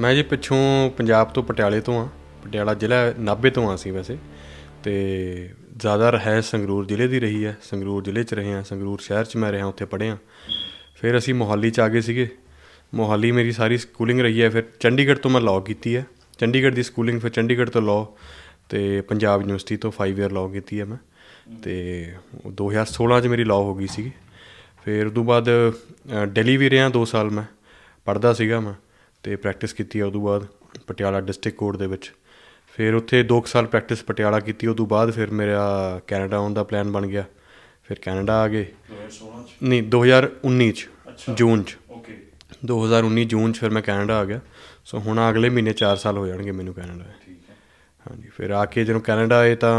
ਮੈਂ ਜੀ ਪਿੱਛੋਂ ਪੰਜਾਬ ਤੋਂ ਪਟਿਆਲੇ ਤੋਂ ਆ ਪਟਿਆਲਾ ਜ਼ਿਲ੍ਹਾ ਨਾਬੇ ਤੋਂ ਆ ਸੀ ਵੈਸੇ ਤੇ ਜ਼ਿਆਦਾ ਰਹਿ ਸੰਗਰੂਰ ਜ਼ਿਲ੍ਹੇ ਦੀ ਰਹੀ ਹੈ ਸੰਗਰੂਰ ਜ਼ਿਲ੍ਹੇ 'ਚ ਰਹੇ ਆ ਸੰਗਰੂਰ ਸ਼ਹਿਰ 'ਚ ਮੈਂ ਰਿਹਾ ਉੱਥੇ ਪੜਿਆ ਫਿਰ ਅਸੀਂ ਮੋਹਾਲੀ 'ਚ ਆ ਗਏ ਸੀਗੇ ਮੋਹਾਲੀ ਮੇਰੀ ਸਾਰੀ ਸਕੂਲਿੰਗ ਰਹੀ ਹੈ ਫਿਰ ਚੰਡੀਗੜ੍ਹ ਤੋਂ ਮੈਂ ਲਾਅ ਕੀਤੀ ਹੈ ਚੰਡੀਗੜ੍ਹ ਦੀ ਸਕੂਲਿੰਗ ਫਿਰ ਚੰਡੀਗੜ੍ਹ ਤੋਂ ਲਾਅ ਤੇ ਪੰਜਾਬ ਯੂਨੀਵਰਸਿਟੀ ਤੋਂ 5 ਇਅਰ ਲਾਅ ਕੀਤੀ ਹੈ ਮੈਂ ਤੇ 2016 'ਚ ਮੇਰੀ ਲਾਅ ਹੋ ਗਈ ਸੀ ਫਿਰ ਉਦੋਂ ਬਾਅਦ ਦਿੱਲੀ ਵੀ ਰਿਹਾ 2 ਸਾਲ ਮੈਂ ਪੜਦਾ ਸੀਗਾ ਮੈਂ ਤੇ ਪ੍ਰੈਕਟਿਸ ਕੀਤੀ ਉਹ ਤੋਂ ਬਾਅਦ ਪਟਿਆਲਾ ਡਿਸਟ੍ਰਿਕਟ ਕੋਰਟ ਦੇ ਵਿੱਚ ਫਿਰ ਉੱਥੇ 2 ਸਾਲ ਪ੍ਰੈਕਟਿਸ ਪਟਿਆਲਾ ਕੀਤੀ ਉਹ ਤੋਂ ਬਾਅਦ ਫਿਰ ਮੇਰਾ ਕੈਨੇਡਾ ਆਉਣ ਦਾ ਪਲਾਨ ਬਣ ਗਿਆ ਫਿਰ ਕੈਨੇਡਾ ਆ ਗਏ 2016 ਨਹੀਂ 2019 ਚ ਜੂਨ ਚ ਓਕੇ 2019 ਜੂਨ ਚ ਫਿਰ ਮੈਂ ਕੈਨੇਡਾ ਆ ਗਿਆ ਸੋ ਹੁਣ ਅਗਲੇ ਮਹੀਨੇ 4 ਸਾਲ ਹੋ ਜਾਣਗੇ ਮੈਨੂੰ ਕੈਨੇਡਾ ਠੀਕ ਹੈ ਹਾਂਜੀ ਫਿਰ ਆ ਕੇ ਜਦੋਂ ਕੈਨੇਡਾ ਆਏ ਤਾਂ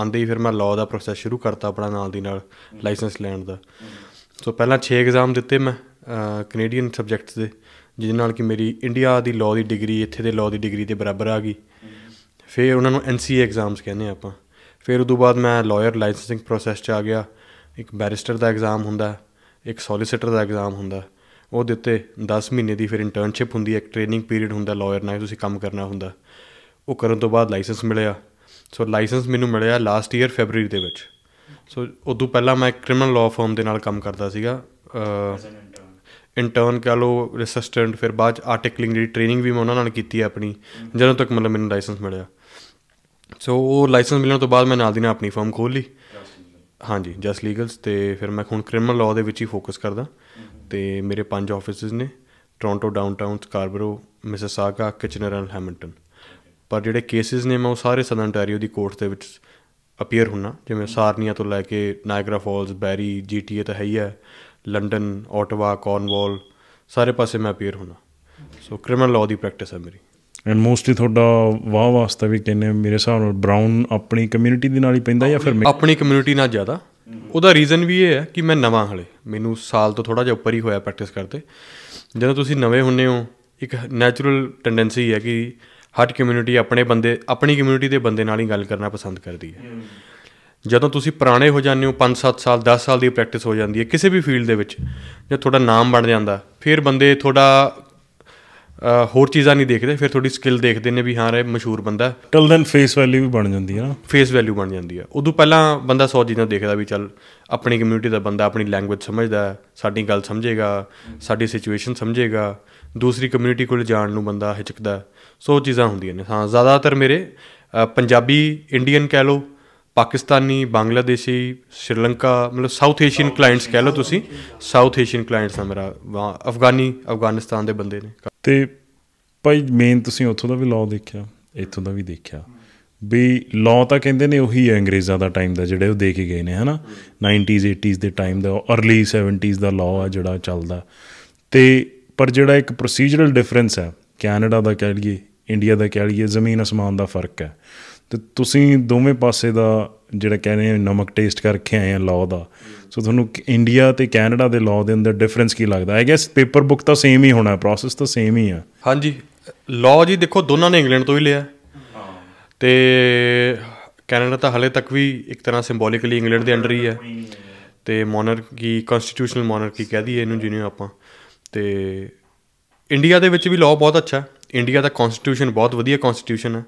ਆਂਦੇ ਹੀ ਫਿਰ ਮੈਂ ਲਾਅ ਦਾ ਪ੍ਰੋਸੈਸ ਸ਼ੁਰੂ ਕਰਤਾ ਆਪਣਾ ਨਾਲ ਦੀ ਨਾਲ ਲਾਇਸੈਂਸ ਲੈਣ ਦਾ ਸੋ ਪਹਿਲਾਂ 6 ਐਗਜ਼ਾਮ ਦਿੱਤੇ ਮੈਂ ਕੈਨੇਡੀਅਨ ਸਬਜੈਕਟਸ ਦੇ ਜਿਹਦੇ ਨਾਲ ਕਿ ਮੇਰੀ ਇੰਡੀਆ ਦੀ ਲਾਅ ਦੀ ਡਿਗਰੀ ਇੱਥੇ ਦੇ ਲਾਅ ਦੀ ਡਿਗਰੀ ਦੇ ਬਰਾਬਰ ਆ ਗਈ ਫਿਰ ਉਹਨਾਂ ਨੂੰ ਐਨਸੀਏ ਐਗਜ਼ਾਮਸ ਕਹਿੰਦੇ ਆਪਾਂ ਫਿਰ ਉਦੋਂ ਬਾਅਦ ਮੈਂ ਲਾਇਰ ਲਾਇਸੈਂਸਿੰਗ ਪ੍ਰੋਸੈਸ 'ਚ ਆ ਗਿਆ ਇੱਕ ਬੈਰਿਸਟਰ ਦਾ ਐਗਜ਼ਾਮ ਹੁੰਦਾ ਇੱਕ ਸੋਲਿਸਿਟਰ ਦਾ ਐਗਜ਼ਾਮ ਹੁੰਦਾ ਉਹ ਦਿੱਤੇ 10 ਮਹੀਨੇ ਦੀ ਫਿਰ ਇੰਟਰਨਸ਼ਿਪ ਹੁੰਦੀ ਹੈ ਇੱਕ ਟ੍ਰੇਨਿੰਗ ਪੀਰੀਅਡ ਹੁੰਦਾ ਲਾਇਰ ਨਾਲ ਤੁਸੀਂ ਕੰਮ ਕਰਨਾ ਹੁੰਦਾ ਉਹ ਕਰਨ ਤੋਂ ਬਾਅਦ ਲਾਇਸੈਂਸ ਮਿਲਿਆ ਸੋ ਲਾਇਸੈਂਸ ਮੈਨੂੰ ਮਿਲਿਆ ਲਾਸਟ ਈਅਰ ਫੈਬਰੂਅਰੀ ਦੇ ਵਿੱਚ ਸੋ ਉਦੋਂ ਪਹਿਲਾਂ ਮੈਂ ਕ੍ਰਿਮੀਨਲ ਲਾਅ ਫਰਮ ਦੇ ਨਾਲ ਕੰਮ ਕਰਦਾ ਸੀਗਾ ਇੰਟਰਨ ਕਹ ਲੋ ਰੈਸਿਸਟੈਂਟ ਫਿਰ ਬਾਅਦ ਆਰਟੀਕਲਿੰਗ ਦੀ ਟ੍ਰੇਨਿੰਗ ਵੀ ਮੈਂ ਉਹਨਾਂ ਨਾਲ ਕੀਤੀ ਹੈ ਆਪਣੀ ਜਦੋਂ ਤੱਕ ਮਤਲਬ ਮੈਨੂੰ ਲਾਇਸੈਂਸ ਮਿਲਿਆ ਸੋ ਉਹ ਲਾਇਸੈਂਸ ਮਿਲਣ ਤੋਂ ਬਾਅਦ ਮੈਂ ਨਾਲ ਦੀ ਨਾਲ ਆਪਣੀ ਫਰਮ ਖੋਲ ਲਈ ਹਾਂਜੀ ਜਸ ਲੀਗਲਸ ਤੇ ਫਿਰ ਮੈਂ ਹੁਣ ਕ੍ਰਿਮੀਨਲ ਲਾਅ ਦੇ ਵਿੱਚ ਹੀ ਫੋਕਸ ਕਰਦਾ ਤੇ ਮੇਰੇ ਪੰਜ ਆਫਿਸਿਸ ਨੇ Toronto downtown Scarborough Mississauga Kitchener and Hamilton ਪਰ ਜਿਹੜੇ ਕੇਸਿਸ ਨੇ ਮੈਂ ਉਹ ਸਾਰੇ ਸਦਨ ਟੈਰੀਓ ਦੀ ਕੋਰਟ ਦੇ ਵਿੱਚ ਅਪੀਅਰ ਹੁੰਨਾ ਜਿਵੇਂ ਸਾਰਨੀਆ ਤੋਂ ਲੈ ਕੇ ਨਾਇਗਰਾ ਫਾਲਸ ਬੈਰੀ ਜੀਟੀਏ ਤਾਂ ਹੈ ਹੀ ਹੈ ਲੰਡਨ ਆਟਵਾ ਕੌਰਨਵਾਲ ਸਾਰੇ ਪਾਸੇ ਮੈਂ ਅਪੀਅਰ ਹੋਣਾ ਸੋ ਕ੍ਰਿਮੀਨਲ ਲਾਅ ਦੀ ਪ੍ਰੈਕਟਿਸ ਹੈ ਮੇਰੀ ਐਂਡ ਮੋਸਟਲੀ ਤੁਹਾਡਾ ਵਾਹ ਵਾਸਤਾ ਵੀ ਕਿੰਨੇ ਮੇਰੇ ਹਿਸਾਬ ਨਾਲ ਬ੍ਰਾਊਨ ਆਪਣੀ ਕਮਿਊਨਿਟੀ ਦੇ ਨਾਲ ਹੀ ਪੈਂਦਾ ਜਾਂ ਫਿਰ ਆਪਣੀ ਕਮਿਊਨਿਟੀ ਨਾਲ ਜ਼ਿਆਦਾ ਉਹਦਾ ਰੀਜ਼ਨ ਵੀ ਇਹ ਹੈ ਕਿ ਮੈਂ ਨਵਾਂ ਹਲੇ ਮੈਨੂੰ ਸਾਲ ਤੋਂ ਥੋੜਾ ਜਿਹਾ ਉੱਪਰ ਹੀ ਹੋਇਆ ਪ੍ਰੈਕਟਿਸ ਕਰਦੇ ਜਦੋਂ ਤੁਸੀਂ ਨਵੇਂ ਹੁੰਨੇ ਹੋ ਇੱਕ ਨੈਚੁਰਲ ਟੈਂਡੈਂਸੀ ਹੈ ਕਿ ਹਰ ਕਮਿਊਨਿਟੀ ਆਪਣੇ ਬੰਦੇ ਆਪਣੀ ਕਮਿਊਨਿਟੀ ਦੇ ਬੰਦੇ ਨਾਲ ਹੀ ਗੱਲ ਕਰਨਾ ਪਸੰਦ ਕਰਦੀ ਹੈ ਜਦੋਂ ਤੁਸੀਂ ਪੁਰਾਣੇ ਹੋ ਜਾਂਦੇ ਹੋ 5-7 ਸਾਲ 10 ਸਾਲ ਦੀ ਪ੍ਰੈਕਟਿਸ ਹੋ ਜਾਂਦੀ ਹੈ ਕਿਸੇ ਵੀ ਫੀਲਡ ਦੇ ਵਿੱਚ ਜਾਂ ਤੁਹਾਡਾ ਨਾਮ ਬਣ ਜਾਂਦਾ ਫਿਰ ਬੰਦੇ ਤੁਹਾਡਾ ਹੋਰ ਚੀਜ਼ਾਂ ਨਹੀਂ ਦੇਖਦੇ ਫਿਰ ਤੁਹਾਡੀ ਸਕਿੱਲ ਦੇਖਦੇ ਨੇ ਵੀ ਹਾਂ ਰੇ ਮਸ਼ਹੂਰ ਬੰਦਾ ਟਿਲ ਦੈਨ ਫੇਸ ਵੈਲਿਊ ਵੀ ਬਣ ਜਾਂਦੀ ਹੈ ਨਾ ਫੇਸ ਵੈਲਿਊ ਬਣ ਜਾਂਦੀ ਹੈ ਉਦੋਂ ਪਹਿਲਾਂ ਬੰਦਾ 100 ਚੀਜ਼ਾਂ ਦੇਖਦਾ ਵੀ ਚੱਲ ਆਪਣੀ ਕਮਿਊਨਿਟੀ ਦਾ ਬੰਦਾ ਆਪਣੀ ਲੈਂਗੁਏਜ ਸਮਝਦਾ ਸਾਡੀ ਗੱਲ ਸਮਝੇਗਾ ਸਾਡੀ ਸਿਚੁਏਸ਼ਨ ਸਮਝੇਗਾ ਦੂਸਰੀ ਕਮਿਊਨਿਟੀ ਕੋਲ ਜਾਣ ਨੂੰ ਬੰਦਾ ਹਿਚਕਦਾ ਸੋ ਚੀਜ਼ਾਂ ਹੁੰਦੀਆਂ ਨੇ ਹਾਂ ਜ਼ਿਆਦਾਤਰ ਮੇਰੇ ਪੰਜਾਬੀ ਇੰਡੀਅਨ ਕਹਿ ਲੋ ਪਾਕਿਸਤਾਨੀ ਬੰਗਲਾਦੇਸ਼ੀ ਸ਼੍ਰੀਲੰਕਾ ਮਤਲਬ ਸਾਊਥ ਏਸ਼ੀਅਨ ਕਲਾਇੰਟਸ ਕਹਿ ਲਓ ਤੁਸੀਂ ਸਾਊਥ ਏਸ਼ੀਅਨ ਕਲਾਇੰਟਸ ਆ ਮੇਰਾ ਅਫਗਾਨੀ ਅਫਗਾਨਿਸਤਾਨ ਦੇ ਬੰਦੇ ਨੇ ਤੇ ਭਾਈ ਮੇਨ ਤੁਸੀਂ ਉੱਥੋਂ ਦਾ ਵੀ ਲਾਅ ਦੇਖਿਆ ਇੱਥੋਂ ਦਾ ਵੀ ਦੇਖਿਆ ਵੀ ਲਾਅ ਤਾਂ ਕਹਿੰਦੇ ਨੇ ਉਹੀ ਹੈ ਅੰਗਰੇਜ਼ਾਂ ਦਾ ਟਾਈਮ ਦਾ ਜਿਹੜੇ ਉਹ ਦੇ ਕੇ ਗਏ ਨੇ ਹਨਾ 90s 80s ਦੇ ਟਾਈਮ ਦਾ अर्ਲੀ 70s ਦਾ ਲਾਅ ਆ ਜਿਹੜਾ ਚੱਲਦਾ ਤੇ ਪਰ ਜਿਹੜਾ ਇੱਕ ਪ੍ਰੋਸੀਜਰਲ ਡਿਫਰੈਂਸ ਹੈ ਕੈਨੇਡਾ ਦਾ ਕਹਿ ਲਈਏ ਇੰਡੀਆ ਦਾ ਕਹਿ ਲਈਏ ਜ਼ਮੀਨ ਅਸਮਾਨ ਦਾ ਫਰਕ ਹੈ ਤੇ ਤੁਸੀਂ ਦੋਵੇਂ ਪਾਸੇ ਦਾ ਜਿਹੜਾ ਕਹਿੰਦੇ ਆ ਨਮਕ ਟੇਸਟ ਕਰਕੇ ਆਏ ਆ ਲਾਅ ਦਾ ਸੋ ਤੁਹਾਨੂੰ ਇੰਡੀਆ ਤੇ ਕੈਨੇਡਾ ਦੇ ਲਾਅ ਦੇ ਅੰਦਰ ਡਿਫਰੈਂਸ ਕੀ ਲੱਗਦਾ ਆਈ ਗੈਸ ਪੇਪਰ ਬੁੱਕ ਤਾਂ ਸੇਮ ਹੀ ਹੋਣਾ ਪ੍ਰੋਸੈਸ ਤਾਂ ਸੇਮ ਹੀ ਆ ਹਾਂਜੀ ਲਾਅ ਜੀ ਦੇਖੋ ਦੋਨਾਂ ਨੇ ਇੰਗਲੈਂਡ ਤੋਂ ਹੀ ਲਿਆ ਤੇ ਕੈਨੇਡਾ ਤਾਂ ਹਲੇ ਤੱਕ ਵੀ ਇੱਕ ਤਰ੍ਹਾਂ ਸਿੰਬੋਲਿਕਲੀ ਇੰਗਲੈਂਡ ਦੇ ਅੰਡਰ ਹੀ ਹੈ ਤੇ ਮੋਨਰਕੀ ਕਨਸਟੀਟਿਊਸ਼ਨਲ ਮੋਨਰਕੀ ਕਹਿ ਦਈਏ ਇਹਨੂੰ ਜਿਹਨੂੰ ਆਪਾਂ ਤੇ ਇੰਡੀਆ ਦੇ ਵਿੱਚ ਵੀ ਲਾਅ ਬਹੁਤ ਅੱਛਾ ਇੰਡੀਆ ਦਾ ਕਨਸਟੀਟਿਊਸ਼ਨ ਬਹੁਤ ਵਧੀਆ ਕਨਸਟੀਟਿਊਸ਼ਨ ਹੈ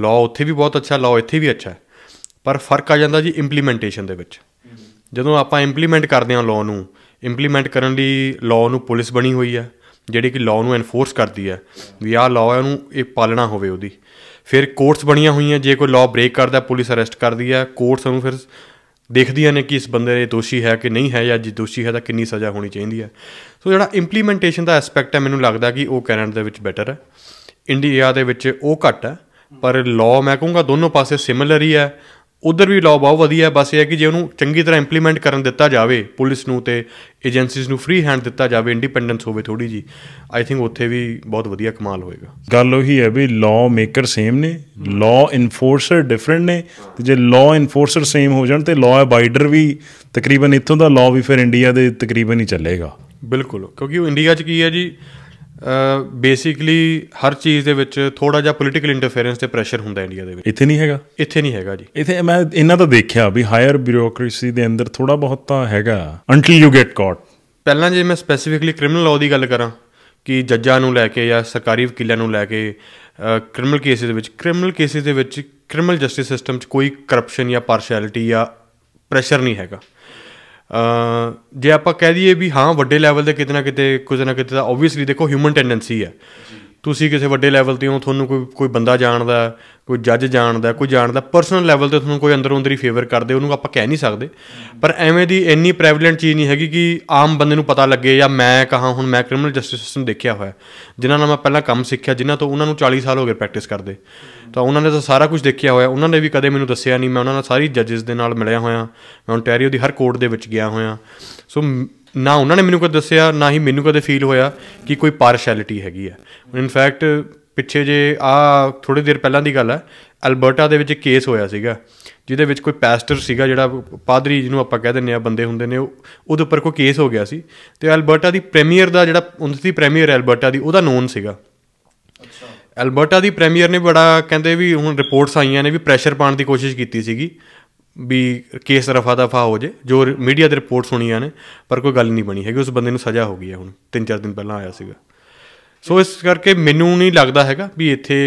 ਲਾਅ ਉੱਥੇ ਵੀ ਬਹੁਤ ਅੱਛਾ ਲਾਅ ਇੱਥੇ ਵੀ ਅੱਛਾ ਪਰ ਫਰਕ ਆ ਜਾਂਦਾ ਜੀ ਇੰਪਲੀਮੈਂਟੇਸ਼ਨ ਦੇ ਵਿੱਚ ਜਦੋਂ ਆਪਾਂ ਇੰਪਲੀਮੈਂਟ ਕਰਦੇ ਹਾਂ ਲਾਅ ਨੂੰ ਇੰਪਲੀਮੈਂਟ ਕਰਨ ਲਈ ਲਾਅ ਨੂੰ ਪੁਲਿਸ ਬਣੀ ਹੋਈ ਹੈ ਜਿਹੜੀ ਕਿ ਲਾਅ ਨੂੰ ਐਨਫੋਰਸ ਕਰਦੀ ਹੈ ਵੀ ਆਹ ਲਾਅ ਨੂੰ ਇਹ ਪਾਲਣਾ ਹੋਵੇ ਉਹਦੀ ਫਿਰ ਕੋਰਟਸ ਬਣੀਆਂ ਹੋਈਆਂ ਜੇ ਕੋਈ ਲਾਅ ਬ੍ਰੇਕ ਕਰਦਾ ਪੁਲਿਸ ਅਰੈਸਟ ਕਰਦੀ ਹੈ ਕੋਰਟਸ ਨੂੰ ਫਿਰ ਦੇਖਦੀਆਂ ਨੇ ਕਿ ਇਸ ਬੰਦੇ ਦੇ ਦੋਸ਼ੀ ਹੈ ਕਿ ਨਹੀਂ ਹੈ ਜਾਂ ਜੇ ਦੋਸ਼ੀ ਹੈ ਤਾਂ ਕਿੰਨੀ ਸਜ਼ਾ ਹੋਣੀ ਚਾਹੀਦੀ ਹੈ ਸੋ ਜਿਹੜਾ ਇੰਪਲੀਮੈਂਟੇਸ਼ਨ ਦਾ ਐਸਪੈਕਟ ਹੈ ਮੈਨੂੰ ਲੱਗਦਾ ਕਿ ਉਹ ਕੈਨੇਡਾ ਦੇ ਵਿੱਚ ਬੈਟਰ ਹੈ ਇੰਡੀਆ ਦੇ ਵਿੱਚ ਉਹ ਘੱਟ ਹੈ ਪਰ ਲਾਅ ਮੈਂ ਕਹੂੰਗਾ ਦੋਨੋਂ ਪਾਸੇ ਸਿਮਿਲਰ ਹੀ ਹੈ ਉਧਰ ਵੀ ਲਾਅ ਬਹੁਤ ਵਧੀਆ ਹੈ ਬਸ ਇਹ ਹੈ ਕਿ ਜੇ ਉਹਨੂੰ ਚੰਗੀ ਤਰ੍ਹਾਂ ਇੰਪਲੀਮੈਂਟ ਕਰਨ ਦਿੱਤਾ ਜਾਵੇ ਪੁਲਿਸ ਨੂੰ ਤੇ ਏਜੰਸੀਜ਼ ਨੂੰ ਫ੍ਰੀ ਹੈਂਡ ਦਿੱਤਾ ਜਾਵੇ ਇੰਡੀਪੈਂਡੈਂਸ ਹੋਵੇ ਥੋੜੀ ਜੀ ਆਈ ਥਿੰਕ ਉੱਥੇ ਵੀ ਬਹੁਤ ਵਧੀਆ ਕਮਾਲ ਹੋਏਗਾ ਗੱਲ ਉਹੀ ਹੈ ਵੀ ਲਾਅ ਮੇਕਰ ਸੇਮ ਨੇ ਲਾਅ ਇਨਫੋਰਸਰ ਡਿਫਰੈਂਟ ਨੇ ਤੇ ਜੇ ਲਾਅ ਇਨਫੋਰਸਰ ਸੇਮ ਹੋ ਜਾਣ ਤੇ ਲਾਅ ਅਬਾਈਡਰ ਵੀ ਤਕਰੀਬਨ ਇੱਥੋਂ ਦਾ ਲਾਅ ਵੀ ਫਿਰ ਇੰਡੀਆ ਦੇ ਤਕਰੀਬਨ ਹੀ ਚੱਲੇਗਾ ਬਿਲਕੁਲ ਕਿਉਂਕਿ ਉਹ ਇੰਡੀਆ 'ਚ ਕੀ ਹੈ ਜੀ ਬੇਸਿਕਲੀ ਹਰ ਚੀਜ਼ ਦੇ ਵਿੱਚ ਥੋੜਾ ਜਿਹਾ ਪੋਲਿਟਿਕਲ ਇੰਟਰਫੇਰੈਂਸ ਤੇ ਪ੍ਰੈਸ਼ਰ ਹੁੰਦਾ ਇੰਡੀਆ ਦੇ ਵਿੱਚ ਇੱਥੇ ਨਹੀਂ ਹੈਗਾ ਇੱਥੇ ਨਹੀਂ ਹੈਗਾ ਜੀ ਇੱਥੇ ਮੈਂ ਇਹਨਾਂ ਦਾ ਦੇਖਿਆ ਵੀ ਹਾਇਰ ਬਿਊਰੋਕ੍ਰੇਸੀ ਦੇ ਅੰਦਰ ਥੋੜਾ ਬਹੁਤ ਤਾਂ ਹੈਗਾ ਅੰਟਿਲ ਯੂ ਗੈਟ ਕਾਟ ਪਹਿਲਾਂ ਜੇ ਮੈਂ ਸਪੈਸੀਫਿਕਲੀ ਕ੍ਰਿਮੀਨਲ ਲਾਅ ਦੀ ਗੱਲ ਕਰਾਂ ਕਿ ਜੱਜਾਂ ਨੂੰ ਲੈ ਕੇ ਜਾਂ ਸਰਕਾਰੀ ਵਕੀਲਾਂ ਨੂੰ ਲੈ ਕੇ ਕ੍ਰਿਮੀਨਲ ਕੇਸਿਸ ਦੇ ਵਿੱਚ ਕ੍ਰਿਮੀਨਲ ਕੇਸਿਸ ਦੇ ਵਿੱਚ ਕ੍ਰਿਮੀਨਲ ਜਸਟਿਸ ਸਿਸਟਮ 'ਚ ਕੋਈ ਕਰਪਸ਼ਨ ਜਾਂ ਪਾਰਸ਼ੈਲਿਟੀ ਜਾਂ ਪ੍ਰੈਸ਼ਰ ਨਹੀਂ ਹੈਗਾ ਜੇ ਆਪਾਂ ਕਹਿ ਦਈਏ ਵੀ ਹਾਂ ਵੱਡੇ ਲੈਵਲ ਦੇ ਕਿਤੇ ਨਾ ਕਿਤੇ ਕੁਝ ਨਾ ਕਿਤੇ ਤਾਂ ਆਬਵੀਅਸਲੀ ਦੇਖੋ ਹਿਊਮਨ ਟੈਂਡੈਂਸੀ ਹੈ ਤੁਸੀਂ ਕਿਸੇ ਵੱਡੇ ਲੈਵਲ ਤੇ ਹੋ ਤੁਹਾਨੂੰ ਕੋਈ ਕੋਈ ਬੰਦਾ ਜਾਣਦਾ ਕੋਈ ਜੱਜ ਜਾਣਦਾ ਕੋਈ ਜਾਣਦਾ ਪਰਸਨਲ ਲੈਵਲ ਤੇ ਤੁਹਾਨੂੰ ਕੋਈ ਅੰਦਰੋਂ ਅੰਦਰੀ ਫੇਵਰ ਕਰਦੇ ਉਹਨੂੰ ਆਪਾਂ ਕਹਿ ਨਹੀਂ ਸਕਦੇ ਪਰ ਐਵੇਂ ਦੀ ਇੰਨੀ ਪ੍ਰੈਵਲੈਂਟ ਚੀਜ਼ ਨਹੀਂ ਹੈਗੀ ਕਿ ਆਮ ਬੰਦੇ ਨੂੰ ਪਤਾ ਲੱਗੇ ਜਾਂ ਮੈਂ ਕਹਾ ਹੁਣ ਮੈਂ ਕ੍ਰਿਮੀਨਲ ਜਸਟਿਸ ਸਿਸਟਮ ਦੇਖਿਆ ਹੋਇਆ ਜਿਨ੍ਹਾਂ ਨਾਲ ਮੈਂ ਪਹਿਲਾਂ ਕੰਮ ਸਿੱਖਿਆ ਜਿਨ੍ਹਾਂ ਤੋਂ ਉਹਨਾਂ ਨੂੰ 40 ਸਾਲ ਹੋ ਗਏ ਪ੍ਰੈਕਟਿਸ ਕਰਦੇ ਤਾਂ ਉਹਨਾਂ ਨੇ ਤਾਂ ਸਾਰਾ ਕੁਝ ਦੇਖਿਆ ਹੋਇਆ ਉਹਨਾਂ ਨੇ ਵੀ ਕਦੇ ਮੈਨੂੰ ਦੱਸਿਆ ਨਹੀਂ ਮੈਂ ਉਹਨਾਂ ਨਾਲ ਸਾਰੀ ਜੱਜਸ ਦੇ ਨਾਲ ਮਿਲਿਆ ਹੋਇਆ ਮੈਂ ਓਨਟਾਰੀਓ ਦੀ ਹਰ ਕੋਰਟ ਦੇ ਵਿੱਚ ਗਿਆ ਹੋਇਆ ਸੋ ਨਾ ਉਹਨਾਂ ਨੇ ਮੈਨੂੰ ਕੋਈ ਦੱਸਿਆ ਨਾ ਹੀ ਮੈਨੂੰ ਕਦੇ ਫੀਲ ਹੋਇਆ ਕਿ ਕੋਈ ਪਾਰਸ਼ੈਲਿਟੀ ਹੈਗੀ ਹੈ ਇਨਫੈਕਟ ਪਿੱਛੇ ਜੇ ਆ ਥੋੜੇ ਦਿਨ ਪਹਿਲਾਂ ਦੀ ਗੱਲ ਹੈ ਅਲਬਰਟਾ ਦੇ ਵਿੱਚ ਕੇਸ ਹੋਇਆ ਸੀਗਾ ਜਿਹਦੇ ਵਿੱਚ ਕੋਈ ਪਾਸਟਰ ਸੀਗਾ ਜਿਹੜਾ ਪਾਦਰੀ ਜਿਹਨੂੰ ਆਪਾਂ ਕਹਿ ਦਿੰਨੇ ਆ ਬੰਦੇ ਹੁੰਦੇ ਨੇ ਉਹਦੇ ਉੱਪਰ ਕੋਈ ਕੇਸ ਹੋ ਗਿਆ ਸੀ ਤੇ ਅਲਬਰਟਾ ਦੀ ਪ੍ਰੀਮੀਅਰ ਦਾ ਜਿਹੜਾ ਉਹਨਾਂ ਦੀ ਪ੍ਰੀਮੀਅਰ ਅਲਬਰਟਾ ਦੀ ਉਹਦਾ ਨੋਨ ਸੀਗਾ ਅੱਛਾ ਅਲਬਰਟਾ ਦੀ ਪ੍ਰੀਮੀਅਰ ਨੇ ਬੜਾ ਕਹਿੰਦੇ ਵੀ ਹੁਣ ਰਿਪੋਰਟਸ ਆਈਆਂ ਨੇ ਵੀ ਪ੍ਰੈਸ਼ਰ ਪਾਉਣ ਦੀ ਕੋਸ਼ਿਸ਼ ਕੀਤੀ ਸੀਗੀ ਵੀ ਕੇਸ ਰਫਾ ਦਫਾ ਹੋ ਜੇ ਜੋ ਮੀਡੀਆ ਦੇ ਰਿਪੋਰਟਸ ਹੋਣੀਆਂ ਨੇ ਪਰ ਕੋਈ ਗੱਲ ਨਹੀਂ ਬਣੀ ਹੈਗੀ ਉਸ ਬੰਦੇ ਨੂੰ ਸਜ਼ਾ ਹੋ ਗਈ ਹੈ ਹੁਣ 3-4 ਦਿਨ ਪਹਿਲਾਂ ਆਇਆ ਸੀਗਾ ਸੋ ਇਸ ਕਰਕੇ ਮੈਨੂੰ ਨਹੀਂ ਲੱਗਦਾ ਹੈਗਾ ਵੀ ਇੱਥੇ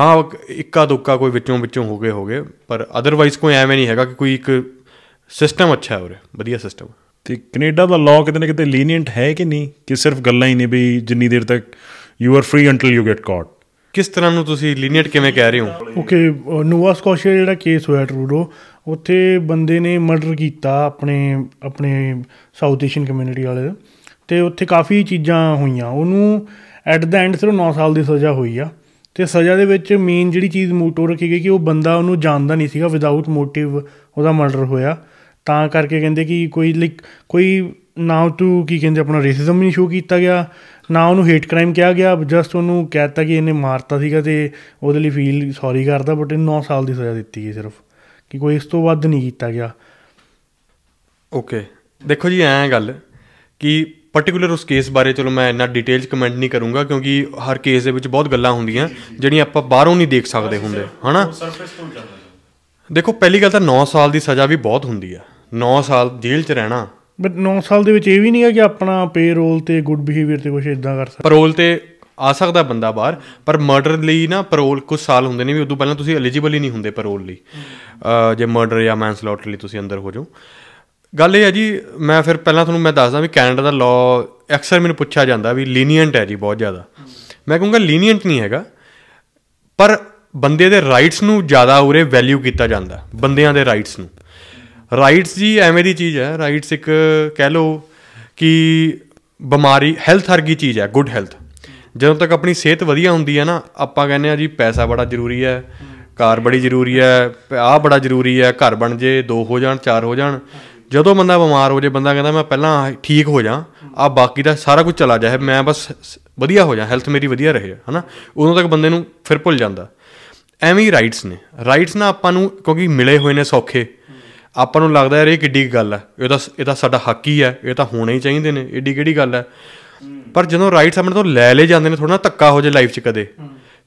ਹਾਂ ਇੱਕਾ ਦੁੱਕਾ ਕੋਈ ਵਿੱਚੋਂ ਵਿੱਚੋਂ ਹੋ ਗਏ ਹੋਗੇ ਪਰ ਅਦਰਵਾਈਜ਼ ਕੋਈ ਐਵੇਂ ਨਹੀਂ ਹੈਗਾ ਕਿ ਕੋਈ ਇੱਕ ਸਿਸਟਮ ਅੱਛਾ ਹੈ ਰਿਹਾ ਵਧੀਆ ਸਿਸਟਮ ਤੇ ਕੈਨੇਡਾ ਦਾ ਲਾਅ ਕਿਤੇ ਨਾ ਕਿਤੇ ਲੀਨੀਅੰਟ ਹੈ ਕਿ ਨਹੀਂ ਕਿ ਸਿਰਫ ਗੱਲਾਂ ਹੀ ਨੇ ਵੀ ਜਿੰਨੀ ਦੇਰ ਤੱਕ you are free until you get caught ਕਿਸ ਤਰ੍ਹਾਂ ਨੂੰ ਤੁਸੀਂ ਲੀਨੀਅਟ ਕਿਵੇਂ ਕਹਿ ਰਹੇ ਹੋ ਓਕੇ ਨੂਵਾ ਸਕੋਸ਼ੀਆ ਜਿਹੜਾ ਕੇਸ ਹੋਇਆ ਟਰੂਡੋ ਉੱਥੇ ਬੰਦੇ ਨੇ ਮਰਡਰ ਕੀਤਾ ਆਪਣੇ ਆਪਣੇ ਸਾਊਥ ਏਸ਼ੀਅਨ ਕਮਿਊਨਿਟੀ ਵਾਲੇ ਤੇ ਉੱਥੇ ਕਾਫੀ ਚੀਜ਼ਾਂ ਹੋਈਆਂ ਉਹਨੂੰ ਐਟ ਦਾ ਐਂਡ ਸਿਰਫ 9 ਸਾਲ ਦੀ ਸਜ਼ਾ ਹੋਈ ਆ ਤੇ ਸਜ਼ਾ ਦੇ ਵਿੱਚ ਮੇਨ ਜਿਹੜੀ ਚੀਜ਼ ਮੋਟੋ ਰੱਖੀ ਗਈ ਕਿ ਉਹ ਬੰਦਾ ਉਹਨੂੰ ਜਾਣਦਾ ਨਹੀਂ ਸੀਗਾ ਵਿਦਆਊਟ ਮੋਟਿਵ ਉਹਦਾ ਮਰਡਰ ਹੋਇਆ ਤਾਂ ਕਰਕੇ ਕਹਿੰਦੇ ਕਿ ਕੋਈ ਲਾਈਕ ਕੋਈ ਨਾਉ ਟੂ ਕੀ ਕਹਿੰਦੇ ਆਪਣਾ ਰੇਸਿਜ਼ਮ ਨਹੀਂ ਸ਼ੋ ਕੀਤਾ ਗਿਆ ਨਾ ਉਹਨੂੰ ਹੇਟ ਕ੍ਰਾਈਮ ਕਿਹਾ ਗਿਆ ਜਸਟ ਉਹਨੂੰ ਕਹਿਤਾ ਕਿ ਇਹਨੇ ਮਾਰਤਾ ਸੀਗਾ ਤੇ ਉਹਦੇ ਲਈ ਫੀਲ ਸੌਰੀ ਕਰਦਾ ਬਟ ਇਹਨੂੰ 9 ਸਾਲ ਦੀ ਸਜ਼ਾ ਦਿੱਤੀ ਗਈ ਸਿਰਫ ਕਿ ਕੋਈ ਇਸ ਤੋਂ ਵੱਧ ਨਹੀਂ ਕੀਤਾ ਗਿਆ ਓਕੇ ਦੇਖੋ ਜੀ ਐਂ ਗੱਲ ਕਿ ਪਾਰਟਿਕੂਲਰ ਉਸ ਕੇਸ ਬਾਰੇ ਚਲੋ ਮੈਂ ਇੰਨਾ ਡਿਟੇਲ ਚ ਕਮੈਂਟ ਨਹੀਂ ਕਰੂੰਗਾ ਕਿਉਂਕਿ ਹਰ ਕੇਸ ਦੇ ਵਿੱਚ ਬਹੁਤ ਗੱਲਾਂ ਹੁੰਦੀਆਂ ਜਿਹੜੀਆਂ ਆਪਾਂ ਬਾਹਰੋਂ ਨਹੀਂ ਦੇਖ ਸਕਦੇ ਹੁੰਦੇ ਹਨਾ ਦੇਖੋ ਪਹਿਲੀ ਗੱਲ ਤਾਂ 9 ਸਾਲ ਦੀ ਸਜ਼ਾ ਵੀ ਬਹੁਤ ਹੁੰਦੀ ਆ 9 ਸਾਲ ਜੇਲ੍ਹ 'ਚ ਰਹਿਣਾ ਬਟ 9 ਸਾਲ ਦੇ ਵਿੱਚ ਇਹ ਵੀ ਨਹੀਂ ਹੈ ਕਿ ਆਪਣਾ ਪੇ ਰੋਲ ਤੇ ਗੁੱਡ ਬਿਹੇਵੀਅਰ ਤੇ ਕੁਝ ਇਦਾਂ ਕਰ ਸਕਦਾ ਪਰੋਲ ਤੇ ਆ ਸਕਦਾ ਬੰਦਾ ਬਾਹਰ ਪਰ ਮਰਡਰ ਲਈ ਨਾ ਪਰੋਲ ਕੁਝ ਸਾਲ ਹੁੰਦੇ ਨੇ ਵੀ ਉਦੋਂ ਪਹਿਲਾਂ ਤੁਸੀਂ ਐਲੀਜੀਬਲ ਹੀ ਨਹੀਂ ਹੁੰਦੇ ਪਰੋਲ ਲਈ ਜੇ ਮਰਡਰ ਜਾਂ ਮੈਨਸਲੌਟਰ ਲਈ ਤੁਸੀਂ ਅੰਦਰ ਹੋ ਜਾਓ ਗੱਲ ਇਹ ਹੈ ਜੀ ਮੈਂ ਫਿਰ ਪਹਿਲਾਂ ਤੁਹਾਨੂੰ ਮੈਂ ਦੱਸਦਾ ਵੀ ਕੈਨੇਡਾ ਦਾ ਲਾਅ ਅਕਸਰ ਮੈਨੂੰ ਪੁੱਛਿਆ ਜਾਂਦਾ ਵੀ ਲੀਨੀਅੰਟ ਹੈ ਜੀ ਬਹੁਤ ਜ਼ਿਆਦਾ ਮੈਂ ਕਹੂੰਗਾ ਲੀਨੀਅੰਟ ਨਹੀਂ ਹੈਗਾ ਪਰ ਬੰਦੇ ਦੇ ਰਾਈਟਸ ਨੂੰ ਜ਼ਿਆਦਾ ਉਰੇ ਵੈਲਿਊ ਕੀਤਾ ਜਾਂਦਾ ਬੰਦਿਆਂ ਦੇ ਰਾਈਟਸ ਨੂੰ ਰਾਈਟਸ ਜੀ ਐਵੇਂ ਦੀ ਚੀਜ਼ ਹੈ ਰਾਈਟਸ ਇੱਕ ਕਹਿ ਲਓ ਕਿ ਬਿਮਾਰੀ ਹੈਲਥ ਵਰਗੀ ਚੀਜ਼ ਹੈ ਗੁੱਡ ਹੈਲਥ ਜਦੋਂ ਤੱਕ ਆਪਣੀ ਸਿਹਤ ਵਧੀਆ ਹੁੰਦੀ ਹੈ ਨਾ ਆਪਾਂ ਕਹਿੰਦੇ ਆ ਜੀ ਪੈਸਾ ਬੜਾ ਜ਼ਰੂਰੀ ਹੈ ਕਾਰ ਬੜੀ ਜ਼ਰੂਰੀ ਹੈ ਆਹ ਬੜਾ ਜ਼ਰੂਰੀ ਹੈ ਘਰ ਬਣ ਜੇ ਦੋ ਹੋ ਜਾਣ ਚਾਰ ਹੋ ਜਾਣ ਜਦੋਂ ਬੰਦਾ ਬਿਮਾਰ ਹੋ ਜੇ ਬੰਦਾ ਕਹਿੰਦਾ ਮੈਂ ਪਹਿਲਾਂ ਠੀਕ ਹੋ ਜਾ ਆ ਬਾਕੀ ਦਾ ਸਾਰਾ ਕੁਝ ਚਲਾ ਜਾਏ ਮੈਂ ਬਸ ਵਧੀਆ ਹੋ ਜਾ ਹੈਲਥ ਮੇਰੀ ਵਧੀਆ ਰਹੇ ਹਨਾ ਉਦੋਂ ਤੱਕ ਬੰਦੇ ਨੂੰ ਫਿਰ ਭੁੱਲ ਜਾਂਦਾ ਐਵੇਂ ਹੀ ਰਾਈਟਸ ਨੇ ਰਾਈਟਸ ਨਾ ਆਪਾਂ ਨੂੰ ਕਿਉਂਕਿ ਮਿਲੇ ਹੋਏ ਨੇ ਸੌਖੇ ਆਪਾਂ ਨੂੰ ਲੱਗਦਾ ਯਾਰ ਇਹ ਕਿੱਡੀ ਗੱਲ ਹੈ ਇਹ ਤਾਂ ਇਹ ਤਾਂ ਸਾਡਾ ਹੱਕ ਹੀ ਹੈ ਇਹ ਤਾਂ ਹੋਣਾ ਹੀ ਚਾਹੀਦੇ ਨੇ ਏਡੀ ਕਿਹੜੀ ਗੱਲ ਹੈ ਪਰ ਜਦੋਂ ਰਾਈਟਸ ਸਾਹਮਣੇ ਤੋਂ ਲੈ ਲੈ ਜਾਂਦੇ ਨੇ ਥੋੜਾ ਨਾ ਧੱਕਾ ਹੋ ਜਾਏ ਲਾਈਫ 'ਚ ਕਦੇ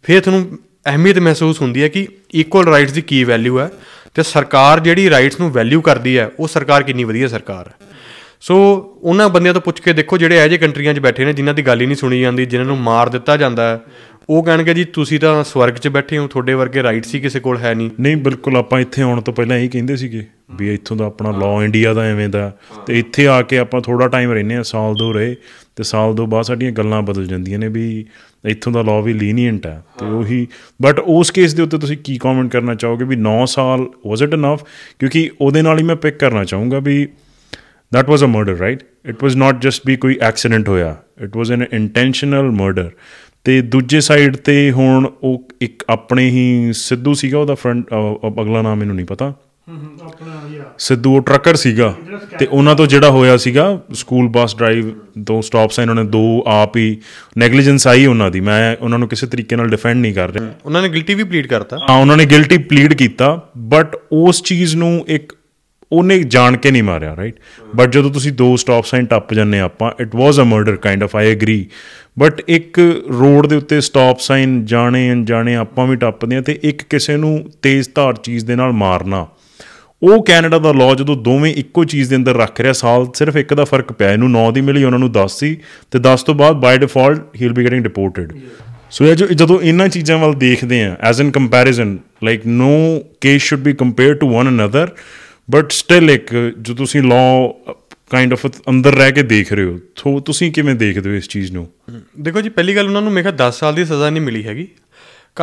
ਫਿਰ ਤੁਹਾਨੂੰ ਅਹਿਮੀਅਤ ਮਹਿਸੂਸ ਹੁੰਦੀ ਹੈ ਕਿ ਇਕੁਅਲ ਰਾਈਟਸ ਦੀ ਕੀ ਵੈਲਿਊ ਹੈ ਤੇ ਸਰਕਾਰ ਜਿਹੜੀ ਰਾਈਟਸ ਨੂੰ ਵੈਲਿਊ ਕਰਦੀ ਹੈ ਉਹ ਸਰਕਾਰ ਕਿੰਨੀ ਵਧੀਆ ਸਰਕਾਰ ਹੈ ਸੋ ਉਹਨਾਂ ਬੰਦਿਆਂ ਤੋਂ ਪੁੱਛ ਕੇ ਦੇਖੋ ਜਿਹੜੇ ਇਹੋ ਕੰਟਰੀਆਂ 'ਚ ਬੈਠੇ ਨੇ ਜਿਨ੍ਹਾਂ ਦੀ ਗੱਲ ਹੀ ਨਹੀਂ ਸੁਣੀ ਜਾਂਦੀ ਜਿਨ੍ਹਾਂ ਨੂੰ ਮਾਰ ਦਿੱਤਾ ਜਾਂਦਾ ਉਹ ਕਹਿਣਗੇ ਜੀ ਤੁਸੀਂ ਤਾਂ ਸਵਰਗ 'ਚ ਬੈਠੇ ਹੋ ਤੁਹਾਡੇ ਵਰਗੇ ਰਾਈਟ ਸੀ ਕਿਸੇ ਕੋਲ ਹੈ ਨਹੀਂ ਨਹੀਂ ਬਿਲਕੁਲ ਆਪਾਂ ਇੱਥੇ ਆਉਣ ਤੋਂ ਪਹਿਲਾਂ ਇਹੀ ਕਹਿੰਦੇ ਸੀਗੇ ਵੀ ਇੱਥੋਂ ਦਾ ਆਪਣਾ ਲਾਅ ਇੰਡੀਆ ਦਾ ਐਵੇਂ ਦਾ ਤੇ ਇੱਥੇ ਆ ਕੇ ਆਪਾਂ ਥੋੜਾ ਟਾਈਮ ਰਹਿੰਨੇ ਆ ਸਾਲ ਦੋ ਰਹੇ ਤੇ ਸਾਲ ਦੋ ਬਾਅਦ ਸਾਡੀਆਂ ਗੱਲਾਂ ਬਦਲ ਜਾਂਦੀਆਂ ਨੇ ਵੀ ਇੱਥੋਂ ਦਾ ਲਾਅ ਵੀ ਲੀਨੀਐਂਟ ਹੈ ਤੇ ਉਹੀ ਬਟ ਉਸ ਕੇਸ ਦੇ ਉੱਤੇ ਤੁਸੀਂ ਕੀ ਕਮੈਂਟ ਕਰਨਾ ਚਾਹੋਗੇ ਵੀ 9 ਸਾਲ ਵਾਸ ਇਟ ਇਨਫ ਕਿਉਂਕਿ ਉਹਦੇ ਨਾਲ ਹੀ ਮੈਂ ਪਿਕ ਕਰਨਾ ਚਾਹੂੰਗਾ ਵੀ that was a murder right it was not just ਵੀ ਕੋਈ ਐਕਸੀਡੈਂਟ ਹੋਇਆ it was an intentional murder ਤੇ ਦੂਜੇ ਸਾਈਡ ਤੇ ਹੁਣ ਉਹ ਇੱਕ ਆਪਣੇ ਹੀ ਸਿੱਧੂ ਸੀਗਾ ਉਹਦਾ ਫਰੰਟ ਅਗਲਾ ਨਾਮ ਮੈਨੂੰ ਨਹੀਂ ਪਤਾ ਸਿੱਧੂ ਉਹ ਟਰੱਕਰ ਸੀਗਾ ਤੇ ਉਹਨਾਂ ਤੋਂ ਜਿਹੜਾ ਹੋਇਆ ਸੀਗਾ ਸਕੂਲ ਬੱਸ ਡਰਾਈਵ ਤੋਂ ਸਟਾਪ ਸਾਈਨ ਉਹਨਾਂ ਨੇ ਦੋ ਆਪ ਹੀ ਨੈਗਲੀਜੈਂਸ ਆਈ ਉਹਨਾਂ ਦੀ ਮੈਂ ਉਹਨਾਂ ਨੂੰ ਕਿਸੇ ਤਰੀਕੇ ਨਾਲ ਡਿਫੈਂਡ ਨਹੀਂ ਕਰ ਰਿਹਾ ਉਹਨਾਂ ਨੇ ਗਿਲਟੀ ਵੀ ਪਲੀਡ ਕਰਤਾ ਹਾਂ ਉਹਨਾਂ ਨੇ ਗਿਲਟੀ ਪਲੀਡ ਕੀਤਾ ਬਟ ਉਸ ਚੀਜ਼ ਨੂੰ ਇੱਕ ਉਹਨੇ ਜਾਣ ਕੇ ਨਹੀਂ ਮਾਰਿਆ ਰਾਈਟ ਬਟ ਜਦੋਂ ਤੁਸੀਂ ਦੋ ਸਟਾਪ ਸਾਈਨ ਟੱਪ ਜੰਨੇ ਆਪਾਂ it was a murder kind of I agree but ਇੱਕ ਰੋਡ ਦੇ ਉੱਤੇ ਸਟਾਪ ਸਾਈਨ ਜਾਣੇ ਅਣਜਾਣੇ ਆਪਾਂ ਵੀ ਟੱਪਦੇ ਆ ਤੇ ਇੱਕ ਕਿਸੇ ਨੂੰ ਤੇਜ਼ ਧਾਰ ਚੀਜ਼ ਦੇ ਨਾਲ ਮਾਰਨਾ ਉਹ ਕੈਨੇਡਾ ਦਾ ਲਾਅ ਜਦੋਂ ਦੋਵੇਂ ਇੱਕੋ ਚੀਜ਼ ਦੇ ਅੰਦਰ ਰੱਖ ਰਿਹਾ ਸਾਲ ਸਿਰਫ ਇੱਕ ਦਾ ਫਰਕ ਪਿਆ ਇਹਨੂੰ 9 ਦੀ ਮਿਲੀ ਉਹਨਾਂ ਨੂੰ 10 ਸੀ ਤੇ 10 ਤੋਂ ਬਾਅਦ by default he will be getting deported so ਇਹ ਜਦੋਂ ਇਹਨਾਂ ਚੀਜ਼ਾਂ ਵੱਲ ਦੇਖਦੇ ਆ as in comparison like no case should be compared to one another but still ਇੱਕ ਜੋ ਤੁਸੀਂ ਲੌ ਕਾਈਂਡ ਆਫ ਅੰਦਰ ਰਹਿ ਕੇ ਦੇਖ ਰਹੇ ਹੋ ਸੋ ਤੁਸੀਂ ਕਿਵੇਂ ਦੇਖਦੇ ਹੋ ਇਸ ਚੀਜ਼ ਨੂੰ ਦੇਖੋ ਜੀ ਪਹਿਲੀ ਗੱਲ ਉਹਨਾਂ ਨੂੰ ਮੇਖਾ 10 ਸਾਲ ਦੀ ਸਜ਼ਾ ਨਹੀਂ ਮਿਲੀ ਹੈਗੀ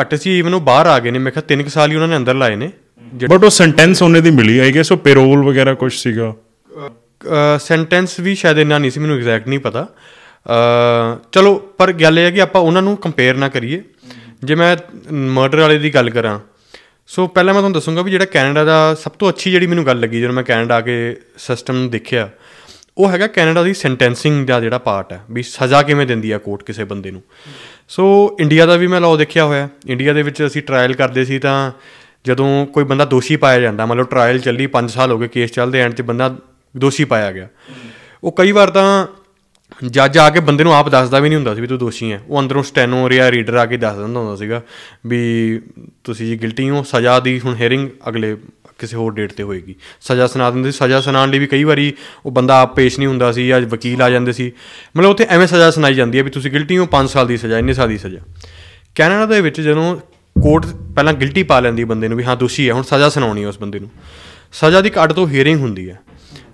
ਘੱਟ ਸੀ ਇਵਨ ਉਹ ਬਾਹਰ ਆ ਗਏ ਨੇ ਮੇਖਾ 3 ਸਾਲ ਹੀ ਉਹਨਾਂ ਨੇ ਅੰਦਰ ਲਾਏ ਨੇ ਬਟ ਉਹ ਸੈਂਟੈਂਸ ਉਹਨੇ ਦੀ ਮਿਲੀ ਆਈ ਗੈਸ ਉਹ ਪੈਰੋਲ ਵਗੈਰਾ ਕੁਝ ਸੀਗਾ ਸੈਂਟੈਂਸ ਵੀ ਸ਼ਾਇਦ ਇੰਨਾ ਨਹੀਂ ਸੀ ਮੈਨੂੰ ਐਗਜ਼ੈਕਟ ਨਹੀਂ ਪਤਾ ਚਲੋ ਪਰ ਗੱਲ ਇਹ ਹੈ ਕਿ ਆਪਾਂ ਉਹਨਾਂ ਨੂੰ ਕੰਪੇਅਰ ਨਾ ਕਰੀਏ ਜੇ ਮੈਂ ਮਰਡਰ ਵਾਲੇ ਦੀ ਗੱਲ ਕਰਾਂ ਸੋ ਪਹਿਲਾਂ ਮੈਂ ਤੁਹਾਨੂੰ ਦੱਸੂੰਗਾ ਵੀ ਜਿਹੜਾ ਕੈਨੇਡਾ ਦਾ ਸਭ ਤੋਂ ਅੱਛੀ ਜਿਹੜੀ ਮੈਨੂੰ ਗੱਲ ਲੱਗੀ ਜਦੋਂ ਮੈਂ ਕੈਨੇਡਾ ਆ ਕੇ ਸਿਸਟਮ ਦੇਖਿਆ ਉਹ ਹੈਗਾ ਕੈਨੇਡਾ ਦੀ ਸੈਂਟੈਂਸਿੰਗ ਦਾ ਜਿਹੜਾ ਪਾਰਟ ਹੈ ਵੀ ਸਜ਼ਾ ਕਿਵੇਂ ਦਿੰਦੀ ਆ ਕੋਰਟ ਕਿਸੇ ਬੰਦੇ ਨੂੰ ਸੋ ਇੰਡੀਆ ਦਾ ਵੀ ਮੈਂ ਲਾਅ ਦੇਖਿਆ ਹੋਇਆ ਇੰਡੀਆ ਦੇ ਵਿੱਚ ਅਸੀਂ ਟ੍ਰਾਇਲ ਕਰਦੇ ਸੀ ਤਾਂ ਜਦੋਂ ਕੋਈ ਬੰਦਾ ਦੋਸ਼ੀ ਪਾਇਆ ਜਾਂਦਾ ਮਤਲਬ ਟ੍ਰਾਇਲ ਚੱਲੀ 5 ਸਾਲ ਹੋ ਗਏ ਕੇਸ ਚੱਲਦੇ ਐਂਡ ਤੇ ਬੰਦਾ ਦੋਸ਼ੀ ਪਾਇਆ ਗਿਆ ਉਹ ਕਈ ਵਾਰ ਤਾਂ ਜੱਜ ਆ ਕੇ ਬੰਦੇ ਨੂੰ ਆਪ ਦੱਸਦਾ ਵੀ ਨਹੀਂ ਹੁੰਦਾ ਸੀ ਵੀ ਤੂੰ ਦੋਸ਼ੀ ਹੈ ਉਹ ਅੰਦਰੋਂ ਸਟੈਨੋ ਰਿਆ ਰੀਡਰ ਆ ਕੇ ਦੱਸ ਦਿੰਦਾ ਹੁੰਦਾ ਸੀਗਾ ਵੀ ਤੁਸੀਂ ਜੀ ਗਿਲਟੀ ਹੋ ਸਜ਼ਾ ਦੀ ਹੁਣ ਹੇਅਰਿੰਗ ਅਗਲੇ ਕਿਸੇ ਹੋਰ ਡੇਟ ਤੇ ਹੋਏਗੀ ਸਜ਼ਾ ਸੁਣਾ ਦਿੰਦੇ ਸੀ ਸਜ਼ਾ ਸੁਣਾਉਣ ਲਈ ਵੀ ਕਈ ਵਾਰੀ ਉਹ ਬੰਦਾ ਆਪ ਪੇਸ਼ ਨਹੀਂ ਹੁੰਦਾ ਸੀ ਜਾਂ ਵਕੀਲ ਆ ਜਾਂਦੇ ਸੀ ਮਤਲਬ ਉੱਥੇ ਐਵੇਂ ਸਜ਼ਾ ਸੁਣਾਈ ਜਾਂਦੀ ਹੈ ਵੀ ਤੁਸੀਂ ਗਿਲਟੀ ਹੋ 5 ਸਾਲ ਦੀ ਸਜ਼ਾ ਇੰਨੇ ਸਾਲ ਦੀ ਸਜ਼ਾ ਕੈਨੇਡਾ ਦੇ ਵਿੱਚ ਜਦੋਂ ਕੋਰਟ ਪਹਿਲਾਂ ਗਿਲਟੀ ਪਾ ਲੈਂਦੀ ਬੰਦੇ ਨੂੰ ਵੀ ਹਾਂ ਦੋਸ਼ੀ ਹੈ ਹੁਣ ਸਜ਼ਾ ਸੁਣਾਉਣੀ ਹੈ ਉਸ ਬੰਦੇ ਨੂੰ ਸਜ਼ਾ ਦੀ ਕੱਟ ਤੋਂ ਹੇਅਰਿੰਗ ਹੁੰਦੀ ਹੈ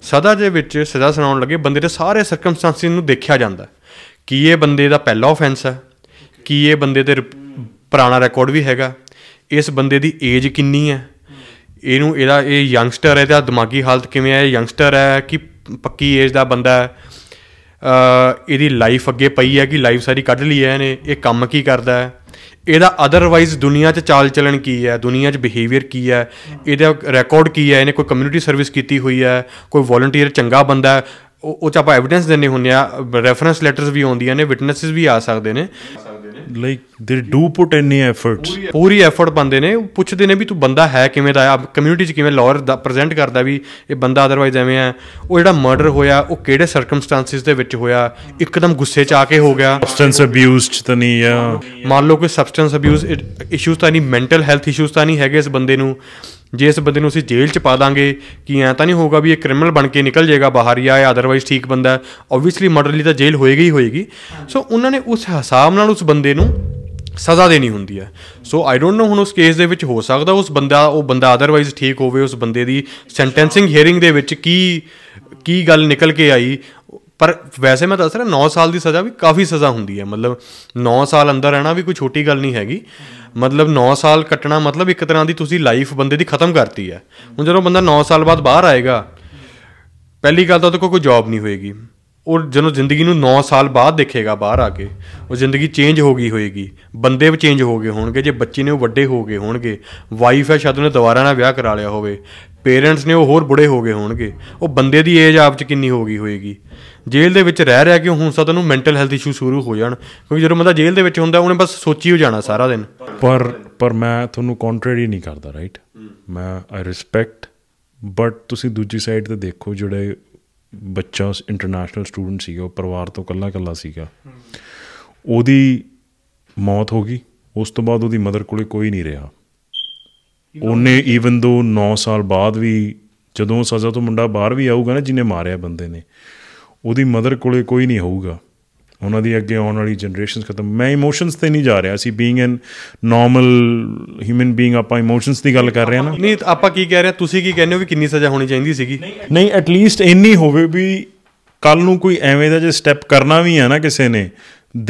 ਸਦਾ ਦੇ ਵਿੱਚ ਸਜ਼ਾ ਸੁਣਾਉਣ ਲੱਗੇ ਬੰਦੇ ਦੇ ਸਾਰੇ ਸਰਕਮਸਟੈਂਸਿਸ ਨੂੰ ਦੇਖਿਆ ਜਾਂਦਾ ਕਿ ਇਹ ਬੰਦੇ ਦਾ ਪਹਿਲਾ ਆਫੈਂਸ ਹੈ ਕਿ ਇਹ ਬੰਦੇ ਤੇ ਪੁਰਾਣਾ ਰਿਕਾਰਡ ਵੀ ਹੈਗਾ ਇਸ ਬੰਦੇ ਦੀ ਏਜ ਕਿੰਨੀ ਹੈ ਇਹਨੂੰ ਇਹਦਾ ਇਹ ਯੰਗਸਟਰ ਹੈ ਤੇ ਦਿਮਾਗੀ ਹਾਲਤ ਕਿਵੇਂ ਹੈ ਯੰਗਸਟਰ ਹੈ ਕਿ ਪੱਕੀ ਏਜ ਦਾ ਬੰਦਾ ਹੈ ਇਹਦੀ ਲਾਈਫ ਅੱਗੇ ਪਈ ਹੈ ਕਿ ਲਾਈਫ ਸਾਰੀ ਕੱਢ ਲਈ ਹੈ ਇਹਨੇ ਇਹ ਕੰਮ ਕੀ ਕਰਦਾ ਹੈ ਇਹਦਾ ਅਦਰਵਾਈਜ਼ ਦੁਨੀਆ 'ਚ ਚਾਲ ਚੱਲਣ ਕੀ ਹੈ ਦੁਨੀਆ 'ਚ ਬਿਹੇਵੀਅਰ ਕੀ ਹੈ ਇਹਦਾ ਰਿਕਾਰਡ ਕੀ ਹੈ ਇਹਨੇ ਕੋਈ ਕਮਿਊਨਿਟੀ ਸਰਵਿਸ ਕੀਤੀ ਹੋਈ ਹੈ ਕੋਈ ਵੋਲੰਟੀਅਰ ਚੰਗਾ ਬੰਦਾ ਹੈ ਉਹ ਚ ਆਪਾਂ ਐਵੀਡੈਂਸ ਦਿੰਨੇ ਹੁੰਦੇ ਆ ਰੈਫਰੈਂਸ ਲੈਟਰਸ ਵੀ ਆਉਂਦੀਆਂ ਨੇ ਵਿਟਨੈਸਸ ਵੀ ਆ ਸਕਦੇ ਨੇ like they do put any efforts ਪੂਰੀ ਐਫਰਟ ਪਾਉਂਦੇ ਨੇ ਪੁੱਛਦੇ ਨੇ ਵੀ ਤੂੰ ਬੰਦਾ ਹੈ ਕਿਵੇਂ ਦਾ ਆ ਕਮਿਊਨਿਟੀ 'ਚ ਕਿਵੇਂ ਲਾਅਰ ਪ੍ਰੈਜ਼ੈਂਟ ਕਰਦਾ ਵੀ ਇਹ ਬੰਦਾ ਅਦਰਵਾਈਜ਼ ਐਵੇਂ ਆ ਉਹ ਜਿਹੜਾ ਮਰਡਰ ਹੋਇਆ ਉਹ ਕਿਹੜੇ ਸਰਕਮਸਟੈਂਸਸ ਦੇ ਵਿੱਚ ਹੋਇਆ ਇੱਕਦਮ ਗੁੱਸੇ 'ਚ ਆ ਕੇ ਹੋ ਗਿਆ ਸਬਸਟੈਂਸ ਅਬਿਊਜ਼ਡ ਤਾਂ ਨਹੀਂ ਆ ਮੰਨ ਲਓ ਕੋਈ ਸਬਸਟੈਂਸ ਅਬਿਊਜ਼ ਇਸ਼ੂਸ ਤਾਂ ਨਹੀਂ ਮੈਂਟਲ ਹੈਲਥ ਇਸ਼ੂਸ ਤਾਂ ਨਹੀਂ ਹੈਗੇ ਇਸ ਬੰਦੇ ਨੂੰ ਜੇ ਇਸ ਬੰਦੇ ਨੂੰ ਅਸੀਂ ਜੇਲ੍ਹ 'ਚ ਪਾ ਦਾਂਗੇ ਕਿ ਐ ਤਾਂ ਨਹੀਂ ਹੋਊਗਾ ਵੀ ਇਹ ਕ੍ਰਿਮੀਨਲ ਬਣ ਕੇ ਨਿਕਲ ਜਾਏਗਾ ਬਾਹਰ ਜਾਂ ਇਹ ਆਦਰਵਾਈਜ਼ ਠੀਕ ਬੰਦਾ ਆਬਵੀਅਸਲੀ ਮਰਡਰ ਲਈ ਤਾਂ ਜੇਲ੍ਹ ਹੋਏਗੀ ਹੀ ਹੋਏਗੀ ਸੋ ਉਹਨਾਂ ਨੇ ਉਸ ਹਿਸਾਬ ਨਾਲ ਉਸ ਬੰਦੇ ਨੂੰ ਸਜ਼ਾ ਦੇਣੀ ਹੁੰਦੀ ਹੈ ਸੋ ਆਈ ਡੋਨਟ ਨੋ ਹੁਣ ਉਸ ਕੇਸ ਦੇ ਵਿੱਚ ਹੋ ਸਕਦਾ ਉਸ ਬੰਦਾ ਉਹ ਬੰਦਾ ਆਦਰਵਾਈਜ਼ ਠੀਕ ਹੋਵੇ ਉਸ ਬੰਦੇ ਦੀ ਸੈਂਟੈਂਸਿੰਗ ਹੀਅਰਿੰਗ ਦੇ ਵਿੱਚ ਕੀ ਕੀ ਗੱਲ ਨਿਕਲ ਕੇ ਆਈ ਪਰ ਵੈਸੇ ਮੈਂ ਦੱਸ ਰਿਹਾ 9 ਸਾਲ ਦੀ ਸਜ਼ਾ ਵੀ ਕਾਫੀ ਸਜ਼ਾ ਹੁੰਦੀ ਹੈ ਮਤਲਬ 9 ਸਾਲ ਅੰਦਰ ਰਹਿਣਾ ਵੀ ਕੋਈ ਛੋਟੀ ਗੱਲ ਨਹੀਂ ਹੈਗੀ ਮਤਲਬ 9 ਸਾਲ ਕੱਟਣਾ ਮਤਲਬ ਇੱਕ ਤਰ੍ਹਾਂ ਦੀ ਤੁਸੀਂ ਲਾਈਫ ਬੰਦੇ ਦੀ ਖਤਮ ਕਰਤੀ ਹੈ ਹੁਣ ਜਦੋਂ ਬੰਦਾ 9 ਸਾਲ ਬਾਅਦ ਬਾਹਰ ਆਏਗਾ ਪਹਿਲੀ ਗੱਲ ਤਾਂ ਉਹ ਕੋਈ ਜੌਬ ਨਹੀਂ ਹੋਏਗੀ ਉਹ ਜਦੋਂ ਜ਼ਿੰਦਗੀ ਨੂੰ 9 ਸਾਲ ਬਾਅਦ ਦੇਖੇਗਾ ਬਾਹਰ ਆ ਕੇ ਉਹ ਜ਼ਿੰਦਗੀ ਚੇਂਜ ਹੋ ਗਈ ਹੋਏਗੀ ਬੰਦੇ ਵੀ ਚੇਂਜ ਹੋ ਗਏ ਹੋਣਗੇ ਜੇ ਬੱਚੇ ਨੇ ਉਹ ਵੱਡੇ ਹੋ ਗਏ ਹੋਣਗੇ ਵਾਈਫ ਹੈ ਸ਼ਾਇਦ ਉਹਨੇ ਦੁਬਾਰਾ ਨਾ ਵਿਆਹ ਕਰਾ ਲਿਆ ਹੋਵੇ ਪੇਰੈਂਟਸ ਨੇ ਉਹ ਹੋਰ ਬੁੜੇ ਹੋ ਗਏ ਹੋਣਗੇ ਉਹ ਬੰਦੇ ਦੀ ਏਜ ਆਪ ਚ ਕਿੰਨੀ ਹੋ ਗਈ ਹੋਏਗੀ ਜੇਲ੍ਹ ਦੇ ਵਿੱਚ ਰਹਿ ਰਿਹਾ ਕਿ ਹੁਣ ਸਤਨੂੰ ਮੈਂਟਲ ਹੈਲਥ ਇਸ਼ੂ ਸ਼ੁਰੂ ਹੋ ਜਾਣ ਕਿਉਂਕਿ ਜਦੋਂ ਬੰਦਾ ਜੇਲ੍ਹ ਦੇ ਵਿੱਚ ਹੁੰਦਾ ਉਹਨੇ ਬਸ ਸੋਚੀ ਹੋ ਜਾਣਾ ਸਾਰਾ ਦਿਨ ਪਰ ਪਰ ਮੈਂ ਤੁਹਾਨੂੰ ਕੰਟਰੈਰੀ ਨਹੀਂ ਕਰਦਾ ਰਾਈਟ ਮੈਂ ਆ ਰਿਸਪੈਕਟ ਬਟ ਤੁਸੀਂ ਦੂਜੀ ਸਾਈਡ ਤੇ ਦੇਖੋ ਜਿਹੜੇ ਬੱਚਾ ਇੰਟਰਨੈਸ਼ਨਲ ਸਟੂਡੈਂਟ ਸੀਗਾ ਉਹ ਪਰਿਵਾਰ ਤੋਂ ਕੱਲਾ ਕੱਲਾ ਸੀਗਾ ਉਹਦੀ ਮੌਤ ਹੋ ਗਈ ਉਸ ਤੋਂ ਬਾਅਦ ਉਹਦੀ ਮਦਰ ਕੋਲੇ ਕੋਈ ਨਹੀਂ ਰਿਹਾ ਉਹਨੇ ਈਵਨ ਦੋ 9 ਸਾਲ ਬਾਅਦ ਵੀ ਜਦੋਂ ਸਜ਼ਾ ਤੋਂ ਮੁੰਡਾ ਬਾਹਰ ਵੀ ਆਊਗਾ ਨਾ ਜਿਨੇ ਮਾਰਿਆ ਬੰਦੇ ਨੇ ਉਹਦੀ ਮਦਰ ਕੋਲੇ ਕੋਈ ਨਹੀਂ ਹੋਊਗਾ ਉਹਨਾਂ ਦੀ ਅੱਗੇ ਆਉਣ ਵਾਲੀ ਜਨਰੇਸ਼ਨਸ ਖਤਮ ਮੈਂ ਇਮੋਸ਼ਨਸ ਤੇ ਨਹੀਂ ਜਾ ਰਿਹਾ ਸੀ being an normal human being ਆਪਾਂ ਇਮੋਸ਼ਨਸ ਦੀ ਗੱਲ ਕਰ ਰਹੇ ਹਾਂ ਨਾ ਨਹੀਂ ਆਪਾਂ ਕੀ ਕਹਿ ਰਹੇ ਤੁਸੀਂ ਕੀ ਕਹਿੰਦੇ ਹੋ ਵੀ ਕਿੰਨੀ ਸਜ਼ਾ ਹੋਣੀ ਚਾਹੀਦੀ ਸੀਗੀ ਨਹੀਂ ਐਟ ਲੀਸਟ ਇੰਨੀ ਹੋਵੇ ਵੀ ਕੱਲ ਨੂੰ ਕੋਈ ਐਵੇਂ ਦਾ ਜੇ ਸਟੈਪ ਕਰਨਾ ਵੀ ਹੈ ਨਾ ਕਿਸੇ ਨੇ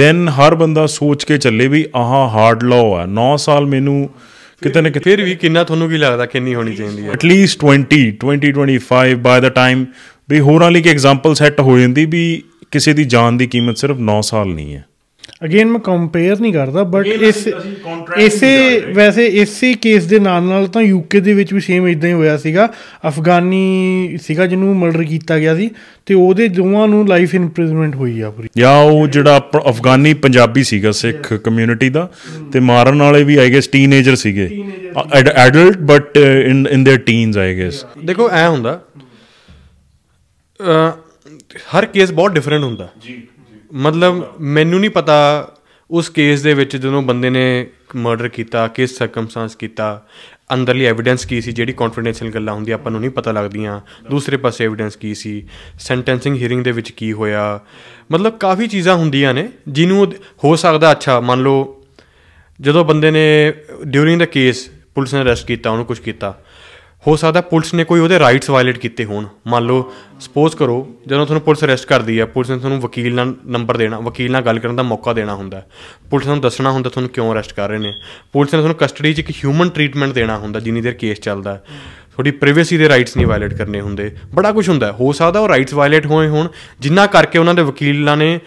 ਦੈਨ ਹਰ ਬੰਦਾ ਸੋਚ ਕੇ ਚੱਲੇ ਵੀ ਆਹ ਹਾਰਡ ਲਾਅ ਹੈ 9 ਸਾਲ ਮੈਨੂੰ ਕਿਤੇ ਨਾ ਕਿਤੇ ਫਿਰ ਵੀ ਕਿੰਨਾ ਤੁਹਾਨੂੰ ਕੀ ਲੱਗਦਾ ਕਿੰਨੀ ਹੋਣੀ ਚਾਹੀਦੀ ਹੈ ਐਟ ਲੀਸਟ 20 20 25 ਬਾਈ ਦਾ ਟਾਈਮ ਵੀ ਹੋਰਾਂ ਲਈ ਕਿ ਐਗਜ਼ਾਮਪਲ ਸੈੱਟ ਹੋ ਜਾਂਦੀ ਵੀ ਕਿਸੇ ਦੀ ਜਾਨ ਦੀ ਕੀਮਤ ਸਿਰਫ 9 ਸਾਲ ਨਹੀਂ ਹੈ ਅਗੇਨ ਮੈਂ ਕੰਪੇਅਰ ਨਹੀਂ ਕਰਦਾ ਬਟ ਇਸ ਇਸੇ ਵੈਸੇ ਇਸੇ ਕੇਸ ਦੇ ਨਾਲ ਨਾਲ ਤਾਂ ਯੂਕੇ ਦੇ ਵਿੱਚ ਵੀ ਸੇਮ ਇਦਾਂ ਹੀ ਹੋਇਆ ਸੀਗਾ ਅਫਗਾਨੀ ਸੀਗਾ ਜਿਹਨੂੰ ਮਰਡਰ ਕੀਤਾ ਗਿਆ ਸੀ ਤੇ ਉਹਦੇ ਦੋਵਾਂ ਨੂੰ ਲਾਈਫ ਇੰਪ੍ਰਿਜ਼ਨਮੈਂਟ ਹੋਈ ਆ ਪੂਰੀ ਜਾਂ ਉਹ ਜਿਹੜਾ ਅਫਗਾਨੀ ਪੰਜਾਬੀ ਸੀਗਾ ਸਿੱਖ ਕਮਿਊਨਿਟੀ ਦਾ ਤੇ ਮਾਰਨ ਵਾਲੇ ਵੀ ਆਈ ਗੈਸ ਟੀਨੇਜਰ ਸੀਗੇ adult but in in their teens I guess ਦੇਖੋ ਐ ਹੁੰਦਾ ਹਰ ਕੇਸ ਬਹੁਤ ਡਿਫਰੈਂਟ ਹੁੰਦਾ ਜੀ ਜੀ ਮਤਲਬ ਮੈਨੂੰ ਨਹੀਂ ਪਤਾ ਉਸ ਕੇਸ ਦੇ ਵਿੱਚ ਜਦੋਂ ਬੰਦੇ ਨੇ ਮਰਡਰ ਕੀਤਾ ਕਿਸ ਸਰਕਮਸਟੈਂਸ ਕੀਤਾ ਅੰਦਰਲੀ ਐਵੀਡੈਂਸ ਕੀ ਸੀ ਜਿਹੜੀ ਕੌਨਫੀਡੈਂਸ਼ੀਅਲ ਗੱਲਾਂ ਹੁੰਦੀਆਂ ਆਪਾਂ ਨੂੰ ਨਹੀਂ ਪਤਾ ਲੱਗਦੀਆਂ ਦੂਸਰੇ ਪਾਸੇ ਐਵੀਡੈਂਸ ਕੀ ਸੀ ਸੈਂਟੈਂਸਿੰਗ ਹੀਅਰਿੰਗ ਦੇ ਵਿੱਚ ਕੀ ਹੋਇਆ ਮਤਲਬ ਕਾਫੀ ਚੀਜ਼ਾਂ ਹੁੰਦੀਆਂ ਨੇ ਜਿਹਨੂੰ ਹੋ ਸਕਦਾ ਅੱਛਾ ਮੰਨ ਲਓ ਜਦੋਂ ਬੰਦੇ ਨੇ ਡਿਊਰਿੰਗ ਦਾ ਕੇਸ ਪੁਲਿਸ ਨੇ ਅਰੈਸਟ ਕੀਤਾ ਉਹਨੂੰ ਕੁਝ ਕੀਤਾ ਹੋ ਸਕਦਾ ਪੁਲਿਸ ਨੇ ਕੋਈ ਉਹਦੇ ਰਾਈਟਸ ਵਾਇਲੇਟ ਕੀਤੇ ਹੋਣ ਮੰਨ ਲਓ ਸਪੋਜ਼ ਕਰੋ ਜਦੋਂ ਤੁਹਾਨੂੰ ਪੁਲਿਸ ਅਰੈਸਟ ਕਰਦੀ ਹੈ ਪੁਲਿਸ ਨੇ ਤੁਹਾਨੂੰ ਵਕੀਲ ਨਾਲ ਨੰਬਰ ਦੇਣਾ ਵਕੀਲ ਨਾਲ ਗੱਲ ਕਰਨ ਦਾ ਮੌਕਾ ਦੇਣਾ ਹੁੰਦਾ ਪੁਲਿਸ ਨੂੰ ਦੱਸਣਾ ਹੁੰਦਾ ਤੁਹਾਨੂੰ ਕਿਉਂ ਅਰੈਸਟ ਕਰ ਰਹੇ ਨੇ ਪੁਲਿਸ ਨੇ ਤੁਹਾਨੂੰ ਕਸਟਡੀ 'ਚ ਇੱਕ ਹਿਊਮਨ ਟ੍ਰੀਟਮੈਂਟ ਦੇਣਾ ਹੁੰਦਾ ਜਿੰਨੀ ਦੇਰ ਕੇਸ ਚੱਲਦਾ ਥੋੜੀ ਪ੍ਰਾਈਵੇਸੀ ਦੇ ਰਾਈਟਸ ਨਹੀਂ ਵਾਇਲੇਟ ਕਰਨੇ ਹੁੰਦੇ ਬੜਾ ਕੁਝ ਹੁੰਦਾ ਹੋ ਸਕਦਾ ਉਹ ਰਾਈਟਸ ਵਾਇਲੇਟ ਹੋਏ ਹੋਣ ਜਿੰਨਾ ਕਰਕੇ ਉਹਨਾਂ ਦੇ ਵਕੀਲਾਂ ਨੇ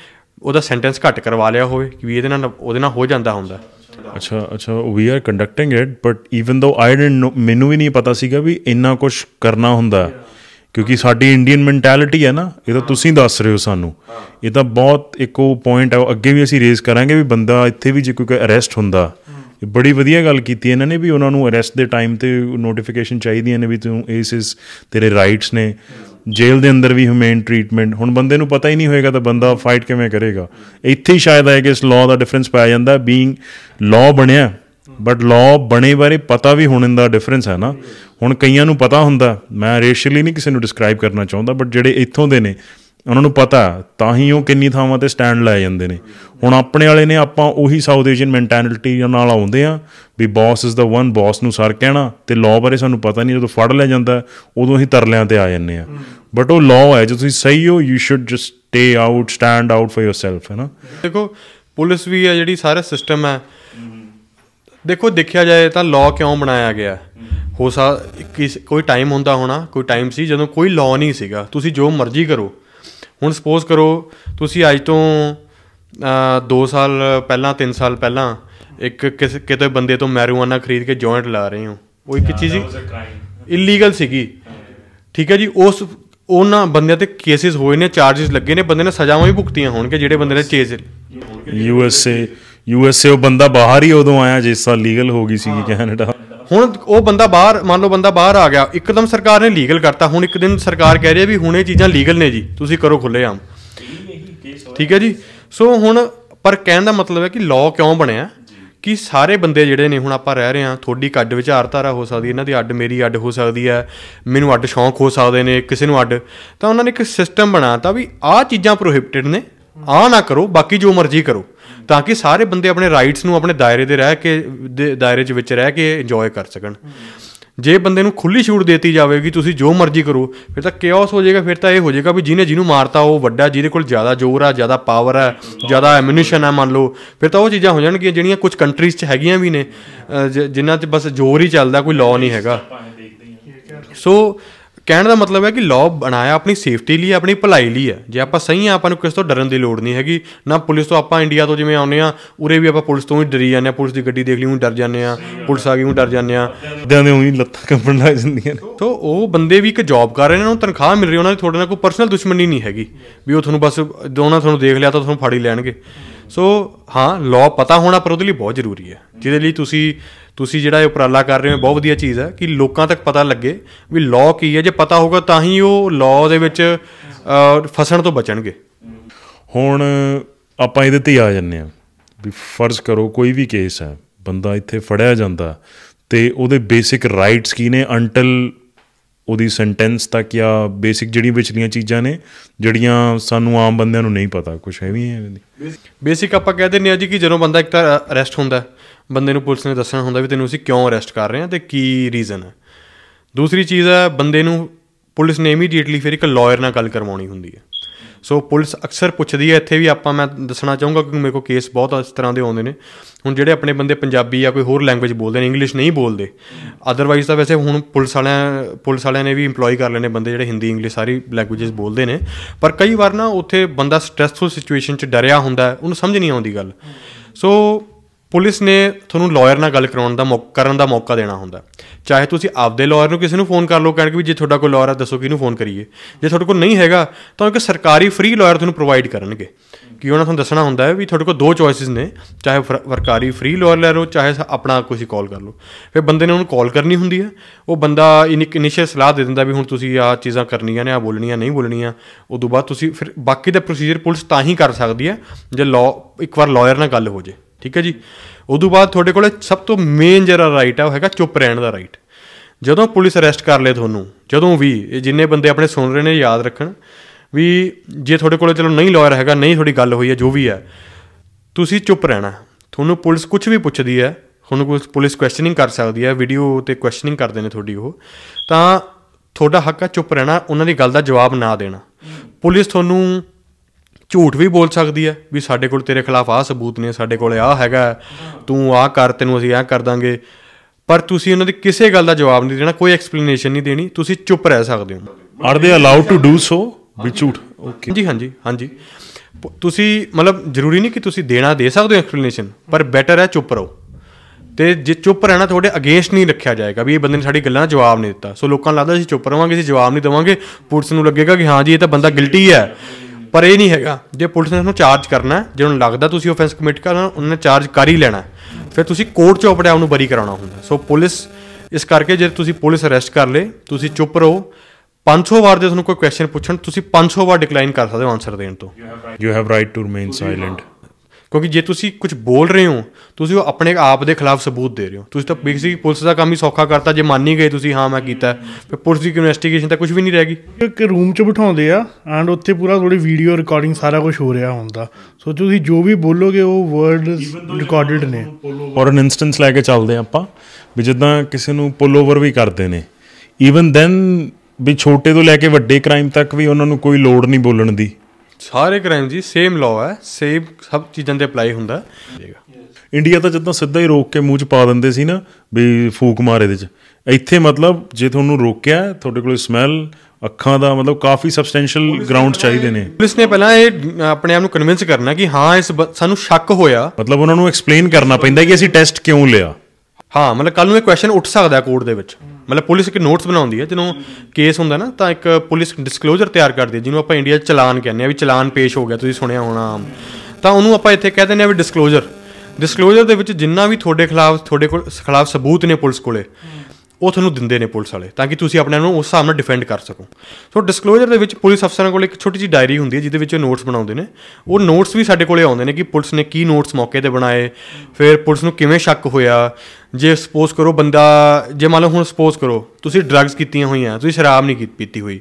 ਉਹਦਾ ਸੈਂਟੈਂਸ ਘੱਟ ਕਰਵਾ ਲਿਆ ਹੋਵੇ ਕਿ ਵੀ ਇਹਦੇ ਨਾਲ ਉਹਦੇ ਨਾਲ ਹੋ ਜਾਂਦਾ ਹੁੰਦਾ ਅੱਛਾ ਅੱਛਾ we are conducting it but even though I didn't ਮੈਨੂੰ ਵੀ ਨਹੀਂ ਪਤਾ ਸੀਗਾ ਵੀ ਇੰਨਾ ਕੁਝ ਕਰਨਾ ਹੁੰਦਾ ਕਿਉਂਕਿ ਸਾਡੀ ਇੰਡੀਅਨ ਮੈਂਟੈਲਿਟੀ ਹੈ ਨਾ ਇਹ ਤਾਂ ਤੁਸੀਂ ਦੱਸ ਰਹੇ ਹੋ ਸਾਨੂੰ ਇਹ ਤਾਂ ਬਹੁਤ ਇੱਕੋ ਪੁਆਇੰਟ ਹੈ ਅੱਗੇ ਵੀ ਅਸੀਂ ਰੇਜ਼ ਕਰਾਂਗੇ ਵੀ ਬੰਦਾ ਇੱਥੇ ਵੀ ਜੇ ਕੋਈ ਅਰੈਸਟ ਹੁੰਦਾ ਇਹ ਬੜੀ ਵਧੀਆ ਗੱਲ ਕੀਤੀ ਇਹਨਾਂ ਨੇ ਵੀ ਉਹਨਾਂ ਨੂੰ ਅਰੈਸਟ ਦੇ ਟਾਈਮ ਤੇ ਨੋਟੀਫਿਕੇਸ਼ਨ ਚਾਹੀਦੀਆਂ ਨੇ ਵੀ ਤੂੰ ਇਸ ਇਸ ਤੇਰੇ ਰਾਈਟਸ ਨੇ ਜੇਲ੍ਹ ਦੇ ਅੰਦਰ ਵੀ ਹਿਊਮਨ ਟ੍ਰੀਟਮੈਂਟ ਹੁਣ ਬੰਦੇ ਨੂੰ ਪਤਾ ਹੀ ਨਹੀਂ ਹੋਏਗਾ ਤਾਂ ਬੰਦਾ ਫਾਈਟ ਕਿਵੇਂ ਕਰੇਗਾ ਇੱਥੇ ਹੀ ਸ਼ਾਇਦ ਆਏਗਾ ਇਸ ਲਾਅ ਦਾ ਡਿਫਰੈਂਸ ਪਾਇਆ ਜਾਂਦਾ ਬੀਇੰਗ ਲਾਅ ਬਣਿਆ ਬਟ ਲਾਅ ਬਣੇ ਬਾਰੇ ਪਤਾ ਵੀ ਹੋਣ ਦਾ ਡਿਫਰੈਂਸ ਹੈ ਨਾ ਹੁਣ ਕਈਆਂ ਨੂੰ ਪਤਾ ਹੁੰਦਾ ਮੈਂ ਰੇਸ਼ਲੀ ਨਹੀਂ ਕਿਸੇ ਨੂੰ ਡਿਸਕ੍ਰਾਈਬ ਕਰਨਾ ਚਾਹੁੰਦਾ ਬਟ ਜਿਹੜੇ ਇੱਥੋਂ ਦੇ ਨੇ ਉਹਨਾਂ ਨੂੰ ਪਤਾ ਤਾਂ ਹੀ ਉਹ ਕਿੰਨੀ ਥਾਵਾਂ ਤੇ ਸਟੈਂਡ ਲੈ ਜਾਂਦੇ ਨੇ ਹੁਣ ਆਪਣੇ ਵਾਲੇ ਨੇ ਆਪਾਂ ਉਹੀ ਸਾਊਥ ਏਸ਼ੀਅਨ ਮੈਂਟੈਲਿਟੀ ਨਾਲ ਆਉਂਦੇ ਆ ਵੀ boss is the one boss ਨੂੰ ਸਰ ਕਹਿਣਾ ਤੇ ਲਾਅ ਬਾਰੇ ਸਾਨੂੰ ਪਤਾ ਨਹੀਂ ਜਦੋਂ ਫੜ ਲਿਆ ਜਾਂਦਾ ਉਦੋਂ ਅਸੀਂ ਤਰਲਿਆਂ ਤੇ ਆ ਜਾਂਦੇ ਆ ਬਟ ਉਹ ਲਾਅ ਹੈ ਜੇ ਤੁਸੀਂ ਸਹੀ ਹੋ you should just stay out stand out for yourself ਹੈ ਨਾ ਦੇਖੋ ਪੁਲਿਸ ਵੀ ਹੈ ਜਿਹੜੀ ਸਾਰਾ ਸਿਸਟਮ ਹੈ ਦੇਖੋ ਦੇਖਿਆ ਜਾਏ ਤਾਂ ਲਾਅ ਕਿਉਂ ਬਣਾਇਆ ਗਿਆ ਹੋ ਸਾ ਕੋਈ ਟਾਈਮ ਹੁੰਦਾ ਹੋਣਾ ਕੋਈ ਟਾਈਮ ਸੀ ਜਦੋਂ ਕੋਈ ਲਾਅ ਨਹੀਂ ਸੀਗਾ ਤੁਸੀਂ ਜੋ ਮਰਜ਼ੀ ਕਰੋ ਹੁਣ ਸਪੋਜ਼ ਕਰੋ ਤੁਸੀਂ ਅੱਜ ਤੋਂ 2 ਸਾਲ ਪਹਿਲਾਂ 3 ਸਾਲ ਪਹਿਲਾਂ ਇੱਕ ਕਿਸੇ ਕਿਤੇ ਬੰਦੇ ਤੋਂ ਮੈਰੀਜੁਆਨਾ ਖਰੀਦ ਕੇ ਜੁਆਇੰਟ ਲਾ ਰਹੇ ਹੋ ਉਹ ਇੱਕ ਚੀਜ਼ ਇਲੀਗਲ ਸੀਗੀ ਠੀਕ ਹੈ ਜੀ ਉਸ ਉਹਨਾਂ ਬੰਦਿਆਂ ਤੇ ਕੇਸਿਸ ਹੋਏ ਨੇ ਚਾਰजेस ਲੱਗੇ ਨੇ ਬੰਦੇ ਨੇ ਸਜ਼ਾਵਾਂ ਵੀ ਭੁਗਤੀਆਂ ਹੋਣਗੇ ਜਿਹੜੇ ਬੰਦੇ ਨੇ chase you U S S A ਉਹ ਬੰਦਾ ਬਾਹਰ ਹੀ ਉਦੋਂ ਆਇਆ ਜਿਸ ਸਾਲ ਲੀਗਲ ਹੋ ਗਈ ਸੀ ਕੈਨੇਡਾ ਹੁਣ ਉਹ ਬੰਦਾ ਬਾਹਰ ਮੰਨ ਲਓ ਬੰਦਾ ਬਾਹਰ ਆ ਗਿਆ ਇੱਕਦਮ ਸਰਕਾਰ ਨੇ ਲੀਗਲ ਕਰਤਾ ਹੁਣ ਇੱਕ ਦਿਨ ਸਰਕਾਰ ਕਹਿ ਰਹੀ ਹੈ ਵੀ ਹੁਣ ਇਹ ਚੀਜ਼ਾਂ ਲੀਗਲ ਨੇ ਜੀ ਤੁਸੀਂ ਕਰੋ ਖੁੱਲੇ ਆਮ ਠੀਕ ਹੈ ਜੀ ਸੋ ਹੁਣ ਪਰ ਕਹਿਣ ਦਾ ਮਤਲਬ ਹੈ ਕਿ ਲਾਅ ਕਿਉਂ ਬਣਿਆ ਕਿ ਸਾਰੇ ਬੰਦੇ ਜਿਹੜੇ ਨੇ ਹੁਣ ਆਪਾਂ ਰਹਿ ਰਹੇ ਹਾਂ ਥੋੜੀ ਕੱਡ ਵਿਚਾਰਧਾਰਾ ਹੋ ਸਕਦੀ ਇਹਨਾਂ ਦੀ ਅੱਡ ਮੇਰੀ ਅੱਡ ਹੋ ਸਕਦੀ ਹੈ ਮੈਨੂੰ ਅੱਡ ਸ਼ੌਂਕ ਹੋ ਸਕਦੇ ਨੇ ਕਿਸੇ ਨੂੰ ਅੱਡ ਤਾਂ ਉਹਨਾਂ ਨੇ ਇੱਕ ਸਿਸਟਮ ਬਣਾਤਾ ਵੀ ਆਹ ਚੀਜ਼ਾਂ ਪ੍ਰੋਹਿਬਿਟਡ ਨੇ ਆਹ ਨਾ ਕਰੋ ਬਾਕੀ ਜੋ ਮਰਜ਼ੀ ਕਰੋ ਤਾਂ ਕਿ ਸਾਰੇ ਬੰਦੇ ਆਪਣੇ ਰਾਈਟਸ ਨੂੰ ਆਪਣੇ ਦਾਇਰੇ ਦੇ ਰਹਿ ਕੇ ਦਾਇਰੇ 'ਚ ਵਿੱਚ ਰਹਿ ਕੇ ਇੰਜੋਏ ਕਰ ਸਕਣ ਜੇ ਬੰਦੇ ਨੂੰ ਖੁੱਲੀ ਛੂਟ ਦਿੱਤੀ ਜਾਵੇਗੀ ਤੁਸੀਂ ਜੋ ਮਰਜ਼ੀ ਕਰੋ ਫਿਰ ਤਾਂ ਕੇਓਸ ਹੋ ਜਾਏਗਾ ਫਿਰ ਤਾਂ ਇਹ ਹੋ ਜਾਏਗਾ ਵੀ ਜਿਹਨੇ ਜਿਹਨੂੰ ਮਾਰਤਾ ਉਹ ਵੱਡਾ ਜਿਹਦੇ ਕੋਲ ਜ਼ਿਆਦਾ ਜ਼ੋਰ ਆ ਜ਼ਿਆਦਾ ਪਾਵਰ ਆ ਜ਼ਿਆਦਾ ਐਮੂਨੀਸ਼ਨ ਆ ਮੰਨ ਲਓ ਫਿਰ ਤਾਂ ਉਹ ਚੀਜ਼ਾਂ ਹੋ ਜਾਣਗੀਆਂ ਜਿਹੜੀਆਂ ਕੁਝ ਕੰਟਰੀਜ਼ 'ਚ ਹੈਗੀਆਂ ਵੀ ਨੇ ਜਿਨ੍ਹਾਂ 'ਚ ਬਸ ਜ਼ੋਰ ਹੀ ਚੱਲਦਾ ਕੋਈ ਲਾਅ ਨਹੀਂ ਹੈਗਾ ਸੋ ਕਹਿਣ ਦਾ ਮਤਲਬ ਹੈ ਕਿ ਲਾਅ ਬਣਾਇਆ ਆਪਣੀ ਸੇਫਟੀ ਲਈ ਆਪਣੀ ਭਲਾਈ ਲਈ ਹੈ ਜੇ ਆਪਾਂ ਸਹੀ ਆ ਆਪਾਂ ਨੂੰ ਕਿਸੇ ਤੋਂ ਡਰਨ ਦੀ ਲੋੜ ਨਹੀਂ ਹੈਗੀ ਨਾ ਪੁਲਿਸ ਤੋਂ ਆਪਾਂ ਇੰਡੀਆ ਤੋਂ ਜਿਵੇਂ ਆਉਨੇ ਆ ਉਰੇ ਵੀ ਆਪਾਂ ਪੁਲਿਸ ਤੋਂ ਹੀ ਡਰੀ ਜਾਂਦੇ ਆ ਪੁਲਿਸ ਦੀ ਗੱਡੀ ਦੇਖ ਲਈ ਉਹ ਡਰ ਜਾਂਦੇ ਆ ਪੁਲਿਸ ਆ ਗਈ ਉਹ ਡਰ ਜਾਂਦੇ ਆ ਦਿਆਂ ਦੇ ਉਹੀ ਲੱਤਾਂ ਕੰਬਣ ਲੱਗ ਜਾਂਦੀਆਂ ਨੇ ਤੋਂ ਉਹ ਬੰਦੇ ਵੀ ਇੱਕ ਜੌਬ ਕਰ ਰਹੇ ਨੇ ਉਹਨਾਂ ਨੂੰ ਤਨਖਾਹ ਮਿਲ ਰਹੀ ਉਹਨਾਂ ਦੀ ਤੁਹਾਡੇ ਨਾਲ ਕੋਈ ਪਰਸਨਲ ਦੁਸ਼ਮਣੀ ਨਹੀਂ ਹੈਗੀ ਵੀ ਉਹ ਤੁਹਾਨੂੰ ਬਸ ਦੋਨਾਂ ਤੁਹਾਨੂੰ ਦੇਖ ਲਿਆ ਤਾਂ ਤੁਹਾਨੂੰ ਫੜ ਹੀ ਲੈਣਗੇ ਸੋ ਹਾਂ ਲਾਅ ਪਤਾ ਹੋਣਾ ਪਰ ਉਹਦੇ ਲਈ ਬਹੁਤ ਜ਼ਰੂਰੀ ਹੈ ਜਿਹਦੇ ਲਈ ਤੁਸੀਂ ਤੁਸੀਂ ਜਿਹੜਾ ਇਹ ਉਪਰਾਲਾ ਕਰ ਰਹੇ ਹੋ ਬਹੁਤ ਵਧੀਆ ਚੀਜ਼ ਹੈ ਕਿ ਲੋਕਾਂ ਤੱਕ ਪਤਾ ਲੱਗੇ ਵੀ ਲਾਅ ਕੀ ਹੈ ਜੇ ਪਤਾ ਹੋਊਗਾ ਤਾਂ ਹੀ ਉਹ ਲਾਅ ਦੇ ਵਿੱਚ ਫਸਣ ਤੋਂ ਬਚਣਗੇ ਹੁਣ ਆਪਾਂ ਇਹਦੇ ਤੇ ਆ ਜੰਨੇ ਆ ਵੀ ਫਰਜ਼ ਕਰੋ ਕੋਈ ਵੀ ਕੇਸ ਹੈ ਬੰਦਾ ਇੱਥੇ ਫੜਿਆ ਜਾਂਦਾ ਤੇ ਉਹਦੇ ਬੇਸਿਕ ਰਾਈਟਸ ਕੀ ਨੇ ਅੰਟਲ ਉਹਦੀ ਸੈਂਟੈਂਸ ਤੱਕ ਜਾਂ ਬੇਸਿਕ ਜਿਹੜੀਆਂ ਵਿਚਲੀਆਂ ਚੀਜ਼ਾਂ ਨੇ ਜਿਹੜੀਆਂ ਸਾਨੂੰ ਆਮ ਬੰਦਿਆਂ ਨੂੰ ਨਹੀਂ ਪਤਾ ਕੁਝ ਹੈ ਵੀ ਬੇਸਿਕ ਆਪਾਂ ਕਹਿ ਦਿੰਨੇ ਆ ਜੀ ਕਿ ਜਦੋਂ ਬੰਦਾ ਇੱਕ ਤਾਂ ਅਰੈਸਟ ਹੁੰਦਾ ਬੰਦੇ ਨੂੰ ਪੁਲਿਸ ਨੇ ਦੱਸਣਾ ਹੁੰਦਾ ਵੀ ਤੈਨੂੰ ਅਸੀਂ ਕਿਉਂ ਅਰੈਸਟ ਕਰ ਰਹੇ ਹਾਂ ਤੇ ਕੀ ਰੀਜ਼ਨ ਹੈ ਦੂਸਰੀ ਚੀਜ਼ ਹੈ ਬੰਦੇ ਨੂੰ ਪੁਲਿਸ ਨੇ ਇਮੀਡੀਏਟਲੀ ਫਿਰ ਇੱਕ ਲਾਇਰ ਨਾਲ ਗੱਲ ਕਰਵਾਉਣੀ ਹੁੰਦੀ ਹੈ ਸੋ ਪੁਲਿਸ ਅਕਸਰ ਪੁੱਛਦੀ ਹੈ ਇੱਥੇ ਵੀ ਆਪਾਂ ਮੈਂ ਦੱਸਣਾ ਚਾਹੂੰਗਾ ਕਿਉਂਕਿ ਮੇਰੇ ਕੋਲ ਕੇਸ ਬਹੁਤ ਇਸ ਤਰ੍ਹਾਂ ਦੇ ਆਉਂਦੇ ਨੇ ਹੁਣ ਜਿਹੜੇ ਆਪਣੇ ਬੰਦੇ ਪੰਜਾਬੀ ਜਾਂ ਕੋਈ ਹੋਰ ਲੈਂਗੁਏਜ ਬੋਲਦੇ ਨੇ ਇੰਗਲਿਸ਼ ਨਹੀਂ ਬੋਲਦੇ ਅਦਰਵਾਈਜ਼ ਤਾਂ ਵੈਸੇ ਹੁਣ ਪੁਲਿਸ ਵਾਲਿਆਂ ਪੁਲਿਸ ਵਾਲਿਆਂ ਨੇ ਵੀ EMPLOYE ਕਰ ਲੈਣੇ ਬੰਦੇ ਜਿਹੜੇ ਹਿੰਦੀ ਇੰਗਲਿਸ਼ ਸਾਰੀ ਲੈਂਗੁਏਜਸ ਬੋਲਦੇ ਨੇ ਪਰ ਕਈ ਵਾਰ ਨਾ ਉੱਥੇ ਬੰਦਾ ਸਟ੍ਰੈਸਫੁਲ ਸਿਚੁਏਸ਼ਨ 'ਚ ਡਰਿਆ ਹੁੰਦਾ ਉਹਨੂੰ ਸਮਝ ਨਹੀਂ ਆਉਂਦੀ ਗੱਲ ਸੋ ਪੁਲਿਸ ਨੇ ਤੁਹਾਨੂੰ ਲਾਇਰ ਨਾਲ ਗੱਲ ਕਰਾਉਣ ਦਾ ਮੌਕਾ ਕਰਨ ਦਾ ਮੌਕਾ ਦੇਣਾ ਹੁੰਦਾ ਚਾਹੇ ਤੁਸੀਂ ਆਪਦੇ ਲਾਇਰ ਨੂੰ ਕਿਸੇ ਨੂੰ ਫੋਨ ਕਰ ਲਓ ਕਹਿੰਦੇ ਵੀ ਜੇ ਤੁਹਾਡਾ ਕੋਈ ਲਾਇਰ ਹੈ ਦੱਸੋ ਕਿਹਨੂੰ ਫੋਨ ਕਰੀਏ ਜੇ ਤੁਹਾਡੇ ਕੋਲ ਨਹੀਂ ਹੈਗਾ ਤਾਂ ਇੱਕ ਸਰਕਾਰੀ ਫ੍ਰੀ ਲਾਇਰ ਤੁਹਾਨੂੰ ਪ੍ਰੋਵਾਈਡ ਕਰਨਗੇ ਕਿ ਉਹਨਾਂ ਤੁਹਾਨੂੰ ਦੱਸਣਾ ਹੁੰਦਾ ਹੈ ਵੀ ਤੁਹਾਡੇ ਕੋਲ ਦੋ ਚੋਇਸਿਸ ਨੇ ਚਾਹੇ ਸਰਕਾਰੀ ਫ੍ਰੀ ਲਾਇਰ ਲੈ ਲਓ ਚਾਹੇ ਆਪਣਾ ਕੋਈ ਕਾਲ ਕਰ ਲਓ ਫਿਰ ਬੰਦੇ ਨੇ ਉਹਨੂੰ ਕਾਲ ਕਰਨੀ ਹੁੰਦੀ ਹੈ ਉਹ ਬੰਦਾ ਇਨਿਕ ਇਨੀਸ਼ੀਅਲ ਸਲਾਹ ਦੇ ਦਿੰਦਾ ਵੀ ਹੁਣ ਤੁਸੀਂ ਆਹ ਚੀਜ਼ਾਂ ਕਰਨੀਆਂ ਨੇ ਆ ਬੋਲਣੀਆਂ ਨਹੀਂ ਬੋਲਣੀਆਂ ਉਸ ਤੋਂ ਬਾਅਦ ਤੁਸੀਂ ਫਿਰ ਬਾਕੀ ਦਾ ਪ੍ਰੋਸੀਜਰ ਪੁਲਿਸ ਤਾਂ ਹੀ ਕਰ ਸਕਦੀ ਹੈ ਜੇ ਲਾਅ ਇੱਕ ਵਾਰ ਲਾਇਰ ਨਾਲ ਗੱਲ ਹੋ ਜੇ ਠੀਕ ਹੈ ਜੀ ਉਦੋਂ ਬਾਅਦ ਤੁਹਾਡੇ ਕੋਲੇ ਸਭ ਤੋਂ ਮੇਨ ਜਿਹੜਾ ਰਾਈਟ ਹੈ ਉਹ ਹੈਗਾ ਚੁੱਪ ਰਹਿਣ ਦਾ ਰਾਈਟ ਜਦੋਂ ਪੁਲਿਸ ਅਰੈਸਟ ਕਰ ਲੇ ਤੁਹਾਨੂੰ ਜਦੋਂ ਵੀ ਇਹ ਜਿੰਨੇ ਬੰਦੇ ਆਪਣੇ ਸੁਣ ਰਹੇ ਨੇ ਯਾਦ ਰੱਖਣ ਵੀ ਜੇ ਤੁਹਾਡੇ ਕੋਲੇ ਚਲੋ ਨਹੀਂ ਲਾਇਰ ਹੈਗਾ ਨਹੀਂ ਤੁਹਾਡੀ ਗੱਲ ਹੋਈ ਹੈ ਜੋ ਵੀ ਹੈ ਤੁਸੀਂ ਚੁੱਪ ਰਹਿਣਾ ਤੁਹਾਨੂੰ ਪੁਲਿਸ ਕੁਝ ਵੀ ਪੁੱਛਦੀ ਹੈ ਹੁਣ ਪੁਲਿਸ ਕੁਐਸਚਨਿੰਗ ਕਰ ਸਕਦੀ ਹੈ ਵੀਡੀਓ ਤੇ ਕੁਐਸਚਨਿੰਗ ਕਰਦੇ ਨੇ ਤੁਹਾਡੀ ਉਹ ਤਾਂ ਤੁਹਾਡਾ ਹੱਕ ਹੈ ਚੁੱਪ ਰਹਿਣਾ ਉਹਨਾਂ ਦੀ ਗੱਲ ਦਾ ਜਵਾਬ ਨਾ ਦੇਣਾ ਪੁਲਿਸ ਤੁਹਾਨੂੰ ਝੂਠ ਵੀ ਬੋਲ ਸਕਦੀ ਹੈ ਵੀ ਸਾਡੇ ਕੋਲ ਤੇਰੇ ਖਿਲਾਫ ਆ ਸਬੂਤ ਨੇ ਸਾਡੇ ਕੋਲ ਆ ਹੈਗਾ ਤੂੰ ਆ ਕਰ ਤੈਨੂੰ ਅਸੀਂ ਆ ਕਰ ਦਾਂਗੇ ਪਰ ਤੁਸੀਂ ਉਹਨਾਂ ਦੀ ਕਿਸੇ ਗੱਲ ਦਾ ਜਵਾਬ ਨਹੀਂ ਦੇਣਾ ਕੋਈ ਐਕਸਪਲੇਨੇਸ਼ਨ ਨਹੀਂ ਦੇਣੀ ਤੁਸੀਂ ਚੁੱਪ ਰਹਿ ਸਕਦੇ ਹੋ are they allowed to do so ਵੀ ਝੂਠ ਓਕੇ ਜੀ ਹਾਂਜੀ ਹਾਂਜੀ ਤੁਸੀਂ ਮਤਲਬ ਜ਼ਰੂਰੀ ਨਹੀਂ ਕਿ ਤੁਸੀਂ ਦੇਣਾ ਦੇ ਸਕਦੇ ਹੋ ਐਕਸਪਲੇਨੇਸ਼ਨ ਪਰ ਬੈਟਰ ਹੈ ਚੁੱਪ ਰਹੋ ਤੇ ਜੇ ਚੁੱਪ ਰਹਿਣਾ ਤੁਹਾਡੇ ਅਗੇਂਸਟ ਨਹੀਂ ਰੱਖਿਆ ਜਾਏਗਾ ਵੀ ਇਹ ਬੰਦੇ ਨੇ ਸਾਡੀ ਗੱਲਾਂ ਦਾ ਜਵਾਬ ਨਹੀਂ ਦਿੱਤਾ ਸੋ ਲੋਕਾਂ ਨੂੰ ਲੱਗਦਾ ਸੀ ਚੁੱਪ ਰਵਾਂਗੇ ਅਸੀਂ ਜਵਾਬ ਨਹੀਂ ਦੇਵਾਂਗੇ ਪੁਲਿਸ ਨੂੰ ਲੱਗੇਗਾ ਕਿ ਹਾਂ ਜੀ ਇਹ ਤਾਂ ਬੰਦਾ ਗਿਲਟੀ ਹੈ ਪਰ ਇਹ ਨਹੀਂ ਹੈਗਾ ਜੇ ਪੁਲਿਸ ਨੇ ਉਹਨੂੰ ਚਾਰਜ ਕਰਨਾ ਜਿਹਨੂੰ ਲੱਗਦਾ ਤੁਸੀਂ ਆਫੈਂਸ ਕਮਿਟ ਕਰਨਾ ਉਹਨੇ ਚਾਰਜ ਕਰ ਹੀ ਲੈਣਾ ਫਿਰ ਤੁਸੀਂ ਕੋਰਟ 'ਚ ਆਪਣੇ ਆਪ ਨੂੰ ਬਰੀ ਕਰਾਉਣਾ ਹੁੰਦਾ ਸੋ ਪੁਲਿਸ ਇਸ ਕਰਕੇ ਜੇ ਤੁਸੀਂ ਪੁਲਿਸ ਅਰੈਸਟ ਕਰ ਲੇ ਤੁਸੀਂ ਚੁੱਪ ਰਹੋ 500 ਵਾਰ ਜੇ ਤੁਹਾਨੂੰ ਕੋਈ ਕੁਐਸਚਨ ਪੁੱਛਣ ਤੁਸੀਂ 500 ਵਾਰ ਡਿਕਲਾਈਨ ਕਰ ਸਕਦੇ ਹੋ ਆਨਸਰ ਦੇਣ ਤੋਂ you have right to remain silent ਕਿਉਂਕਿ ਜੇ ਤੁਸੀਂ ਕੁਝ ਬੋਲ ਰਹੇ ਹੋ ਤੁਸੀਂ ਉਹ ਆਪਣੇ ਆਪ ਦੇ ਖਿਲਾਫ ਸਬੂਤ ਦੇ ਰਹੇ ਹੋ ਤੁਸੀਂ ਤਾਂ ਬੇਸਿਕ ਪੁਲਿਸ ਦਾ ਕੰਮ ਹੀ ਸੌਖਾ ਕਰਤਾ ਜੇ ਮੰਨ ਹੀ ਗਏ ਤੁਸੀਂ ਹਾਂ ਮੈਂ ਕੀਤਾ ਫਿਰ ਪੁਲਿਸ ਦੀ ਇਨਵੈਸਟੀਗੇਸ਼ਨ ਤਾਂ ਕੁਝ ਵੀ ਨਹੀਂ ਰਹਿ ਗਈ ਇੱਕ ਰੂਮ 'ਚ ਬਿਠਾਉਂਦੇ ਆ ਐਂਡ ਉੱਥੇ ਪੂਰਾ ਥੋੜੀ ਵੀਡੀਓ ਰਿਕਾਰਡਿੰਗ ਸਾਰਾ ਕੁਝ ਹੋ ਰਿਹਾ ਹੁੰਦਾ ਸੋ ਤੁਸੀਂ ਜੋ ਵੀ ਬੋਲੋਗੇ ਉਹ ਵਰਡ ਰਿਕਾਰਡਡ ਨੇ ਔਰ ਅਨ ਇਨਸਟੈਂਸ ਲੈ ਕੇ ਚੱਲਦੇ ਆਪਾਂ ਵੀ ਜਿੱਦਾਂ ਕਿਸੇ ਨੂੰ ਪੁਲ ਓਵਰ ਵੀ ਕਰਦੇ ਨੇ ਈਵਨ ਦੈਨ ਵੀ ਛੋਟੇ ਤੋਂ ਲੈ ਕੇ ਵੱਡੇ ਕ੍ਰਾਈਮ ਤੱਕ ਵੀ ਉਹਨਾਂ ਨੂੰ ਕੋਈ ਲੋੜ ਨਹੀਂ ਬੋਲਣ ਦੀ ਸਾਰੇ ਕ੍ਰਾਈਮ ਜੀ ਸੇਮ ਲਾਅ ਹੈ ਸੇਮ ਸਭ ਚੀਜ਼ਾਂ ਤੇ ਅਪਲਾਈ ਹੁੰਦਾ ਇੰਡੀਆ ਤਾਂ ਜਦੋਂ ਸਿੱਧਾ ਹੀ ਰੋਕ ਕੇ ਮੂੰਹ ਚ ਪਾ ਦਿੰਦੇ ਸੀ ਨਾ ਵੀ ਫੂਕ ਮਾਰੇ ਦੇ ਚ ਇੱਥੇ ਮਤਲਬ ਜੇ ਤੁਹਾਨੂੰ ਰੋਕਿਆ ਤੁਹਾਡੇ ਕੋਲ ਸਮੈਲ ਅੱਖਾਂ ਦਾ ਮਤਲਬ ਕਾਫੀ ਸਬਸਟੈਂਸ਼ੀਅਲ ਗਰਾਊਂਡ ਚਾਹੀਦੇ ਨੇ ਪੁਲਿਸ ਨੇ ਪਹਿਲਾਂ ਇਹ ਆਪਣੇ ਆਪ ਨੂੰ ਕਨਵਿੰਸ ਕਰਨਾ ਕਿ ਹਾਂ ਇਸ ਸਾਨੂੰ ਸ਼ੱਕ ਹੋਇਆ ਮਤਲਬ ਉਹਨਾਂ ਨੂੰ ਐਕਸਪਲੇਨ ਕਰਨਾ ਪੈਂਦਾ ਕਿ ਅਸੀਂ ਟੈਸਟ ਕਿਉਂ ਲਿਆ ਹਾਂ ਮਤਲਬ ਕੱਲ ਨੂੰ ਇਹ ਕੁਐਸਚਨ ਉੱਠ ਸਕਦਾ ਕੋਰਟ ਦੇ ਵਿੱਚ ਮਤਲਬ ਪੁਲਿਸ ਇੱਕ ਨੋਟਸ ਬਣਾਉਂਦੀ ਹੈ ਜਦੋਂ ਕੇਸ ਹੁੰਦਾ ਨਾ ਤਾਂ ਇੱਕ ਪੁਲਿਸ ਡਿਸਕਲੋਜ਼ਰ ਤਿਆਰ ਕਰਦੀ ਹੈ ਜਿਹਨੂੰ ਆਪਾਂ ਇੰਡੀਆ 'ਚ ਚਲਾਨ ਕਹਿੰਦੇ ਆ ਵੀ ਚਲਾਨ ਪੇਸ਼ ਹੋ ਗਿਆ ਤੁਸੀਂ ਸੁਣਿਆ ਹੋਣਾ ਤਾਂ ਉਹਨੂੰ ਆਪਾਂ ਇੱਥੇ ਕਹਿ ਦਿੰਦੇ ਆ ਵੀ ਡਿਸਕਲੋਜ਼ਰ ਡਿਸਕਲੋਜ਼ਰ ਦੇ ਵਿੱਚ ਜਿੰਨਾ ਵੀ ਤੁਹਾਡੇ ਖਿਲਾਫ ਤੁਹਾਡੇ ਕੋਲ ਖਿਲਾਫ ਸਬੂਤ ਨੇ ਪੁਲਿਸ ਕੋਲੇ ਉਹ ਤੁਹਾਨੂੰ ਦਿੰਦੇ ਨੇ ਪੁਲਿਸ ਵਾਲੇ ਤਾਂ ਕਿ ਤੁਸੀਂ ਆਪਣੇ ਨੂੰ ਉਸ ਸਾਹਮਣੇ ਡਿਫੈਂਡ ਕਰ ਸਕੋ ਸੋ ਡਿਸਕਲੋਜ਼ਰ ਦੇ ਵਿੱਚ ਪੁਲਿਸ ਅਫਸਰਾਂ ਕੋਲ ਇੱਕ ਛੋਟੀ ਜਿਹੀ ਡਾਇਰੀ ਹੁੰਦੀ ਹੈ ਜਿਹਦੇ ਵਿੱਚ ਉਹ ਨੋਟਸ ਬਣਾਉਂਦੇ ਨੇ ਉਹ ਨੋਟਸ ਵੀ ਸਾਡੇ ਕੋਲੇ ਆਉਂਦੇ ਨੇ ਕਿ ਪੁਲਿਸ ਨੇ ਕੀ ਨੋਟਸ ਮੌਕੇ ਤੇ ਬਣਾਏ ਫਿਰ ਪੁਲਿਸ ਨੂੰ ਕਿਵੇਂ ਸ਼ੱਕ ਹੋਇਆ ਜੇ ਸਪੋਜ਼ ਕਰੋ ਬੰਦਾ ਜੇ ਮੰਨ ਲਓ ਹੁਣ ਸਪੋਜ਼ ਕਰੋ ਤੁਸੀਂ ਡਰੱਗਸ ਕੀਤੀਆਂ ਹੋਈਆਂ ਤੁਸੀਂ ਸ਼ਰਾਬ ਨਹੀਂ ਪੀਤੀ ਹੋਈ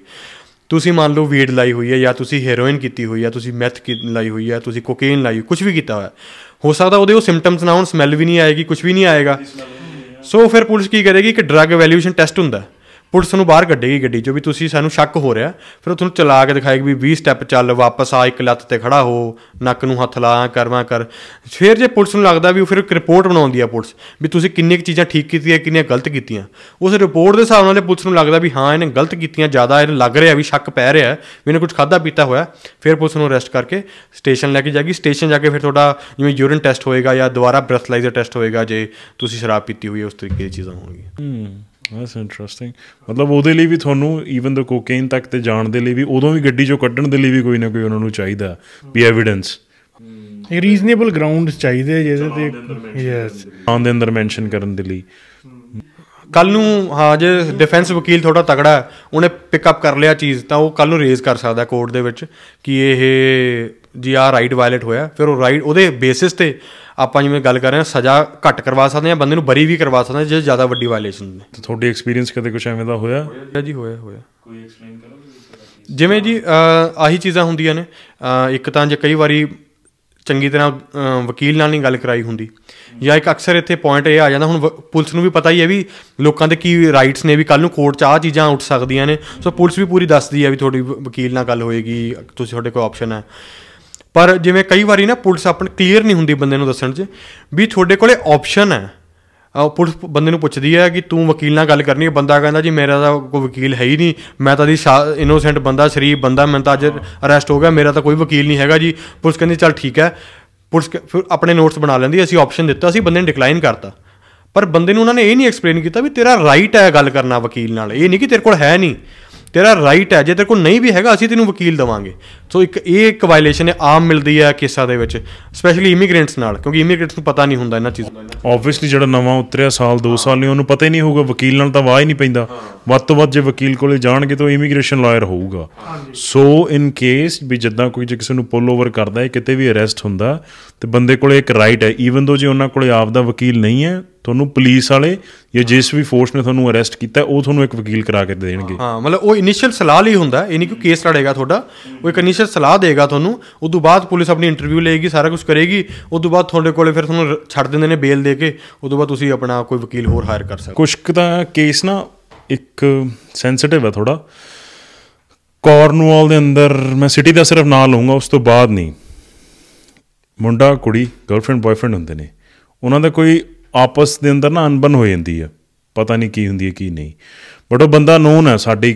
ਤੁਸੀਂ ਮੰਨ ਲਓ ਵੀਡ ਲਾਈ ਹੋਈ ਹੈ ਜਾਂ ਤੁਸੀਂ ਹੈਰੋਇਨ ਕੀਤੀ ਹੋਈ ਹੈ ਤੁਸੀਂ ਮੈਥ ਲਾਈ ਹੋਈ ਹੈ ਤੁਸੀਂ ਕੋਕੇਨ ਲਾਈ ਕੁਝ ਵੀ ਕੀਤਾ ਹੋਇਆ ਹੋ ਸਕਦਾ ਉਹਦੇ ਉਹ ਸਿੰਪਟਮਸ ਨਾ ਹੋਣ ਸਮੈਲ ਵੀ ਨਹੀਂ ਆਏਗੀ ਕੁਝ ਵੀ ਨਹੀਂ ਆਏਗਾ ਸੋ ਫਿਰ ਪੁਲਿਸ ਕੀ ਕਰੇਗੀ ਕਿ ਡਰੱਗ ਵੈਲਿਊਏਸ਼ਨ ਟੈਸਟ ਹੁੰਦਾ ਪੁਲਿਸ ਨੂੰ ਬਾਹਰ ਕੱਢੇਗੀ ਗੱਡੀ ਚੋਂ ਵੀ ਤੁਸੀਂ ਸਾਨੂੰ ਸ਼ੱਕ ਹੋ ਰਿਹਾ ਫਿਰ ਉਹ ਤੁਹਾਨੂੰ ਚਲਾ ਕੇ ਦਿਖਾਏਗੀ ਵੀ 20 ਸਟੈਪ ਚੱਲ ਵਾਪਸ ਆ ਇੱਕ ਲੱਤ ਤੇ ਖੜਾ ਹੋ ਨੱਕ ਨੂੰ ਹੱਥ ਲਾ ਕਰਵਾ ਕਰ ਫਿਰ ਜੇ ਪੁਲਿਸ ਨੂੰ ਲੱਗਦਾ ਵੀ ਉਹ ਫਿਰ ਇੱਕ ਰਿਪੋਰਟ ਬਣਾਉਂਦੀ ਆ ਪੁਲਿਸ ਵੀ ਤੁਸੀਂ ਕਿੰਨੇ ਕੁ ਚੀਜ਼ਾਂ ਠੀਕ ਕੀਤੀਆਂ ਕਿੰਨੀਆਂ ਗਲਤ ਕੀਤੀਆਂ ਉਸ ਰਿਪੋਰਟ ਦੇ ਹਿਸਾਬ ਨਾਲ ਪੁਲਿਸ ਨੂੰ ਲੱਗਦਾ ਵੀ ਹਾਂ ਇਹਨੇ ਗਲਤ ਕੀਤੀਆਂ ਜ਼ਿਆਦਾ ਇਹਨੂੰ ਲੱਗ ਰਿਹਾ ਵੀ ਸ਼ੱਕ ਪੈ ਰਿਹਾ ਵੀ ਇਹਨੇ ਕੁਝ ਖਾਦਾ ਪੀਤਾ ਹੋਇਆ ਫਿਰ ਪੁਲਿਸ ਨੂੰ ਅਰੈਸਟ ਕਰਕੇ ਸਟੇਸ਼ਨ ਲੈ ਕੇ ਜਾਗੀ ਸਟੇਸ਼ਨ ਜਾ ਕੇ ਫਿਰ ਤੁਹਾਡਾ ਜਿਵੇਂ ਯੂਰਿਨ ਟੈਸਟ ਹੋਏਗਾ ਜਾਂ ਦੁਬਾਰਾ ਬ੍ਰੈਥਲਾਈਜ਼ਰ ਟੈਸਟ ਹੋਏਗਾ ਜੇ ਤੁਸੀਂ ਸ਼ਰਾਬ ਪੀਤੀ ਹੋਈ ਹੈ ਉਸ ਤਰੀਕੇ ਦੀ ਚੀਜ਼ਾਂ ਹੋਣਗੀਆਂ ਬਸ ਇੰਟਰਸਟਿੰਗ ਮਤਲਬ ਉਹਦੇ ਲਈ ਵੀ ਤੁਹਾਨੂੰ ਈਵਨ ਦਾ ਕੋਕੇਨ ਤੱਕ ਤੇ ਜਾਣ ਦੇ ਲਈ ਵੀ ਉਦੋਂ ਵੀ ਗੱਡੀ ਚੋਂ ਕੱਢਣ ਦੇ ਲਈ ਵੀ ਕੋਈ ਨਾ ਕੋਈ ਉਹਨਾਂ ਨੂੰ ਚਾਹੀਦਾ ਵੀ ਐਵੀਡੈਂਸ ਇਹ ਰੀਜ਼ਨੇਬਲ ਗਰਾਉਂਡਸ ਚਾਹੀਦੇ ਜਿਹਦੇ ਤੇ ਯੈਸ ਆਨ ਦੇ ਅੰਦਰ ਮੈਂਸ਼ਨ ਕਰਨ ਦੇ ਲਈ ਕੱਲ ਨੂੰ ਹਾਂ ਜੇ ਡਿਫੈਂਸ ਵਕੀਲ ਥੋੜਾ ਤਗੜਾ ਉਹਨੇ ਪਿਕ ਅਪ ਕਰ ਲਿਆ ਚੀਜ਼ ਤਾਂ ਉਹ ਕੱਲ ਨੂੰ ਰੇਜ਼ ਕਰ ਸਕਦਾ ਕੋਰਟ ਦੇ ਵਿੱਚ ਕਿ ਇਹ ਜੀ ਆ ਰਾਈਟ ਵਾਇਲੇਟ ਹੋਇਆ ਫਿਰ ਉਹ ਰਾਈਟ ਉਹਦੇ ਬੇਸਿਸ ਤੇ ਆਪਾਂ ਜਿਵੇਂ ਗੱਲ ਕਰ ਰਹੇ ਹਾਂ ਸਜ਼ਾ ਘੱਟ ਕਰਵਾ ਸਕਦੇ ਹਾਂ ਬੰਦੇ ਨੂੰ ਬਰੀ ਵੀ ਕਰਵਾ ਸਕਦੇ ਆ ਜੇ ਜ਼ਿਆਦਾ ਵੱਡੀ ਵਾਇਲੇਸ਼ਨ ਨੇ ਤੁਹਾਡੀ ਐਕਸਪੀਰੀਅੰਸ ਕਦੇ ਕੁਝ ਐਵੇਂ ਦਾ ਹੋਇਆ ਜੀ ਹੋਇਆ ਹੋਇਆ ਕੋਈ ਐਕਸਪਲੇਨ ਕਰੋ ਜਿਵੇਂ ਜੀ ਆਹੀ ਚੀਜ਼ਾਂ ਹੁੰਦੀਆਂ ਨੇ ਇੱਕ ਤਾਂ ਜੇ ਕਈ ਵਾਰੀ ਚੰਗੀ ਤਰ੍ਹਾਂ ਵਕੀਲ ਨਾਲ ਨਹੀਂ ਗੱਲ ਕਰਾਈ ਹੁੰਦੀ ਜਾਂ ਇੱਕ ਅਕਸਰ ਇੱਥੇ ਪੁਆਇੰਟ ਇਹ ਆ ਜਾਂਦਾ ਹੁਣ ਪੁਲਿਸ ਨੂੰ ਵੀ ਪਤਾ ਹੀ ਹੈ ਵੀ ਲੋਕਾਂ ਦੇ ਕੀ ਰਾਈਟਸ ਨੇ ਵੀ ਕੱਲ ਨੂੰ ਕੋਰਟ 'ਚ ਆ ਚੀਜ਼ਾਂ ਉੱਠ ਸਕਦੀਆਂ ਨੇ ਸੋ ਪੁਲਿਸ ਵੀ ਪੂਰੀ ਦੱਸਦੀ ਹੈ ਵੀ ਤੁਹਾਡੀ ਵਕੀਲ ਨਾਲ ਗੱਲ ਹੋਏਗੀ ਤੁਸੀਂ ਤੁਹਾਡੇ ਕੋਲ ਆਪਸ਼ਨ ਹੈ ਪਰ ਜਿਵੇਂ ਕਈ ਵਾਰੀ ਨਾ ਪੁਲਿਸ ਆਪਣ ਕਲੀਅਰ ਨਹੀਂ ਹੁੰਦੀ ਬੰਦੇ ਨੂੰ ਦੱਸਣ 'ਚ ਵੀ ਤੁਹਾਡੇ ਕੋਲੇ ਆਪਸ਼ਨ ਹੈ ਪੁਲਿਸ ਬੰਦੇ ਨੂੰ ਪੁੱਛਦੀ ਹੈ ਕਿ ਤੂੰ ਵਕੀਲ ਨਾਲ ਗੱਲ ਕਰਨੀ ਹੈ ਬੰਦਾ ਕਹਿੰਦਾ ਜੀ ਮੇਰਾ ਤਾਂ ਕੋਈ ਵਕੀਲ ਹੈ ਹੀ ਨਹੀਂ ਮੈਂ ਤਾਂ ਦੀ ਇਨੋਸੈਂਟ ਬੰਦਾ ਸ਼ਰੀਫ ਬੰਦਾ ਮੈਂ ਤਾਂ ਅੱਜ ਅਰੈਸਟ ਹੋ ਗਿਆ ਮੇਰਾ ਤਾਂ ਕੋਈ ਵਕੀਲ ਨਹੀਂ ਹੈਗਾ ਜੀ ਪੁਲਿਸ ਕਹਿੰਦੀ ਚੱਲ ਠੀਕ ਹੈ ਪੁਲਿਸ ਫਿਰ ਆਪਣੇ ਨੋਟਸ ਬਣਾ ਲੈਂਦੀ ਅਸੀਂ ਆਪਸ਼ਨ ਦਿੱਤਾ ਸੀ ਬੰਦੇ ਨੇ ਡਿਕਲਾਈਨ ਕਰਤਾ ਪਰ ਬੰਦੇ ਨੂੰ ਉਹਨਾਂ ਨੇ ਇਹ ਨਹੀਂ ਐਕਸਪਲੇਨ ਕੀਤਾ ਵੀ ਤੇਰਾ ਰਾਈਟ ਹੈ ਗੱਲ ਕਰਨਾ ਵਕੀਲ ਨਾਲ ਇਹ ਨਹੀਂ ਕਿ ਤੇਰੇ ਕੋਲ ਹੈ ਨਹੀਂ ਤੇਰਾ ਰਾਈਟ ਹੈ ਜੇ ਤੇਰੇ ਕੋਲ ਨਹੀਂ ਵੀ ਹੈਗਾ ਅਸੀਂ ਤੈਨੂੰ ਵਕੀਲ ਦਵਾਂਗੇ ਸੋ ਇੱਕ ਇਹ ਇੱਕ ਵਾਇਲੇਸ਼ਨ ਹੈ ਆਮ ਮਿਲਦੀ ਹੈ ਕੇਸਾਂ ਦੇ ਵਿੱਚ ਸਪੈਸ਼ਲੀ ਇਮੀਗ੍ਰੈਂਟਸ ਨਾਲ ਕਿਉਂਕਿ ਇਮੀਗ੍ਰੈਂਟਸ ਨੂੰ ਪਤਾ ਨਹੀਂ ਹੁੰਦਾ ਇਹਨਾਂ ਚੀਜ਼ਾਂ ਦਾ ਆਬਵੀਅਸਲੀ ਜਿਹੜਾ ਨਵਾਂ ਉਤਰਿਆ ਸਾਲ 2 ਸਾਲ ਨਹੀਂ ਉਹਨੂੰ ਪਤਾ ਹੀ ਨਹੀਂ ਹੋਊਗਾ ਵਕੀਲ ਨਾਲ ਤਾਂ ਵਾਹ ਹੀ ਨਹੀਂ ਪੈਂਦਾ ਵੱਧ ਤੋਂ ਵੱਧ ਜੇ ਵਕੀਲ ਕੋਲੇ ਜਾਣਗੇ ਤਾਂ ਇਮੀਗ੍ਰੇਸ਼ਨ ਲਾਇਰ ਹੋਊਗਾ ਸੋ ਇਨ ਕੇਸ ਵੀ ਜਿੱਦਾਂ ਕੋਈ ਜੇ ਕਿਸੇ ਨੂੰ ਪੁੱਲ ਓਵਰ ਕਰਦਾ ਹੈ ਕਿਤੇ ਵੀ ਅਰੈਸਟ ਹੁੰਦਾ ਤੇ ਬੰਦੇ ਕੋਲੇ ਇੱਕ ਰਾਈਟ ਹੈ ਈਵਨ ਦੋ ਜੇ ਉਹਨਾਂ ਕੋਲੇ ਆਪ ਦਾ ਵਕੀਲ ਨਹੀਂ ਹੈ ਤੁਹਾਨੂੰ ਪੁਲਿਸ ਵਾਲੇ ਜਾਂ ਜਿਸ ਵੀ ਫੋਰਸ ਨੇ ਤੁਹਾਨੂੰ ਅਰੈਸਟ ਕੀਤਾ ਉਹ ਤੁਹਾਨੂੰ ਇੱਕ ਵਕੀਲ ਕਰਾ ਕੇ ਦੇਣਗੇ ਹਾਂ ਮਤਲਬ ਉਹ ਇਨੀਸ਼ੀਅਲ ਸਲਾਹ ਲਈ ਹੁੰਦਾ ਇਹ ਨਹੀਂ ਕਿ ਕੇਸ ਲੜੇਗਾ ਤੁਹਾਡਾ ਉਹ ਇੱਕ ਇਨੀਸ਼ੀਅਲ ਸਲਾਹ ਦੇਗਾ ਤੁਹਾਨੂੰ ਉਸ ਤੋਂ ਬਾਅਦ ਪੁਲਿਸ ਆਪਣੀ ਇੰਟਰਵਿਊ ਲਏਗੀ ਸਾਰਾ ਕੁਝ ਕਰੇਗੀ ਉਸ ਤੋਂ ਬਾਅਦ ਤੁਹਾਡੇ ਕੋਲੇ ਫਿਰ ਤੁਹਾਨੂੰ ਛੱਡ ਦਿੰਦੇ ਨੇ ਬੇਲ ਦੇ ਕੇ ਉਸ ਤੋਂ ਬਾਅਦ ਤੁਸੀਂ ਆਪਣਾ ਕੋਈ ਵਕੀਲ ਹੋਰ ਹਾਇਰ ਕਰ ਸਕਦੇ ਕੁਝ ਤਾਂ ਕੇਸ ਨਾ ਇੱਕ ਸੈਂਸਿਟਿਵ ਹੈ ਥੋੜਾ ਕਾਰਨਵਾਲ ਦੇ ਅੰਦਰ ਮੈਂ ਸਿਟੀ ਦਾ ਸਿਰਫ ਨਾਮ ਲਵਾਂਗਾ ਉਸ ਤੋਂ ਬਾਅਦ ਨਹੀਂ ਮੁੰਡਾ ਕੁੜੀ ਗਰਲਫ੍ਰੈਂਡ ਬॉयਫ੍ਰੈਂਡ ਹੁੰਦੇ ਨੇ ਉਹਨਾਂ ਦਾ ਕੋਈ ਆਪਸ ਦੇ ਅੰਦਰ ਨਾ ਅਨਬਨ ਹੋ ਜਾਂਦੀ ਆ ਪਤਾ ਨਹੀਂ ਕੀ ਹੁੰਦੀ ਹੈ ਕੀ ਨਹੀਂ ਬਟ ਉਹ ਬੰਦਾ ਨੋਨ ਹੈ ਸਾਡੇ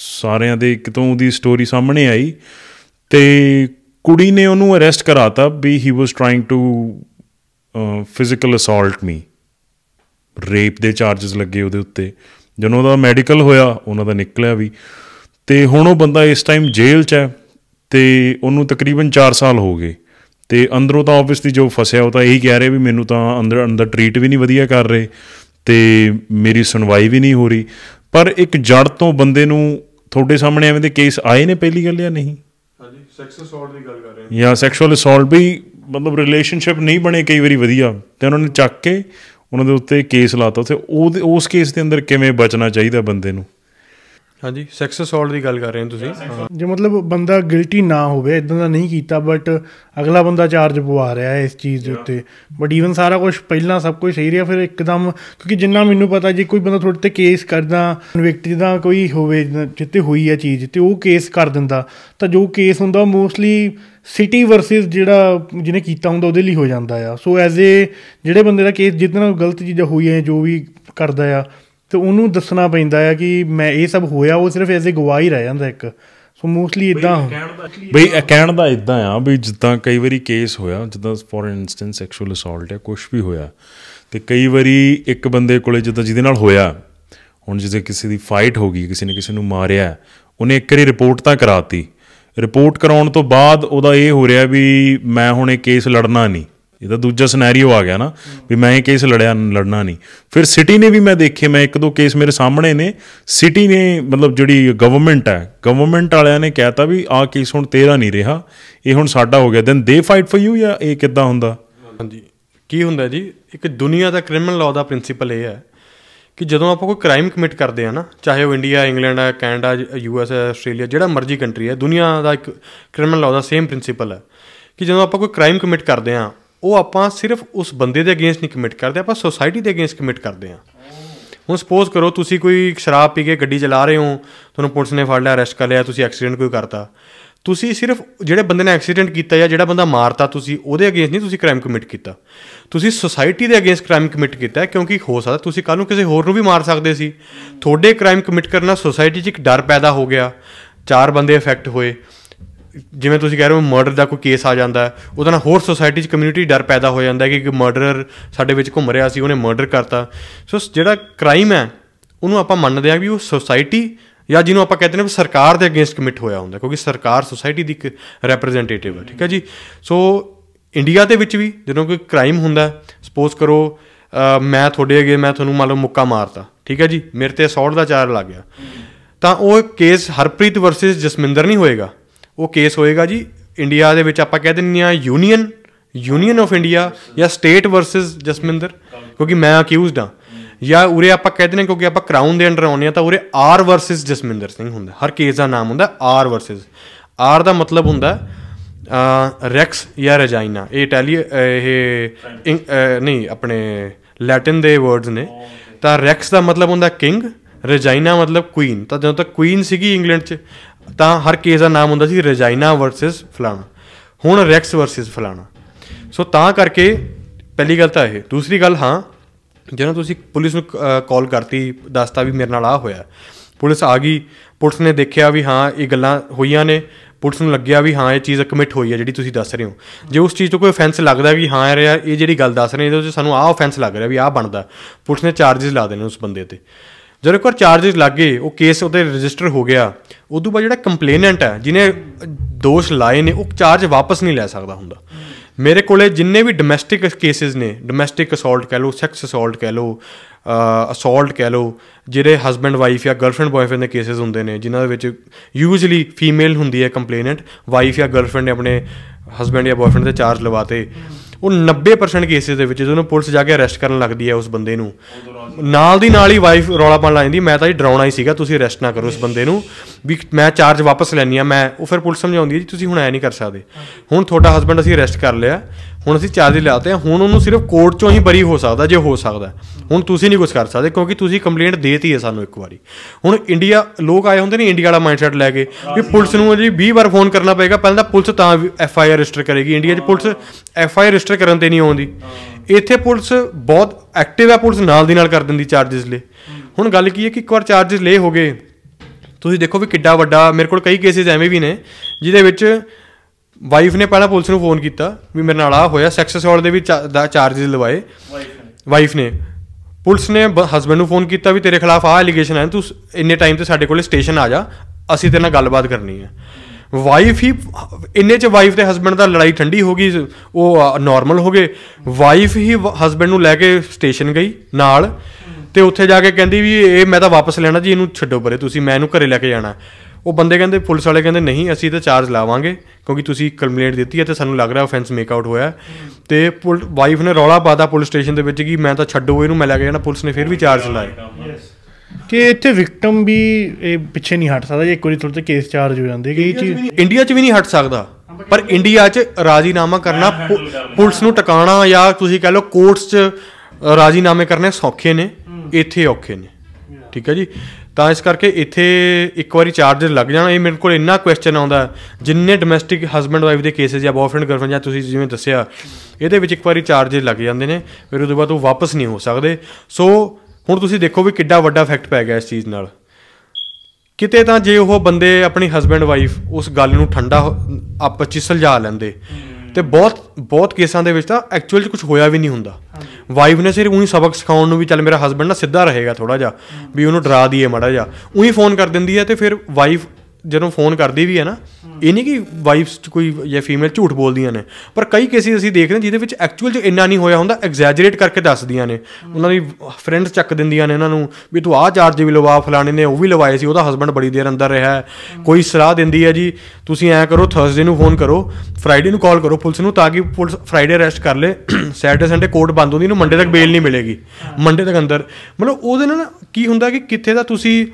ਸਾਰਿਆਂ ਦੇ ਕਿਤੋਂ ਉਹਦੀ ਸਟੋਰੀ ਸਾਹਮਣੇ ਆਈ ਤੇ ਕੁੜੀ ਨੇ ਉਹਨੂੰ ਅਰੈਸਟ ਕਰਾਤਾ ਵੀ he was trying to physical assault me rape ਦੇ ਚਾਰजेस ਲੱਗੇ ਉਹਦੇ ਉੱਤੇ ਜਦੋਂ ਉਹਦਾ ਮੈਡੀਕਲ ਹੋਇਆ ਉਹਨਾਂ ਦਾ ਨਿਕਲਿਆ ਵੀ ਤੇ ਹੁਣ ਉਹ ਬੰਦਾ ਇਸ ਟਾਈਮ ਜੇਲ੍ਹ 'ਚ ਹੈ ਤੇ ਉਹਨੂੰ ਤਕਰੀਬਨ 4 ਸਾਲ ਹੋ ਗਏ ਤੇ ਅੰਦਰੋਂ ਤਾਂ ਆਬਵੀਅਸਲੀ ਜੋ ਫਸਿਆ ਉਹ ਤਾਂ ਇਹੀ ਕਹਿ ਰਿਹਾ ਵੀ ਮੈਨੂੰ ਤਾਂ ਅੰਦਰ ਅੰਦਰ ਟ੍ਰੀਟ ਵੀ ਨਹੀਂ ਵਧੀਆ ਕਰ ਰਹੇ ਤੇ ਮੇਰੀ ਸੁਣਵਾਈ ਵੀ ਨਹੀਂ ਹੋ ਰਹੀ ਪਰ ਇੱਕ ਜੜ ਤੋਂ ਬੰਦੇ ਨੂੰ ਤੁਹਾਡੇ ਸਾਹਮਣੇ ਐਵੇਂ ਦੇ ਕੇਸ ਆਏ ਨੇ ਪਹਿਲੀ ਗੱਲ ਜਾਂ ਨਹੀਂ ਹਾਂਜੀ ਸੈਕਸ ਅਸੌਲਟ ਦੀ ਗੱਲ ਕਰ ਰਹੇ ਹਾਂ ਜਾਂ ਸੈਕਸ਼ੂਅਲ ਅਸੌਲਟ ਵੀ ਮਤਲਬ ਰਿਲੇਸ਼ਨਸ਼ਿਪ ਨਹੀਂ ਬਣੇ ਕਈ ਵਾਰੀ ਵਧੀਆ ਤੇ ਉਹਨਾਂ ਨੇ ਚੱਕ ਕੇ ਉਹਨਾਂ ਦੇ ਉੱਤੇ ਕੇਸ ਲਾਤਾ ਤੇ ਉਹ ਉਸ ਕੇਸ ਦੇ ਅੰਦਰ ਕਿਵੇਂ ਬਚਣਾ ਚਾਹੀਦਾ ਬੰਦੇ ਨੂੰ ਹਾਂਜੀ ਸੈਕਸ ਅਸੌਲਟ ਦੀ ਗੱਲ ਕਰ ਰਹੇ ਹੋ ਤੁਸੀਂ ਜੇ ਮਤਲਬ ਬੰਦਾ ਗਿਲਟੀ ਨਾ ਹੋਵੇ ਇਦਾਂ ਦਾ ਨਹੀਂ ਕੀਤਾ ਬਟ ਅਗਲਾ ਬੰਦਾ ਚਾਰਜ ਪਵਾ ਰਿਹਾ ਹੈ ਇਸ ਚੀਜ਼ ਦੇ ਉੱਤੇ ਬਟ ਈਵਨ ਸਾਰਾ ਕੁਝ ਪਹਿਲਾਂ ਸਭ ਕੁਝ ਸਹੀ ਰਿਹਾ ਫਿਰ ਇੱਕਦਮ ਕਿਉਂਕਿ ਜਿੰਨਾ ਮੈਨੂੰ ਪਤਾ ਜੇ ਕੋਈ ਬੰਦਾ ਤੁਹਾਡੇ ਤੇ ਕੇਸ ਕਰਦਾ ਵਿਅਕਤੀ ਦਾ ਕੋਈ ਹੋਵੇ ਜਿੱਤੇ ਹੋਈ ਹੈ ਚੀਜ਼ ਤੇ ਉਹ ਕੇਸ ਕਰ ਦਿੰਦਾ ਤਾਂ ਜੋ ਕੇਸ ਹੁੰਦਾ ਮੋਸਟਲੀ ਸਿਟੀ ਵਰਸਸ ਜਿਹੜਾ ਜਿਹਨੇ ਕੀਤਾ ਹੁੰਦਾ ਉਹਦੇ ਲਈ ਹੋ ਜਾਂਦਾ ਆ ਸੋ ਐਜ਼ ਏ ਜਿਹੜੇ ਬੰਦੇ ਦਾ ਕੇਸ ਜਿੱਦਾਂ ਗਲਤ ਚੀਜ਼ਾਂ ਹੋਈਆਂ ਜੋ ਵੀ ਕਰਦਾ ਆ ਤੇ ਉਹਨੂੰ ਦੱਸਣਾ ਪੈਂਦਾ ਹੈ ਕਿ ਮੈਂ ਇਹ ਸਭ ਹੋਇਆ ਉਹ ਸਿਰਫ ਐਜ਼ ਅ ਰਹਿ ਜਾਂਦਾ ਇੱਕ ਸੋ ਮੋਸਟਲੀ ਇਦਾਂ ਬਈ ਕਹਿਣ ਦਾ ਇਦਾਂ ਆ ਵੀ ਜਿੱਦਾਂ ਕਈ ਵਾਰੀ ਕੇਸ ਹੋਇਆ ਜਿੱਦਾਂ ਫੋਰ ਇਨਸਟੈਂਸ ਸੈਕਸ਼ੂਅਲ ਅਸੌਲਟ ਹੈ ਕੁਝ ਵੀ ਹੋਇਆ ਤੇ ਕਈ ਵਾਰੀ ਇੱਕ ਬੰਦੇ ਕੋਲੇ ਜਿੱਦਾਂ ਜਿਹਦੇ ਨਾਲ ਹੋਇਆ ਹੁਣ ਜਿਵੇਂ ਕਿਸੇ ਦੀ ਫਾਈਟ ਹੋ ਗਈ ਕਿਸੇ ਨੇ ਕਿਸੇ ਨੂੰ ਮਾਰਿਆ ਉਹਨੇ ਇੱਕ ਵਾਰੀ ਰਿਪੋਰਟ ਤਾਂ ਕਰਾਤੀ ਰਿਪੋਰਟ ਕਰਾਉਣ ਤੋਂ ਬਾਅਦ ਉਹਦਾ ਇਹ ਹੋ ਰਿਹਾ ਵੀ ਮੈਂ ਹੁਣ ਇਹ ਕੇਸ ਲੜਨਾ ਨਹੀਂ ਇਹ ਤਾਂ ਦੂਜਾ ਸਿਨੈਰੀਓ ਆ ਗਿਆ ਨਾ ਵੀ ਮੈਂ ਇਹ ਕੇਸ ਲੜਿਆ ਲੜਨਾ ਨਹੀਂ ਫਿਰ ਸਿਟੀ ਨੇ ਵੀ ਮੈਂ ਦੇਖੇ ਮੈਂ ਇੱਕ ਦੋ ਕੇਸ ਮੇਰੇ ਸਾਹਮਣੇ ਨੇ ਸਿਟੀ ਨੇ ਮਤਲਬ ਜਿਹੜੀ ਗਵਰਨਮੈਂਟ ਹੈ ਗਵਰਨਮੈਂਟ ਵਾਲਿਆਂ ਨੇ ਕਹਿਤਾ ਵੀ ਆਹ ਕੇਸ ਹੁਣ ਤੇਰਾ ਨਹੀਂ ਰਿਹਾ ਇਹ ਹੁਣ ਸਾਡਾ ਹੋ ਗਿਆ ਦੈਨ ਦੇ ਫਾਈਟ ਫॉर ਯੂ ਜਾਂ ਇਹ ਕਿੱਦਾਂ ਹੁੰਦਾ ਹਾਂਜੀ ਕੀ ਹੁੰਦਾ ਜੀ ਇੱਕ ਦੁਨੀਆ ਦਾ ਕ੍ਰਿਮੀਨਲ ਲਾਅ ਦਾ ਪ੍ਰਿੰਸੀਪਲ ਇਹ ਹੈ ਕਿ ਜਦੋਂ ਆਪਾਂ ਕੋਈ ਕ੍ਰਾਈਮ ਕਮਿਟ ਕਰਦੇ ਆ ਨਾ ਚਾਹੇ ਉਹ ਇੰਡੀਆ ਇੰਗਲੈਂਡ ਆ ਕੈਨੇਡਾ ਯੂ ਐਸ ਆਸਟ੍ਰੇਲੀਆ ਜਿਹੜਾ ਮਰਜ਼ੀ ਕੰਟਰੀ ਹੈ ਦੁਨੀਆ ਦਾ ਇੱਕ ਕ੍ਰਿਮੀਨਲ ਲਾਅ ਦਾ ਸੇਮ ਪ੍ਰਿੰਸੀਪਲ ਹੈ ਕਿ ਜਦੋਂ ਆਪਾਂ ਕੋਈ ਕ੍ਰਾਈਮ ਕਮਿਟ ਕਰਦੇ ਆ ਉਹ ਆਪਾਂ ਸਿਰਫ ਉਸ ਬੰਦੇ ਦੇ ਅਗੇਂਸਟ ਨਹੀਂ ਕਮਿਟ ਕਰਦੇ ਆਪਾਂ ਸੋਸਾਇਟੀ ਦੇ ਅਗੇਂਸਟ ਕਮਿਟ ਕਰਦੇ ਆ ਹੁਣ ਸਪੋਜ਼ ਕਰੋ ਤੁਸੀਂ ਕੋਈ ਸ਼ਰਾਬ ਪੀ ਕੇ ਗੱਡੀ ਚਲਾ ਰਹੇ ਹੋ ਤੁਹਾਨੂੰ ਪੁਲਿਸ ਨੇ ਫੜ ਲਿਆ ਅਰੈਸਟ ਕਰ ਲਿਆ ਤੁਸੀਂ ਐਕਸੀਡੈਂਟ ਕੋਈ ਕਰਤਾ ਤੁਸੀਂ ਸਿਰਫ ਜਿਹੜੇ ਬੰਦੇ ਨੇ ਐਕਸੀਡੈਂਟ ਕੀਤਾ ਜਾਂ ਜਿਹੜਾ ਬੰਦਾ ਮਾਰਤਾ ਤੁਸੀਂ ਉਹਦੇ ਅਗੇਂਸਟ ਨਹੀਂ ਤੁਸੀਂ ਕ੍ਰਾਈਮ ਕਮਿਟ ਕੀਤਾ ਤੁਸੀਂ ਸੋਸਾਇਟੀ ਦੇ ਅਗੇਂਸਟ ਕ੍ਰਾਈਮ ਕਮਿਟ ਕੀਤਾ ਕਿਉਂਕਿ ਹੋ ਸਕਦਾ ਤੁਸੀਂ ਕੱਲ ਨੂੰ ਕਿਸੇ ਹੋਰ ਨੂੰ ਵੀ ਮਾਰ ਸਕਦੇ ਸੀ ਤੁਹਾਡੇ ਕ੍ਰਾਈਮ ਕਮਿਟ ਕਰਨਾ ਸੋਸਾਇਟੀ 'ਚ ਇੱਕ ਡਰ ਪੈਦਾ ਹੋ ਗਿਆ ਚਾਰ ਬੰਦੇ ਇਫੈਕਟ ਹੋਏ ਜਿਵੇਂ ਤੁਸੀਂ ਕਹਿ ਰਹੇ ਹੋ ਮਰਡਰ ਦਾ ਕੋਈ ਕੇਸ ਆ ਜਾਂਦਾ ਉਹਦਾ ਨਾ ਹੋਰ ਸੋਸਾਇਟੀ 'ਚ ਕਮਿਊਨਿਟੀ ਡਰ ਪੈਦਾ ਹੋ ਜਾਂਦਾ ਕਿ ਮਰਡਰਰ ਸਾਡੇ ਵਿੱਚ ਘੁੰਮ ਰਿਹਾ ਸੀ ਉਹਨੇ ਮਰਡਰ ਕਰਤਾ ਸੋ ਜਿਹੜਾ ਕ੍ਰਾਈਮ ਹੈ ਉਹਨੂੰ ਆਪਾਂ ਮੰਨਦੇ ਆ ਵੀ ਉਹ ਸੋਸਾਇਟੀ ਜਾਂ ਜਿਹਨੂੰ ਆਪਾਂ ਕਹਿੰਦੇ ਨੇ ਸਰਕਾਰ ਦੇ ਅਗੇਂਸਟ ਕਮਿਟ ਹੋਇਆ ਹੁੰਦਾ ਕਿਉਂਕਿ ਸਰਕਾਰ ਸੋਸਾਇਟੀ ਦੀ ਇੱਕ ਰੈਪਰੈਜ਼ੈਂਟੇਟਿਵ ਹੈ ਠੀਕ ਹੈ ਜੀ ਸੋ ਇੰਡੀਆ ਦੇ ਵਿੱਚ ਵੀ ਜਦੋਂ ਕੋਈ ਕ੍ਰਾਈਮ ਹੁੰਦਾ ਸਪੋਜ਼ ਕਰੋ ਮੈਂ ਤੁਹਾਡੇ ਅਗੇ ਮੈਂ ਤੁਹਾਨੂੰ ਮੰਨ ਲਓ ਮੁੱਕਾ ਮਾਰਤਾ ਠੀਕ ਹੈ ਜੀ ਮੇਰੇ ਤੇ ਸੌੜ ਦਾ ਚਾਰ ਲੱਗ ਗਿਆ ਤਾਂ ਉਹ ਕੇਸ ਹਰਪ੍ਰੀਤ ਵਰਸਸ ਜਸਮਿੰਦਰ ਨਹੀਂ ਹੋਏਗਾ ਉਹ ਕੇਸ ਹੋਏਗਾ ਜੀ ਇੰਡੀਆ ਦੇ ਵਿੱਚ ਆਪਾਂ ਕਹਿ ਦਿੰਨੇ ਆ ਯੂਨੀਅਨ ਯੂਨੀਅਨ ਆਫ ਇੰਡੀਆ ਜਾਂ ਸਟੇਟ ਵਰਸਸ ਜਸਮਿੰਦਰ ਕਿਉਂਕਿ ਮੈਂ ਅਕਿਊਜ਼ਡ ਆ ਜਾਂ ਉਰੇ ਆਪਾਂ ਕਹਿ ਦਿੰਨੇ ਕਿਉਂਕਿ ਆਪਾਂ ਕਰਾਊਨ ਦੇ ਅੰਡਰ ਆਉਂਦੇ ਆ ਤਾਂ ਉਰੇ ਆਰ ਵਰਸਸ ਜਸਮਿੰਦਰ ਸਿੰਘ ਹੁੰਦਾ ਹਰ ਕੇਸ ਦਾ ਨਾਮ ਹੁੰਦਾ ਆਰ ਵਰਸਸ ਆਰ ਦਾ ਮਤਲਬ ਹੁੰਦਾ ਰੈਕਸ ਜਾਂ ਰਜਾਈਨਾ ਇਹ ਇਟਾਲੀ ਇਹ ਨਹੀਂ ਆਪਣੇ ਲੈਟਿਨ ਦੇ ਵਰਡਸ ਨੇ ਤਾਂ ਰੈਕਸ ਦਾ ਮਤਲਬ ਹੁੰਦਾ ਕਿੰਗ ਰਜਾਈਨਾ ਮਤਲਬ ਕੁਈਨ ਤਾਂ ਜਦੋਂ ਤੱਕ ਕੁਈਨ ਸੀਗੀ ਇੰਗਲੈਂਡ 'ਚ ਤਾਂ ਹਰ ਕੇਸ ਦਾ ਨਾਮ ਹੁੰਦਾ ਸੀ ਰਜਾਈਨਾ ਵਰਸਸ ਫਲਾਣਾ ਹੁਣ ਰੈਕਸ ਵਰਸਸ ਫਲਾਣਾ ਸੋ ਤਾਂ ਕਰਕੇ ਪਹਿਲੀ ਗੱਲ ਤਾਂ ਇਹ ਦੂਸਰੀ ਗੱਲ ਹਾਂ ਜਦੋਂ ਤੁਸੀਂ ਪੁਲਿਸ ਨੂੰ ਕਾਲ ਕਰਤੀ ਦੱਸਤਾ ਵੀ ਮੇਰੇ ਨਾਲ ਆ ਹੋਇਆ ਪੁਲਿਸ ਆ ਗਈ ਪੁਲਿਸ ਨੇ ਦੇਖਿਆ ਵੀ ਹਾਂ ਇਹ ਗੱਲਾਂ ਹੋਈਆਂ ਨੇ ਪੁਲਿਸ ਨੂੰ ਲੱਗਿਆ ਵੀ ਹਾਂ ਇਹ ਚੀਜ਼ ਕਮਿਟ ਹੋਈ ਹੈ ਜਿਹੜੀ ਤੁਸੀਂ ਦੱਸ ਰਹੇ ਹੋ ਜੇ ਉਸ ਚੀਜ਼ ਤੋਂ ਕੋਈ ਆਫੈਂਸ ਲੱਗਦਾ ਵੀ ਹਾਂ ਰਿਹਾ ਇਹ ਜਿਹੜੀ ਗੱਲ ਦੱਸ ਰਹੇ ਇਹਦੇ ਵਿੱਚ ਸਾਨੂੰ ਆਹ ਆਫੈਂਸ ਲੱਗ ਰਿਹਾ ਵੀ ਆਹ ਬਣਦਾ ਪੁਲਿਸ ਨੇ ਚਾਰजेस ਲਾ ਦੇਣੇ ਉਸ ਬੰਦੇ ਤੇ ਜਦੋਂ ਇੱਕ ਵਾਰ ਚਾਰजेस ਲੱਗ ਗਏ ਉਹ ਕੇਸ ਉਹਦੇ ਰਜਿਸਟਰ ਹੋ ਗਿਆ ਉਦੋਂ ਬਾਅਦ ਜਿਹੜਾ ਕੰਪਲੇਨੈਂਟ ਹੈ ਜਿਨੇ ਦੋਸ਼ ਲਾਏ ਨੇ ਉਹ ਚਾਰਜ ਵਾਪਸ ਨਹੀਂ ਲੈ ਸਕਦਾ ਹੁੰਦਾ ਮੇਰੇ ਕੋਲੇ ਜਿੰਨੇ ਵੀ ਡੋਮੈਸਟਿਕ ਕੇਸਿਸ ਨੇ ਡੋਮੈਸਟਿਕ ਅਸੌਲਟ ਕਹਿ ਲਓ ਸੈਕਸ ਅਸੌਲਟ ਕਹਿ ਲਓ ਅਸੌਲਟ ਕਹਿ ਲਓ ਜਿਹੜੇ ਹਸਬੰਡ ਵਾਈਫ ਜਾਂ ਗਰਲਫ੍ਰੈਂਡ ਬॉयਫ੍ਰੈਂਡ ਦੇ ਕੇਸਿਸ ਹੁੰਦੇ ਨੇ ਜਿਨ੍ਹਾਂ ਦੇ ਵਿੱਚ ਯੂਜੂਲੀ ਫੀਮੇਲ ਹੁੰਦੀ ਹੈ ਕੰਪਲੇਨੈਂਟ ਵਾਈਫ ਜਾਂ ਗਰਲਫ੍ਰੈਂਡ ਨੇ ਆਪਣੇ ਹਸਬੰਡ ਜਾਂ ਬॉयਫ੍ਰੈਂਡ ਤੇ ਚਾਰਜ ਲਵਾਤੇ ਉਹ 90% ਕੇਸਿਸ ਦੇ ਵਿੱਚ ਜਦੋਂ ਪੁਲਿਸ ਜਾ ਕੇ ਅਰੈਸਟ ਕਰਨ ਲੱਗਦੀ ਹੈ ਉਸ ਬੰਦੇ ਨੂੰ ਨਾਲ ਦੀ ਨਾਲ ਹੀ ਵਾਈਫ ਰੌਲਾ ਪਾਣ ਲਾ ਜਾਂਦੀ ਮੈਂ ਤਾਂ ਜੀ ਡਰਾਉਣਾ ਹੀ ਸੀਗਾ ਤੁਸੀਂ ਅਰੈਸਟ ਨਾ ਕਰੋ ਉਸ ਬੰਦੇ ਨੂੰ ਵੀ ਮੈਂ ਚਾਰਜ ਵਾਪਸ ਲੈਣੀ ਆ ਮੈਂ ਉਹ ਫਿਰ ਪੁਲਿਸ ਸਮਝਾਉਂਦੀ ਹੈ ਜੀ ਤੁਸੀਂ ਹੁਣ ਐ ਨਹੀਂ ਕਰ ਸਕਦੇ ਹੁਣ ਤੁਹਾਡਾ ਹਸਬੰਡ ਅਸੀਂ ਅਰੈਸਟ ਕਰ ਲਿਆ ਹੁਣ ਅਸੀਂ ਚਾਰਜ ਲਿਆਤੇ ਹੁਣ ਉਹਨੂੰ ਸਿਰਫ ਕੋਰਟ ਚੋਂ ਹੀ ਬਰੀ ਹੋ ਸਕਦਾ ਜੇ ਹੋ ਸਕਦਾ ਹੁਣ ਤੁਸੀਂ ਨਹੀਂ ਕੁਝ ਕਰ ਸਕਦੇ ਕਿਉਂਕਿ ਤੁਸੀਂ ਕੰਪਲੇਂਟ ਦੇਤੀ ਹੈ ਸਾਨੂੰ ਇੱਕ ਵਾਰੀ ਹੁਣ ਇੰਡੀਆ ਲੋਕ ਆਏ ਹੁੰਦੇ ਨੇ ਇੰਡੀਆ ਵਾਲਾ ਮਾਈਂਡਸੈਟ ਲੈ ਕੇ ਵੀ ਪੁਲਿਸ ਨੂੰ ਜੀ 20 ਵਾਰ ਫੋਨ ਕਰਨਾ ਪਏਗਾ ਪਹਿਲਾਂ ਤਾਂ ਪੁਲਿਸ ਤਾਂ ਐਫ ਆਈ ਆਰ ਰਜਿਸਟਰ ਕਰੇਗੀ ਇੰਡੀਆ 'ਚ police F I R register ਕਰਨ ਤੇ ਨਹੀਂ ਆਉਂਦੀ ਇੱਥੇ ਪੁਲਿਸ ਬਹੁਤ ਐਕਟਿਵ ਹੈ ਪੁਲਿਸ ਨਾਲ ਦੀ ਨਾਲ ਕਰ ਦਿੰਦੀ ਚਾਰजेस ਲੈ ਹੁਣ ਗੱਲ ਕੀ ਹੈ ਕਿ ਇੱਕ ਵਾਰ ਚਾਰजेस ਲੈ ਹੋ ਗਏ ਤੁਸੀਂ ਦੇਖੋ ਵੀ ਕਿੱਡਾ ਵੱਡਾ ਮੇਰੇ ਕੋਲ ਕਈ ਕੇਸਿਸ ਐਵੇਂ ਵੀ ਨੇ ਜਿਹਦੇ ਵਿੱਚ ਵਾਈਫ ਨੇ ਪਹਿਲਾਂ ਪੁਲਿਸ ਨੂੰ ਫੋਨ ਕੀਤਾ ਵੀ ਮੇਰੇ ਨਾਲ ਆ ਹੋਇਆ ਸੈਕਸ ਅਸੌਲਟ ਦੇ ਵੀ ਦਾ ਚਾਰजेस ਲਵਾਏ ਵਾਈਫ ਨੇ ਪੁਲਿਸ ਨੇ ਹਸਬੰਡ ਨੂੰ ਫੋਨ ਕੀਤਾ ਵੀ ਤੇਰੇ ਖਿਲਾਫ ਆ ਐਲੀਗੇਸ਼ਨ ਹੈ ਤੂੰ ਇੰਨੇ ਟਾਈਮ ਤੇ ਸਾਡੇ ਕੋਲੇ ਸਟੇਸ਼ਨ ਆ ਜਾ ਅਸੀਂ ਤੇਰੇ ਨਾਲ ਗੱਲਬਾਤ ਕਰਨੀ ਹੈ ਵਾਈਫ ਹੀ ਇੰਨੇ ਚ ਵਾਈਫ ਤੇ ਹਸਬੰਡ ਦਾ ਲੜਾਈ ਠੰਡੀ ਹੋ ਗਈ ਉਹ ਨਾਰਮਲ ਹੋ ਗਏ ਵਾਈਫ ਹੀ ਹਸਬੰਡ ਨੂੰ ਲੈ ਕੇ ਸਟੇਸ਼ਨ ਗਈ ਨਾਲ ਤੇ ਉੱਥੇ ਜਾ ਕੇ ਕਹਿੰਦੀ ਵੀ ਇਹ ਮੈਂ ਤਾਂ ਵਾਪਸ ਲੈਣਾ ਜੀ ਇਹਨੂੰ ਛੱਡੋ ਪਰੇ ਤੁਸੀਂ ਮੈਂ ਇਹਨੂੰ ਘਰੇ ਲੈ ਕੇ ਜਾਣਾ ਉਹ ਬੰਦੇ ਕਹਿੰਦੇ ਪੁਲਿਸ ਵਾਲੇ ਕਹਿੰਦੇ ਨਹੀਂ ਅਸੀਂ ਤਾਂ ਚਾਰਜ ਲਾਵਾਂਗੇ ਕਿਉਂਕਿ ਤੁਸੀਂ ਕੰਪਲੇਂਟ ਦਿੱਤੀ ਹੈ ਤੇ ਸਾਨੂੰ ਲੱਗ ਰਿਹਾ ਆਫੈਂਸ ਮੇਕ ਆਊਟ ਹੋਇਆ ਤੇ ਵਾਈਫ ਨੇ ਰੌਲਾ ਪਾਦਾ ਪੁਲਿਸ ਸਟੇਸ਼ਨ ਦੇ ਵਿੱਚ ਕਿ ਮੈਂ ਤਾਂ ਛੱਡੋ ਇਹਨੂੰ ਮੈਂ ਲੈ ਕੇ ਜਾਣਾ ਪੁਲਿਸ ਨੇ ਫਿਰ ਵੀ ਚਾਰਜ ਲਾਏ ਕਿ ਇੱਥੇ ਵਿਕਟਮ ਵੀ ਇਹ ਪਿੱਛੇ ਨਹੀਂ ਹਟ ਸਕਦਾ ਜੇ ਇੱਕ ਵਾਰੀ ਤੁਹਾਡੇ ਤੇ ਕੇਸ ਚਾਰਜ ਹੋ ਜਾਂਦੇ ਕਿ ਇਹ ਚੀਜ਼ ਇੰਡੀਆ 'ਚ ਵੀ ਨਹੀਂ ਹਟ ਸਕਦਾ ਪਰ ਇੰਡੀਆ 'ਚ ਰਾਜ਼ੀਨਾਮਾ ਕਰਨਾ ਪੁਲਿਸ ਨੂੰ ਟਿਕਾਣਾ ਜਾਂ ਤੁਸੀਂ ਕਹਿ ਲਓ ਕੋਰਟਸ 'ਚ ਰਾਜ਼ੀਨਾਮੇ ਕਰਨੇ ਸੌਖੇ ਨੇ ਇੱਥੇ ਔਖੇ ਨੇ ਠੀਕ ਹੈ ਜੀ ਤਾਂ ਇਸ ਕਰਕੇ ਇੱਥੇ ਇੱਕ ਵਾਰੀ ਚਾਰਜ ਲੱਗ ਜਾਣਾ ਇਹ ਮੇਰੇ ਕੋਲ ਇੰਨਾ ਕੁਐਸਚਨ ਆਉਂਦਾ ਜਿੰਨੇ ਡੋਮੈਸਟਿਕ ਹਸਬੰਡ ਵਾਈਫ ਦੇ ਕੇਸਿਸ ਜਾਂ ਬੋਏਫ੍ਰੈਂਡ ਗਰਲਫ੍ਰੈਂਡ ਜਾਂ ਤੁਸੀਂ ਜਿਵੇਂ ਦੱਸਿਆ ਇਹਦੇ ਵਿੱਚ ਇੱਕ ਵਾਰੀ ਚਾਰਜ ਲੱਗ ਜਾਂਦੇ ਨੇ ਫਿਰ ਉਹਦੇ ਬਾਅਦ ਉਹ ਵਾਪਸ ਨਹੀਂ ਹੋ ਸਕਦੇ ਸੋ ਹੁਣ ਤੁਸੀਂ ਦੇਖੋ ਵੀ ਕਿੱਡਾ ਵੱਡਾ ਇਫੈਕਟ ਪੈ ਗਿਆ ਇਸ ਚੀਜ਼ ਨਾਲ ਕਿਤੇ ਤਾਂ ਜੇ ਉਹ ਬੰਦੇ ਆਪਣੀ ਹਸਬੰਡ ਵਾਈਫ ਉਸ ਗੱਲ ਨੂੰ ਠੰਡਾ ਆਪਸ ਵਿੱਚ ਸੁਲਝਾ ਲੈਂਦੇ ਤੇ ਬਹੁਤ ਬਹੁਤ ਕੇਸਾਂ ਦੇ ਵਿੱਚ ਤਾਂ ਐਕਚੁਅਲ 'ਚ ਕੁਝ ਹੋਇਆ ਵੀ ਨਹੀਂ ਹੁੰਦਾ ਵਾਈਫ ਨੇ ਸਿਰਫ ਉਹੀ ਸਬਕ ਸਿਖਾਉਣ ਨੂੰ ਵੀ ਚੱਲ ਮੇਰਾ ਹਸਬੰਡ ਨਾ ਸਿੱਧਾ ਰਹੇਗਾ ਥੋੜਾ ਜਿਹਾ ਵੀ ਉਹਨੂੰ ਡਰਾ ਦਈਏ ਮੜਾ ਜਾ ਉਹੀ ਫੋਨ ਕਰ ਦਿੰਦੀ ਹੈ ਤੇ ਫਿਰ ਵਾਈਫ ਜਦੋਂ ਫੋਨ ਕਰਦੀ ਵੀ ਹੈ ਨਾ ਇਹ ਨਹੀਂ ਕਿ ਵਾਈਫਸ ਕੋਈ ਜਾਂ ਫੀਮੇਲ ਝੂਠ ਬੋਲਦੀਆਂ ਨੇ ਪਰ ਕਈ ਕੇਸਿਸ ਅਸੀਂ ਦੇਖਦੇ ਹਾਂ ਜਿਹਦੇ ਵਿੱਚ ਐਕਚੁਅਲ ਜੋ ਇੰਨਾ ਨਹੀਂ ਹੋਇਆ ਹੁੰਦਾ ਐਗਜ਼ੈਜਰੇਟ ਕਰਕੇ ਦੱਸਦੀਆਂ ਨੇ ਉਹਨਾਂ ਦੀ ਫਰੈਂਡਸ ਚੱਕ ਦਿੰਦੀਆਂ ਨੇ ਉਹਨਾਂ ਨੂੰ ਵੀ ਤੂੰ ਆਹ ਚਾਰਜ ਵੀ ਲਵਾ ਫਲਾਣੇ ਨੇ ਉਹ ਵੀ ਲਵਾਏ ਸੀ ਉਹਦਾ ਹਸਬੰਡ ਬੜੀ ਦੇਰ ਅੰਦਰ ਰਿਹਾ ਕੋਈ ਸਲਾਹ ਦਿੰਦੀ ਹੈ ਜੀ ਤੁਸੀਂ ਐਂ ਕਰੋ ਥਰਸਡੇ ਨੂੰ ਫੋਨ ਕਰੋ ਫਰਾਈਡੇ ਨੂੰ ਕਾਲ ਕਰੋ ਪੁਲਿਸ ਨੂੰ ਤਾਂ ਕਿ ਪੁਲਿਸ ਫਰਾਈਡੇ ਅਰੈਸਟ ਕਰ ਲੇ ਸੈਟਰਡੇ ਸੰਡੇ ਕੋਰਟ ਬੰਦ ਹੁੰਦੀ ਨੂੰ ਮੰਡੇ ਤੱਕ ਬੇਲ ਨਹੀਂ ਮਿਲੇਗੀ ਮੰਡੇ ਤੱਕ ਅੰਦਰ ਮਤਲਬ ਉਹਦੇ ਨਾਲ ਕੀ ਹੁੰਦਾ ਕਿ ਕਿੱਥੇ ਦਾ ਤੁਸੀਂ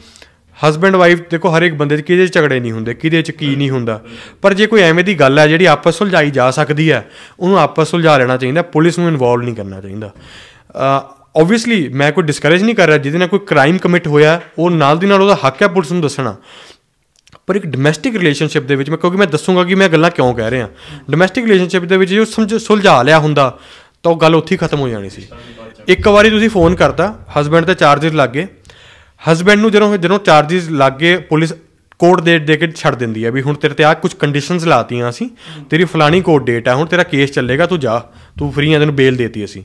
ਹਸਬੰਡ ਵਾਈਫ ਦੇਖੋ ਹਰ ਇੱਕ ਬੰਦੇ ਦੇ ਕਿਹਦੇ ਝਗੜੇ ਨਹੀਂ ਹੁੰਦੇ ਕਿਹਦੇ ਚ ਕੀ ਨਹੀਂ ਹੁੰਦਾ ਪਰ ਜੇ ਕੋਈ ਐਵੇਂ ਦੀ ਗੱਲ ਹੈ ਜਿਹੜੀ ਆਪਸ ਸੁਲਝਾਈ ਜਾ ਸਕਦੀ ਹੈ ਉਹਨੂੰ ਆਪਸ ਸੁਲਝਾ ਲੈਣਾ ਚਾਹੀਦਾ ਪੁਲਿਸ ਨੂੰ ਇਨਵੋਲਵ ਨਹੀਂ ਕਰਨਾ ਚਾਹੀਦਾ ਆਬਵੀਅਸਲੀ ਮੈਂ ਕੋਈ ਡਿਸਕਰੇਜ ਨਹੀਂ ਕਰ ਰਿਹਾ ਜਿਹਦੇ ਨਾਲ ਕੋਈ ਕ੍ਰਾਈਮ ਕਮਿਟ ਹੋਇਆ ਉਹ ਨਾਲ ਦੀ ਨਾਲ ਉਹਦਾ ਹੱਕ ਹੈ ਪੁਲਿਸ ਨੂੰ ਦੱਸਣਾ ਪਰ ਇੱਕ ਡੋਮੈਸਟਿਕ ਰਿਲੇਸ਼ਨਸ਼ਿਪ ਦੇ ਵਿੱਚ ਮੈਂ ਕਿਉਂਕਿ ਮੈਂ ਦੱਸੂਗਾ ਕਿ ਮੈਂ ਗੱਲਾਂ ਕਿਉਂ ਕਹਿ ਰਿਹਾ ਡੋਮੈਸਟਿਕ ਰਿਲੇਸ਼ਨਸ਼ਿਪ ਦੇ ਵਿੱਚ ਜੇ ਸਮਝ ਸੁਲਝਾ ਲਿਆ ਹੁੰਦਾ ਤਾਂ ਉਹ ਗੱਲ ਉੱਥੇ ਹੀ ਖਤਮ ਹੋ ਜਾਣੀ ਸੀ ਇੱਕ ਵਾਰੀ ਤੁਸੀਂ ਫੋਨ ਕਰਤਾ ਹਸਬੰਡ ਤੇ ਚਾਰਜਰ ਲੱਗੇ ਹਸਬੰਡ ਨੂੰ ਜਦੋਂ ਜਦੋਂ ਚਾਰजेस ਲੱਗ ਗਏ ਪੁਲਿਸ ਕੋਰਟ ਡੇਟ ਦੇ ਕੇ ਛੱਡ ਦਿੰਦੀ ਹੈ ਵੀ ਹੁਣ ਤੇਰੇ ਤੇ ਆ ਕੁਝ ਕੰਡੀਸ਼ਨਸ ਲਾਤੀਆਂ ਅਸੀਂ ਤੇਰੀ ਫਲਾਣੀ ਕੋਰਟ ਡੇਟ ਆ ਹੁਣ ਤੇਰਾ ਕੇਸ ਚੱਲੇਗਾ ਤੂੰ ਜਾ ਤੂੰ ਫ੍ਰੀ ਆ ਤੈਨੂੰ ਬੇਲ ਦੇਤੀ ਅਸੀਂ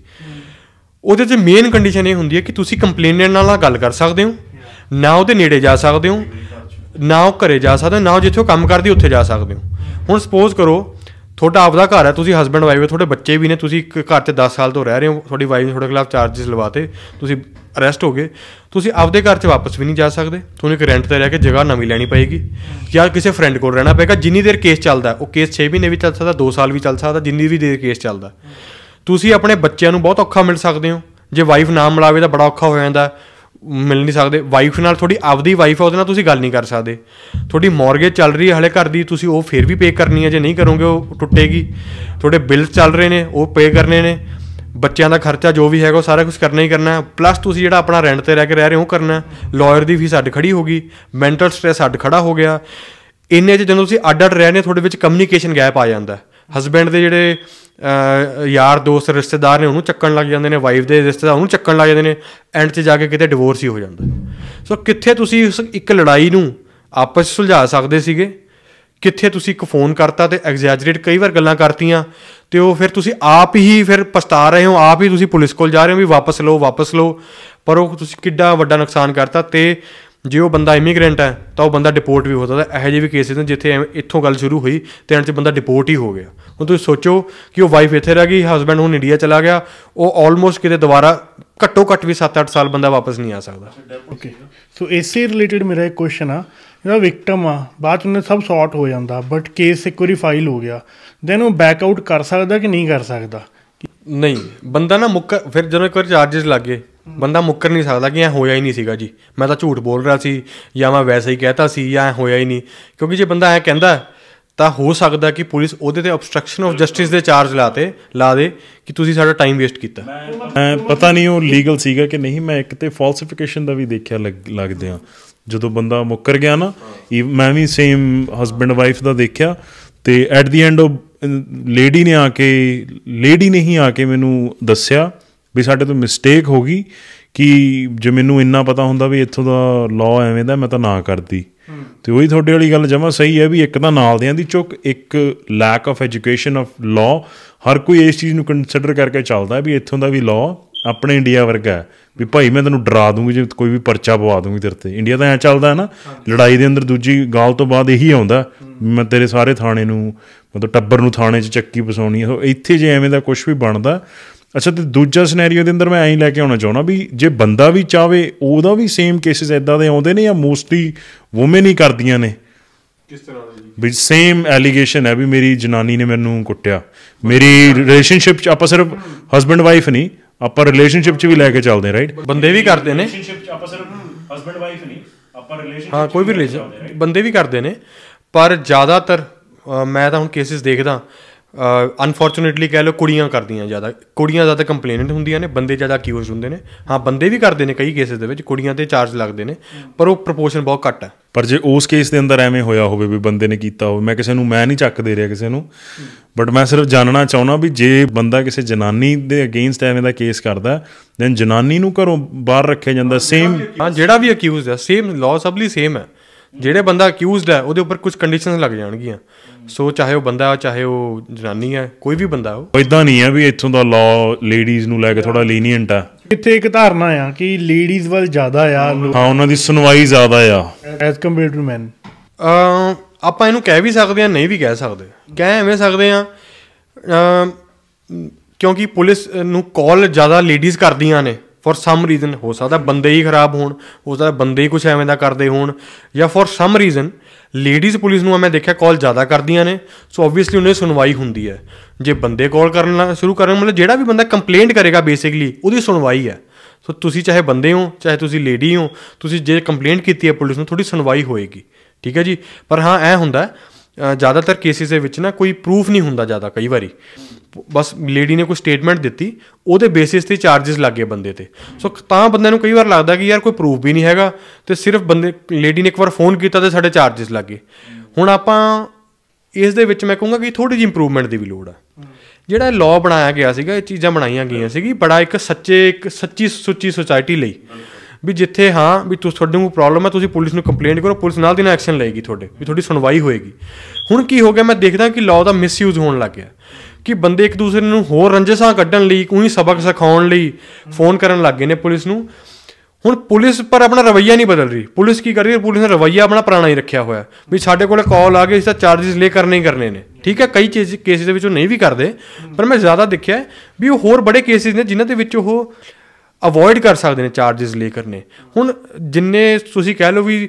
ਉਹਦੇ 'ਚ ਮੇਨ ਕੰਡੀਸ਼ਨ ਇਹ ਹੁੰਦੀ ਹੈ ਕਿ ਤੁਸੀਂ ਕੰਪਲੇਨੈਂਟ ਨਾਲ ਗੱਲ ਕਰ ਸਕਦੇ ਹੋ ਨਾ ਉਹਦੇ ਨੇੜੇ ਜਾ ਸਕਦੇ ਹੋ ਨਾ ਉਹ ਘਰੇ ਜਾ ਸਕਦਾ ਨਾ ਜਿੱਥੇ ਉਹ ਕੰਮ ਕਰਦੀ ਉੱਥੇ ਜਾ ਸਕਦੇ ਹੋ ਹੁਣ ਸਪੋਜ਼ ਕਰੋ ਤੁਹਾਡਾ ਆਪਦਾ ਘਰ ਹੈ ਤੁਸੀਂ ਹਸਬੰਡ ਵਾਈਫ ਹੋ ਤੁਹਾਡੇ ਬੱਚੇ ਵੀ ਨੇ ਤੁਸੀਂ ਇੱਕ ਘਰ ਤੇ 10 ਸਾਲ ਤੋਂ ਰਹਿ ਰਹੇ ਹੋ ਤੁਹਾਡੀ ਵਾਈਫ ਨੇ ਤੁਹਾਡੇ ਖਿਲਾਫ ਚਾਰजेस ਲਵਾਤੇ ਤੁਸੀਂ ਅਰੈਸਟ ਹੋ ਗਏ ਤੁਸੀਂ ਆਪਦੇ ਘਰ 'ਚ ਵਾਪਸ ਵੀ ਨਹੀਂ ਜਾ ਸਕਦੇ ਤੁਹਾਨੂੰ ਇੱਕ ਰੈਂਟ ਤੇ ਰਹਿ ਕੇ ਜਗ੍ਹਾ ਨਵੀਂ ਲੈਣੀ ਪਏਗੀ ਜਾਂ ਕਿਸੇ ਫਰੈਂਡ ਕੋਲ ਰਹਿਣਾ ਪਏਗਾ ਜਿੰਨੀ ਦੇਰ ਕੇਸ ਚੱਲਦਾ ਉਹ ਕੇਸ 6 ਮਹੀਨੇ ਵੀ ਚੱਲ ਸਕਦਾ 2 ਸਾਲ ਵੀ ਚੱਲ ਸਕਦਾ ਜਿੰਨੀ ਵੀ ਦੇਰ ਕੇਸ ਚੱਲਦਾ ਤੁਸੀਂ ਆਪਣੇ ਬੱਚਿਆਂ ਨੂੰ ਬਹੁਤ ਔਖਾ ਮਿਲ ਸਕਦੇ ਹੋ ਜੇ ਵਾਈਫ ਨਾ ਮਿਲਾਵੇ ਤਾਂ ਬੜਾ ਔਖਾ ਹੋ ਜਾਂਦਾ ਮਿਲ ਨਹੀਂ ਸਕਦੇ ਵਾਈਫ ਨਾਲ ਤੁਹਾਡੀ ਆਪਦੀ ਵਾਈਫ ਆ ਉਹਦੇ ਨਾਲ ਤੁਸੀਂ ਗੱਲ ਨਹੀਂ ਕਰ ਸਕਦੇ ਤੁਹਾਡੀ ਮਾਰਗੇਜ ਚੱਲ ਰਹੀ ਹੈ ਹਲੇ ਘਰ ਦੀ ਤੁਸੀਂ ਉਹ ਫੇਰ ਵੀ ਪੇ ਕਰਨੀ ਹੈ ਜੇ ਨਹੀਂ ਕਰੋਗੇ ਉਹ ਟੁੱਟੇਗੀ ਤੁਹਾਡੇ ਬਿੱਲ ਚੱਲ ਰਹੇ ਨੇ ਉਹ ਪੇ ਕਰਨੇ ਨੇ ਬੱਚਿਆਂ ਦਾ ਖਰਚਾ ਜੋ ਵੀ ਹੈਗਾ ਉਹ ਸਾਰਾ ਕੁਝ ਕਰਨਾ ਹੀ ਕਰਨਾ ਪਲੱਸ ਤੁਸੀਂ ਜਿਹੜਾ ਆਪਣਾ ਰੈਂਟ ਤੇ ਰਹਿ ਕੇ ਰਹਿ ਰਹੇ ਹੋ ਕਰਨਾ ਲਾਇਰ ਦੀ ਫੀਸ ਅੱਡ ਖੜੀ ਹੋ ਗਈ ਮੈਂਟਲ ਸਟ੍ਰੈਸ ਅੱਡ ਖੜਾ ਹੋ ਗਿਆ ਇੰਨੇ ਚ ਜਦੋਂ ਤੁਸੀਂ ਅੱਡ ਅੱਡ ਰਹਿ ਰਹੇ ਤੁਹਾਡੇ ਵਿੱਚ ਕਮਿਊਨੀਕੇਸ਼ਨ ਗੈਪ ਆ ਜਾਂਦਾ ਹਸਬੈਂਡ ਦੇ ਜਿਹੜੇ ਯਾਰ ਦੋਸਤ ਰਿਸ਼ਤੇਦਾਰ ਨੇ ਉਹਨੂੰ ਚੱਕਣ ਲੱਗ ਜਾਂਦੇ ਨੇ ਵਾਈਫ ਦੇ ਰਿਸ਼ਤੇਦਾਰ ਉਹਨੂੰ ਚੱਕਣ ਲੱਗ ਜਾਂਦੇ ਨੇ ਐਂਡ 'ਚ ਜਾ ਕੇ ਕਿਤੇ ਡਿਵੋਰਸ ਹੀ ਹੋ ਜਾਂਦਾ ਸੋ ਕਿੱਥੇ ਤੁਸੀਂ ਇੱਕ ਲੜਾਈ ਨੂੰ ਆਪਸ ਵਿੱਚ ਸੁਲਝਾ ਸਕਦੇ ਸੀਗੇ ਕਿੱਥੇ ਤੁਸੀਂ ਇੱਕ ਫੋਨ ਕਰਤਾ ਤੇ ਐਗਜ਼ੈਜਰੇਟ ਕਈ ਵਾਰ ਗੱਲਾਂ ਕਰਤੀਆਂ ਤੇ ਉਹ ਫਿਰ ਤੁਸੀਂ ਆਪ ਹੀ ਫਿਰ ਪਛਤਾ ਰਹੇ ਹੋ ਆਪ ਹੀ ਤੁਸੀਂ ਪੁਲਿਸ ਕੋਲ ਜਾ ਰਹੇ ਹੋ ਵੀ ਵਾਪਸ ਲਓ ਵਾਪਸ ਲਓ ਪਰ ਉਹ ਤੁਸੀਂ ਕਿੱਡਾ ਵੱਡਾ ਨੁਕਸਾਨ ਕਰਤਾ ਤੇ ਜੇ ਉਹ ਬੰਦਾ ਇਮੀਗ੍ਰੈਂਟ ਹੈ ਤਾਂ ਉਹ ਬੰਦਾ ਡਿਪੋਰਟ ਵੀ ਹੋ ਸਕਦਾ ਇਹੋ ਜਿਹੇ ਵੀ ਕੇਸਿਸ ਨੇ ਜਿੱਥੇ ਇੱਥੋਂ ਗੱਲ ਸ਼ੁਰੂ ਹੋਈ ਤੇ ਅੰਤ 'ਚ ਬੰਦਾ ਡਿਪੋਰਟ ਹੀ ਹੋ ਗਿਆ ਹੁਣ ਤੁਸੀਂ ਸੋਚੋ ਕਿ ਉਹ ਵਾਈਫ ਇੱਥੇ ਰਹਿ ਗਈ ਹਸਬੰਡ ਹੁਣ ਇੰਡੀਆ ਚਲਾ ਗਿਆ ਉਹ ਆਲਮੋਸਟ ਕਿਤੇ ਦੁਬਾਰਾ ਘੱਟੋ ਘੱਟ ਵੀ 7-8 ਸਾਲ ਬੰਦਾ ਵਾਪਸ ਨਹੀਂ ਆ ਸਕਦਾ ਓਕੇ ਸੋ ਇਸੇ ਰਿਲੇਟਡ ਮੇਰਾ ਇੱਕ ਕੁਐਸਚਨ ਆ ਜਿਹੜਾ ਵਿਕਟਮ ਆ ਬਾਅਦ ਉਹਨੇ ਸਭ ਸੌਟ ਹੋ ਜਾਂਦਾ ਬਟ ਕੇਸ ਸਿਕਿਉਰੀ ਫਾਈਲ ਹੋ ਗਿਆ ਦੈਨ ਉਹ ਬੈਕ ਆਊਟ ਕਰ ਸਕਦਾ ਕਿ ਨਹੀਂ ਕਰ ਸਕਦਾ ਨਹੀਂ ਬੰਦਾ ਨਾ ਮੁੱਕ ਫਿਰ ਜਦੋਂ ਇੱਕ ਵਾਰ ਚਾਰजेस ਲੱਗੇ ਬੰਦਾ ਮੁੱਕਰ ਨਹੀਂ ਸਕਦਾ ਕਿ ਐ ਹੋਇਆ ਹੀ ਨਹੀਂ ਸੀਗਾ ਜੀ ਮੈਂ ਤਾਂ ਝੂਠ ਬੋਲ ਰਿਹਾ ਸੀ ਜਾਂ ਮੈਂ ਵੈਸੇ ਹੀ ਕਹਿਤਾ ਸੀ ਜਾਂ ਹੋਇਆ ਹੀ ਨਹੀਂ ਕਿਉਂਕਿ ਜੇ ਬੰਦਾ ਐ ਕਹਿੰਦਾ ਤਾਂ ਹੋ ਸਕਦਾ ਕਿ ਪੁਲਿਸ ਉਹਦੇ ਤੇ ਆਬਸਟ੍ਰਕਸ਼ਨ ਆਫ ਜਸਟਿਸ ਦੇ ਚਾਰਜ ਲਾਤੇ ਲਾ ਦੇ ਕਿ ਤੁਸੀਂ ਸਾਡਾ ਟਾਈਮ ਵੇਸਟ ਕੀਤਾ ਮੈਂ ਪਤਾ ਨਹੀਂ ਉਹ ਲੀਗਲ ਸੀਗਾ ਕਿ ਨਹੀਂ ਮੈਂ ਇੱਕ ਤੇ ਫਾਲਸੀਫਿਕੇਸ਼ਨ ਦਾ ਵੀ ਦੇਖਿਆ ਲੱਗਦੇ ਆ ਜਦੋਂ ਬੰਦਾ ਮੁੱਕਰ ਗਿਆ ਨਾ ਮੈਂ ਵੀ ਸੇਮ ਹਸਬੰਡ ਵਾਈਫ ਦਾ ਦੇਖਿਆ ਤੇ ਐਟ ਦੀ ਐਂਡ ਉਹ ਲੇਡੀ ਨੇ ਆ ਕੇ ਲੇਡੀ ਨੇ ਹੀ ਆ ਕੇ ਮੈਨੂੰ ਦੱਸਿਆ ਵੀ ਸਾਡੇ ਤੋਂ ਮਿਸਟੇਕ ਹੋ ਗਈ ਕਿ ਜੇ ਮੈਨੂੰ ਇੰਨਾ ਪਤਾ ਹੁੰਦਾ ਵੀ ਇੱਥੋਂ ਦਾ ਲਾਅ ਐਵੇਂ ਦਾ ਮੈਂ ਤਾਂ ਨਾ ਕਰਦੀ ਤੇ ਉਹੀ ਤੁਹਾਡੇ ਵਾਲੀ ਗੱਲ ਜਮਾ ਸਹੀ ਹੈ ਵੀ ਇੱਕ ਤਾਂ ਨਾਲ ਦਿਆਂ ਦੀ ਚੁੱਕ ਇੱਕ lack of education of law ਹਰ ਕੋਈ ਇਸ ਚੀਜ਼ ਨੂੰ ਕੰਸਿਡਰ ਕਰਕੇ ਚੱਲਦਾ ਵੀ ਇੱਥੋਂ ਦਾ ਵੀ ਲਾਅ ਆਪਣੇ ਇੰਡੀਆ ਵਰਗਾ ਹੈ ਵੀ ਭਾਈ ਮੈਂ ਤੈਨੂੰ ਡਰਾ ਦੂੰਗੀ ਜੇ ਕੋਈ ਵੀ ਪਰਚਾ ਪਵਾ ਦੂੰਗੀ ਤੇਰੇ ਤੇ ਇੰਡੀਆ ਤਾਂ ਐ ਚੱਲਦਾ ਹੈ ਨਾ ਲੜਾਈ ਦੇ ਅੰਦਰ ਦੂਜੀ ਗਾਲ ਤੋਂ ਬਾਅਦ ਇਹੀ ਆਉਂਦਾ ਮੈਂ ਤੇਰੇ ਸਾਰੇ ਥਾਣੇ ਨੂੰ ਮਤਲਬ ਟੱਬਰ ਨੂੰ ਥਾਣੇ 'ਚ ਚੱਕੀ ਪਸਾਉਣੀ ਹੈ ਇੱਥੇ ਜੇ ਐਵੇਂ ਦਾ ਕੁਝ ਵੀ ਬਣਦਾ ਅੱਛਾ ਤੇ ਦੂਜਾ ਸਿਨੈਰੀਓ ਦੇ ਅੰਦਰ ਮੈਂ ਐਂ ਲੈ ਕੇ ਆਉਣਾ ਚਾਹਣਾ ਵੀ ਜੇ ਬੰਦਾ ਵੀ ਚਾਵੇ ਉਹਦਾ ਵੀ ਸੇਮ ਕੇਸਿਸ ਐਦਾਂ ਦੇ ਆਉਂਦੇ ਨੇ ਜਾਂ ਮੋਸਟਲੀ ਔਮਨ ਹੀ ਕਰਦੀਆਂ ਨੇ ਕਿਸ ਤਰ੍ਹਾਂ ਦੇ ਵੀ ਸੇਮ ਐਲੀਗੇਸ਼ਨ ਹੈ ਵੀ ਮੇਰੀ ਜਨਾਨੀ ਨੇ ਮੈਨੂੰ ਕੁੱਟਿਆ ਮੇਰੀ ਰਿਲੇਸ਼ਨਸ਼ਿਪ ਚ ਆਪਾਂ ਸਿਰਫ ਹਸਬੰਡ ਵਾਈਫ ਨਹੀਂ ਆਪਾਂ ਰਿਲੇਸ਼ਨਸ਼ਿਪ ਚ ਵੀ ਲੈ ਕੇ ਚੱਲਦੇ ਰਾਈਟ ਬੰਦੇ ਵੀ ਕਰਦੇ ਨੇ ਰਿਲੇਸ਼ਨਸ਼ਿਪ ਚ ਆਪਾਂ ਸਿਰਫ ਹਸਬੰਡ ਵਾਈਫ ਨਹੀਂ ਆਪਾਂ ਰਿਲੇਸ਼ਨਸ਼ਿਪ ਹਾਂ ਕੋਈ ਵੀ ਰਿਲੇਸ਼ਨ ਬੰਦੇ ਵੀ ਕਰਦੇ ਨੇ ਪਰ ਜ਼ਿਆਦਾਤਰ ਮੈਂ ਤਾਂ ਹੁਣ ਕੇਸਿਸ ਦੇਖਦਾ ਅਨਫੋਰਚੂਨੇਟਲੀ ਕਹਿ ਲੋ ਕੁੜੀਆਂ ਕਰਦੀਆਂ ਜ਼ਿਆਦਾ ਕੁੜੀਆਂ ਜ਼ਿਆਦਾ ਕੰਪਲੇਨੈਂਟ ਹੁੰਦੀਆਂ ਨੇ ਬੰਦੇ ਜ਼ਿਆਦਾ ਕਿਊਜ਼ ਹੁੰਦੇ ਨੇ ਹਾਂ ਬੰਦੇ ਵੀ ਕਰਦੇ ਨੇ ਕਈ ਕੇਸਿਸ ਦੇ ਵਿੱਚ ਕੁੜੀਆਂ ਤੇ ਚਾਰਜ ਲੱਗਦੇ ਨੇ ਪਰ ਉਹ ਪ੍ਰੋਪੋਰਸ਼ਨ ਬਹੁਤ ਘੱਟ ਹੈ ਪਰ ਜੇ ਉਸ ਕੇਸ ਦੇ ਅੰਦਰ ਐਵੇਂ ਹੋਇਆ ਹੋਵੇ ਵੀ ਬੰਦੇ ਨੇ ਕੀਤਾ ਹੋਵੇ ਮੈਂ ਕਿਸੇ ਨੂੰ ਮੈਂ ਨਹੀਂ ਚੱਕ ਦੇ ਰਿਹਾ ਕਿਸੇ ਨੂੰ ਬਟ ਮੈਂ ਸਿਰਫ ਜਾਣਨਾ ਚਾਹੁੰਦਾ ਵੀ ਜੇ ਬੰਦਾ ਕਿਸੇ ਜਨਾਨੀ ਦੇ ਅਗੇਂਸਟ ਐਵੇਂ ਦਾ ਕੇਸ ਕਰਦਾ ਦੈਨ ਜਨਾਨੀ ਨੂੰ ਘਰੋਂ ਬਾਹਰ ਰੱਖਿਆ ਜਾਂਦਾ ਸੇਮ ਹਾਂ ਜਿਹੜਾ ਵੀ ਅਕਿਊਜ਼ ਹੈ ਸੇਮ ਲਾਅ ਸਭ ਲਈ ਸੇਮ ਹੈ ਜਿਹੜੇ ਬੰਦਾ ਅਕਿਊਜ਼ਡ ਹੈ ਉਹਦੇ ਉੱਪਰ ਕੁਝ ਕੰਡੀਸ਼ਨਸ ਲੱਗ ਜਾਣਗੀਆਂ ਸੋ ਚਾਹੇ ਉਹ ਬੰਦਾ ਚਾਹੇ ਉਹ ਜਨਾਨੀ ਹੈ ਕੋਈ ਵੀ ਬੰਦਾ ਉਹ ਇਦਾਂ ਨਹੀਂ ਹੈ ਵੀ ਇੱਥੋਂ ਦਾ ਲਾਅ ਲੇਡੀਜ਼ ਨੂੰ ਲੈ ਕੇ ਥੋੜਾ ਲੀਨੀਅੰਟ ਆ ਇੱਥੇ ਇੱਕ ਧਾਰਨਾ ਆ ਕਿ ਲੇਡੀਜ਼ ਵੱਲ ਜ਼ਿਆਦਾ ਆ ਹਾਂ ਉਹਨਾਂ ਦੀ ਸੁਣਵਾਈ ਜ਼ਿਆਦਾ ਆ ਐਸ ਕੰਪੇਅਰ ਟੂ men ਆਪਾਂ ਇਹਨੂੰ ਕਹਿ ਵੀ ਸਕਦੇ ਆ ਨਹੀਂ ਵੀ ਕਹਿ ਸਕਦੇ ਕਹਿ ਐਵੇਂ ਸਕਦੇ ਆ ਕਿਉਂਕਿ ਪੁਲਿਸ ਨੂੰ ਕਾਲ ਜ਼ਿਆਦਾ ਲੇਡੀਜ਼ ਕਰਦੀਆਂ ਨੇ ਫॉर ਸਮ ਰੀਜ਼ਨ ਹੋ ਸਕਦਾ ਬੰਦੇ ਹੀ ਖਰਾਬ ਹੋਣ ਹੋ ਸਕਦਾ ਬੰਦੇ ਹੀ ਕੁਝ ਐਵੇਂ ਦਾ ਕਰਦੇ ਹੋਣ ਜਾਂ for some reason ladies police ਨੂੰ ਮੈਂ ਦੇਖਿਆ ਕਾਲ ਜ਼ਿਆਦਾ ਕਰਦੀਆਂ ਨੇ ਸੋ ਆਬਵੀਅਸਲੀ ਉਹਨੇ ਸੁਣਵਾਈ ਹੁੰਦੀ ਹੈ ਜੇ ਬੰਦੇ ਕਾਲ ਕਰਨਾ ਸ਼ੁਰੂ ਕਰਨ ਮਤਲਬ ਜਿਹੜਾ ਵੀ ਬੰਦਾ ਕੰਪਲੇਂਟ ਕਰੇਗਾ ਬੇਸਿਕਲੀ ਉਹਦੀ ਸੁਣਵਾਈ ਹੈ ਸੋ ਤੁਸੀਂ ਚਾਹੇ ਬੰਦੇ ਹੋ ਚਾਹੇ ਤੁਸੀਂ ਲੇਡੀ ਹੋ ਤੁਸੀਂ ਜੇ ਕੰਪਲੇਂਟ ਕੀਤੀ ਹੈ ਪੁਲਿਸ ਨੂੰ ਥੋੜੀ ਸੁਣਵਾਈ ਹੋਏਗੀ ਠੀਕ ਹੈ ਜੀ ਪਰ ਹਾਂ ਐ ਹੁੰਦਾ ਜ਼ਿਆਦਾਤਰ ਕੇਸਿਸ ਦੇ ਵਿੱਚ ਨਾ ਕੋਈ ਪ੍ਰੂਫ ਨਹੀਂ ਹੁੰਦਾ ਜ਼ਿਆਦਾ ਕਈ ਵਾਰੀ ਬਸ ਲੇਡੀ ਨੇ ਕੋਈ ਸਟੇਟਮੈਂਟ ਦਿੱਤੀ ਉਹਦੇ ਬੇਸਿਸ ਤੇ ਚਾਰजेस ਲੱਗੇ ਬੰਦੇ ਤੇ ਸੋ ਤਾਂ ਬੰਦੇ ਨੂੰ ਕਈ ਵਾਰ ਲੱਗਦਾ ਕਿ ਯਾਰ ਕੋਈ ਪ੍ਰੂਫ ਵੀ ਨਹੀਂ ਹੈਗਾ ਤੇ ਸਿਰਫ ਬੰਦੇ ਲੇਡੀ ਨੇ ਇੱਕ ਵਾਰ ਫੋਨ ਕੀਤਾ ਤੇ ਸਾਡੇ ਚਾਰजेस ਲੱਗੇ ਹੁਣ ਆਪਾਂ ਇਸ ਦੇ ਵਿੱਚ ਮੈਂ ਕਹੂੰਗਾ ਕਿ ਥੋੜੀ ਜਿਹੀ ਇੰਪਰੂਵਮੈਂਟ ਦੀ ਵੀ ਲੋੜ ਆ ਜਿਹੜਾ ਲਾਅ ਬਣਾਇਆ ਗਿਆ ਸੀਗਾ ਇਹ ਚੀਜ਼ਾਂ ਬਣਾਈਆਂ ਗਈਆਂ ਸੀਗੀ ਬੜਾ ਇੱਕ ਸੱਚੇ ਇੱਕ ਸੱਚੀ ਸੁੱਚੀ ਸੋਸਾਇਟੀ ਲਈ ਵੀ ਜਿੱਥੇ ਹਾਂ ਵੀ ਤੁਸੀਂ ਤੁਹਾਡੇ ਨੂੰ ਪ੍ਰੋਬਲਮ ਹੈ ਤੁਸੀਂ ਪੁਲਿਸ ਨੂੰ ਕੰਪਲੇਂਟ ਕਰੋ ਪੁਲਿਸ ਨਾਲ ਦੀ ਨਾਲ ਐਕਸ਼ਨ ਲਏਗੀ ਤੁਹਾਡੇ ਵੀ ਤੁਹਾਡੀ ਸੁਣਵਾਈ ਹੋਏਗੀ ਹੁਣ ਕੀ ਹੋ ਗਿਆ ਮੈਂ ਦੇਖਦਾ ਕਿ ਲਾਅ ਦਾ ਮਿਸਯੂਜ਼ ਹੋਣ ਲੱਗ ਗਿਆ ਕਿ ਬੰਦੇ ਇੱਕ ਦੂਸਰੇ ਨੂੰ ਹੋਰ ਰੰਜਸਾਂ ਕੱਢਣ ਲਈ ਉਹੀ ਸਬਕ ਸਿਖਾਉਣ ਲਈ ਫੋਨ ਕਰਨ ਲੱਗ ਗਏ ਨੇ ਪੁਲਿਸ ਨੂੰ ਹੁਣ ਪੁਲਿਸ ਪਰ ਆਪਣਾ ਰਵਈਆ ਨਹੀਂ ਬਦਲ ਰਹੀ ਪੁਲਿਸ ਕੀ ਕਰ ਰਹੀ ਹੈ ਪੁਲਿਸ ਨੇ ਰਵਈਆ ਆਪਣਾ ਪੁਰਾਣਾ ਹੀ ਰੱਖਿਆ ਹੋਇਆ ਵੀ ਸਾਡੇ ਕੋਲੇ ਕਾਲ ਆ ਗਈ ਇਸ ਦਾ ਚਾਰजेस ਲੈ ਕਰਨੇ ਹੀ ਕਰਨੇ ਨੇ ਠੀਕ ਹੈ ਕਈ ਚੀਜ਼ ਕੇਸਿਸ ਦੇ ਵਿੱਚ ਉਹ ਨਹੀਂ ਵੀ ਕਰਦੇ ਪਰ ਮੈਂ ਜ਼ਿਆਦਾ ਦੇਖਿਆ ਵੀ ਉਹ ਹੋਰ ਬੜੇ ਕੇਸਿਸ ਨੇ ਜਿਨ੍ਹਾਂ ਦੇ ਵਿੱਚ ਉਹ ਅਵੋਇਡ ਕਰ ਸਕਦੇ ਨੇ ਚਾਰजेस ਲੇ ਕਰਨੇ ਹੁਣ ਜਿੰਨੇ ਤੁਸੀਂ ਕਹਿ ਲਓ ਵੀ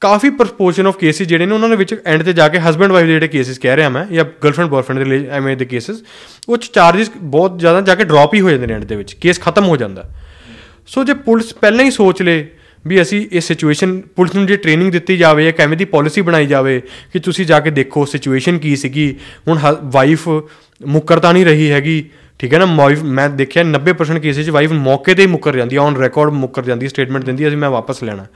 ਕਾਫੀ ਪ੍ਰੋਪੋਰਸ਼ਨ ਆਫ ਕੇਸਿਸ ਜਿਹੜੇ ਨੇ ਉਹਨਾਂ ਦੇ ਵਿੱਚ ਐਂਡ ਤੇ ਜਾ ਕੇ ਹਸਬੰਡ ਵਾਈਫ ਦੇ ਜਿਹੜੇ ਕੇਸਿਸ ਕਹਿ ਰਿਹਾ ਮੈਂ ਜਾਂ ਗਰਲਫ੍ਰੈਂਡ ਬॉयਫ੍ਰੈਂਡ ਦੇ ਲਈ ਐਵੇਂ ਦੇ ਕੇਸਿਸ ਉਹ ਚ ਚਾਰजेस ਬਹੁਤ ਜ਼ਿਆਦਾ ਜਾ ਕੇ ਡ੍ਰੌਪ ਹੀ ਹੋ ਜਾਂਦੇ ਨੇ ਐਂਡ ਦੇ ਵਿੱਚ ਕੇਸ ਖਤਮ ਹੋ ਜਾਂਦਾ ਸੋ ਜੇ ਪੁਲਿਸ ਪਹਿਲਾਂ ਹੀ ਸੋਚ ਲੇ ਵੀ ਅਸੀਂ ਇਹ ਸਿਚੁਏਸ਼ਨ ਪੁਲਿਸ ਨੂੰ ਜੇ ਟ੍ਰੇਨਿੰਗ ਦਿੱਤੀ ਜਾਵੇ ਜਾਂ ਕਿਵੇਂ ਦੀ ਪਾਲਿਸੀ ਬਣਾਈ ਜਾਵੇ ਕਿ ਤੁਸੀਂ ਜਾ ਕੇ ਦੇਖੋ ਸਿਚੁਏਸ਼ਨ ਕੀ ਸੀਗੀ ਹੁਣ ਵਾਈਫ ਮੁੱਕਰ ਤਾਂ ਨਹੀਂ ਰਹੀ ਹੈਗੀ ਠੀਕ ਹੈ ਨਾ ਮੈਂ ਦੇਖਿਆ 90% ਕੇਸਿਸ ਵਿੱਚ ਵਾਈਫ ਮੌਕੇ ਤੇ ਹੀ ਮੁੱਕਰ ਜਾਂਦੀ ਹੈ ਔਨ ਰਿਕਾਰਡ ਮੁੱਕਰ ਜਾਂਦੀ ਸਟੇਟਮੈਂਟ ਦਿੰਦੀ ਹੈ ਅਸੀਂ ਮੈਂ ਵਾਪਸ ਲੈਣਾ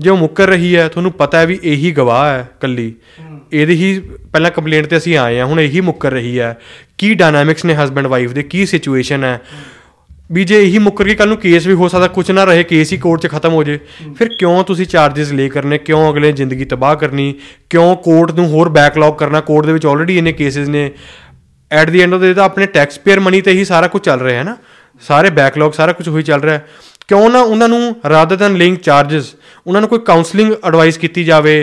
ਜੇ ਉਹ ਮੁੱਕਰ ਰਹੀ ਹੈ ਤੁਹਾਨੂੰ ਪਤਾ ਹੈ ਵੀ ਇਹੀ ਗਵਾਹ ਹੈ ਕੱਲੀ ਇਹਦੇ ਹੀ ਪਹਿਲਾਂ ਕੰਪਲੇਂਟ ਤੇ ਅਸੀਂ ਆਏ ਆ ਹੁਣ ਇਹੀ ਮੁੱਕਰ ਰਹੀ ਹੈ ਕੀ ਡਾਇਨਾਮਿਕਸ ਨੇ ਹਸਬੰਡ ਵਾਈਫ ਦੇ ਕੀ ਸਿਚੁਏਸ਼ਨ ਹੈ ਵੀ ਜੇ ਇਹੀ ਮੁੱਕਰ ਕੇ ਕੱਲ ਨੂੰ ਕੇਸ ਵੀ ਹੋ ਸਕਦਾ ਕੁਝ ਨਾ ਰਹੇ ਕੇਸ ਹੀ ਕੋਰਟ 'ਚ ਖਤਮ ਹੋ ਜੇ ਫਿਰ ਕਿਉਂ ਤੁਸੀਂ ਚਾਰजेस ਲੈ ਕਰਨੇ ਕਿਉਂ ਅਗਲੇ ਜ਼ਿੰਦਗੀ ਤਬਾਹ ਕਰਨੀ ਕਿਉਂ ਕੋਰਟ ਨੂੰ ਹੋਰ ਬੈਕਲੌਗ ਕਰਨਾ ਕੋਰਟ ਦੇ ਵਿੱਚ ਆਲਰੇਡੀ ਇਹਨੇ ਕੇਸਿਸ ਨੇ at the end of the day ਤਾਂ ਆਪਣੇ ਟੈਕਸ ਪੇਅਰ ਮਨੀ ਤੇ ਹੀ ਸਾਰਾ ਕੁਝ ਚੱਲ ਰਿਹਾ ਹੈ ਨਾ ਸਾਰੇ ਬੈਕਲੌਗ ਸਾਰਾ ਕੁਝ ਹੋਈ ਚੱਲ ਰਿਹਾ ਕਿਉਂ ਨਾ ਉਹਨਾਂ ਨੂੰ ਰਾਦਰ ਦਨ ਲਿੰਕ ਚਾਰजेस ਉਹਨਾਂ ਨੂੰ ਕੋਈ ਕਾਉਂਸਲਿੰਗ ਐਡਵਾਈਸ ਕੀਤੀ ਜਾਵੇ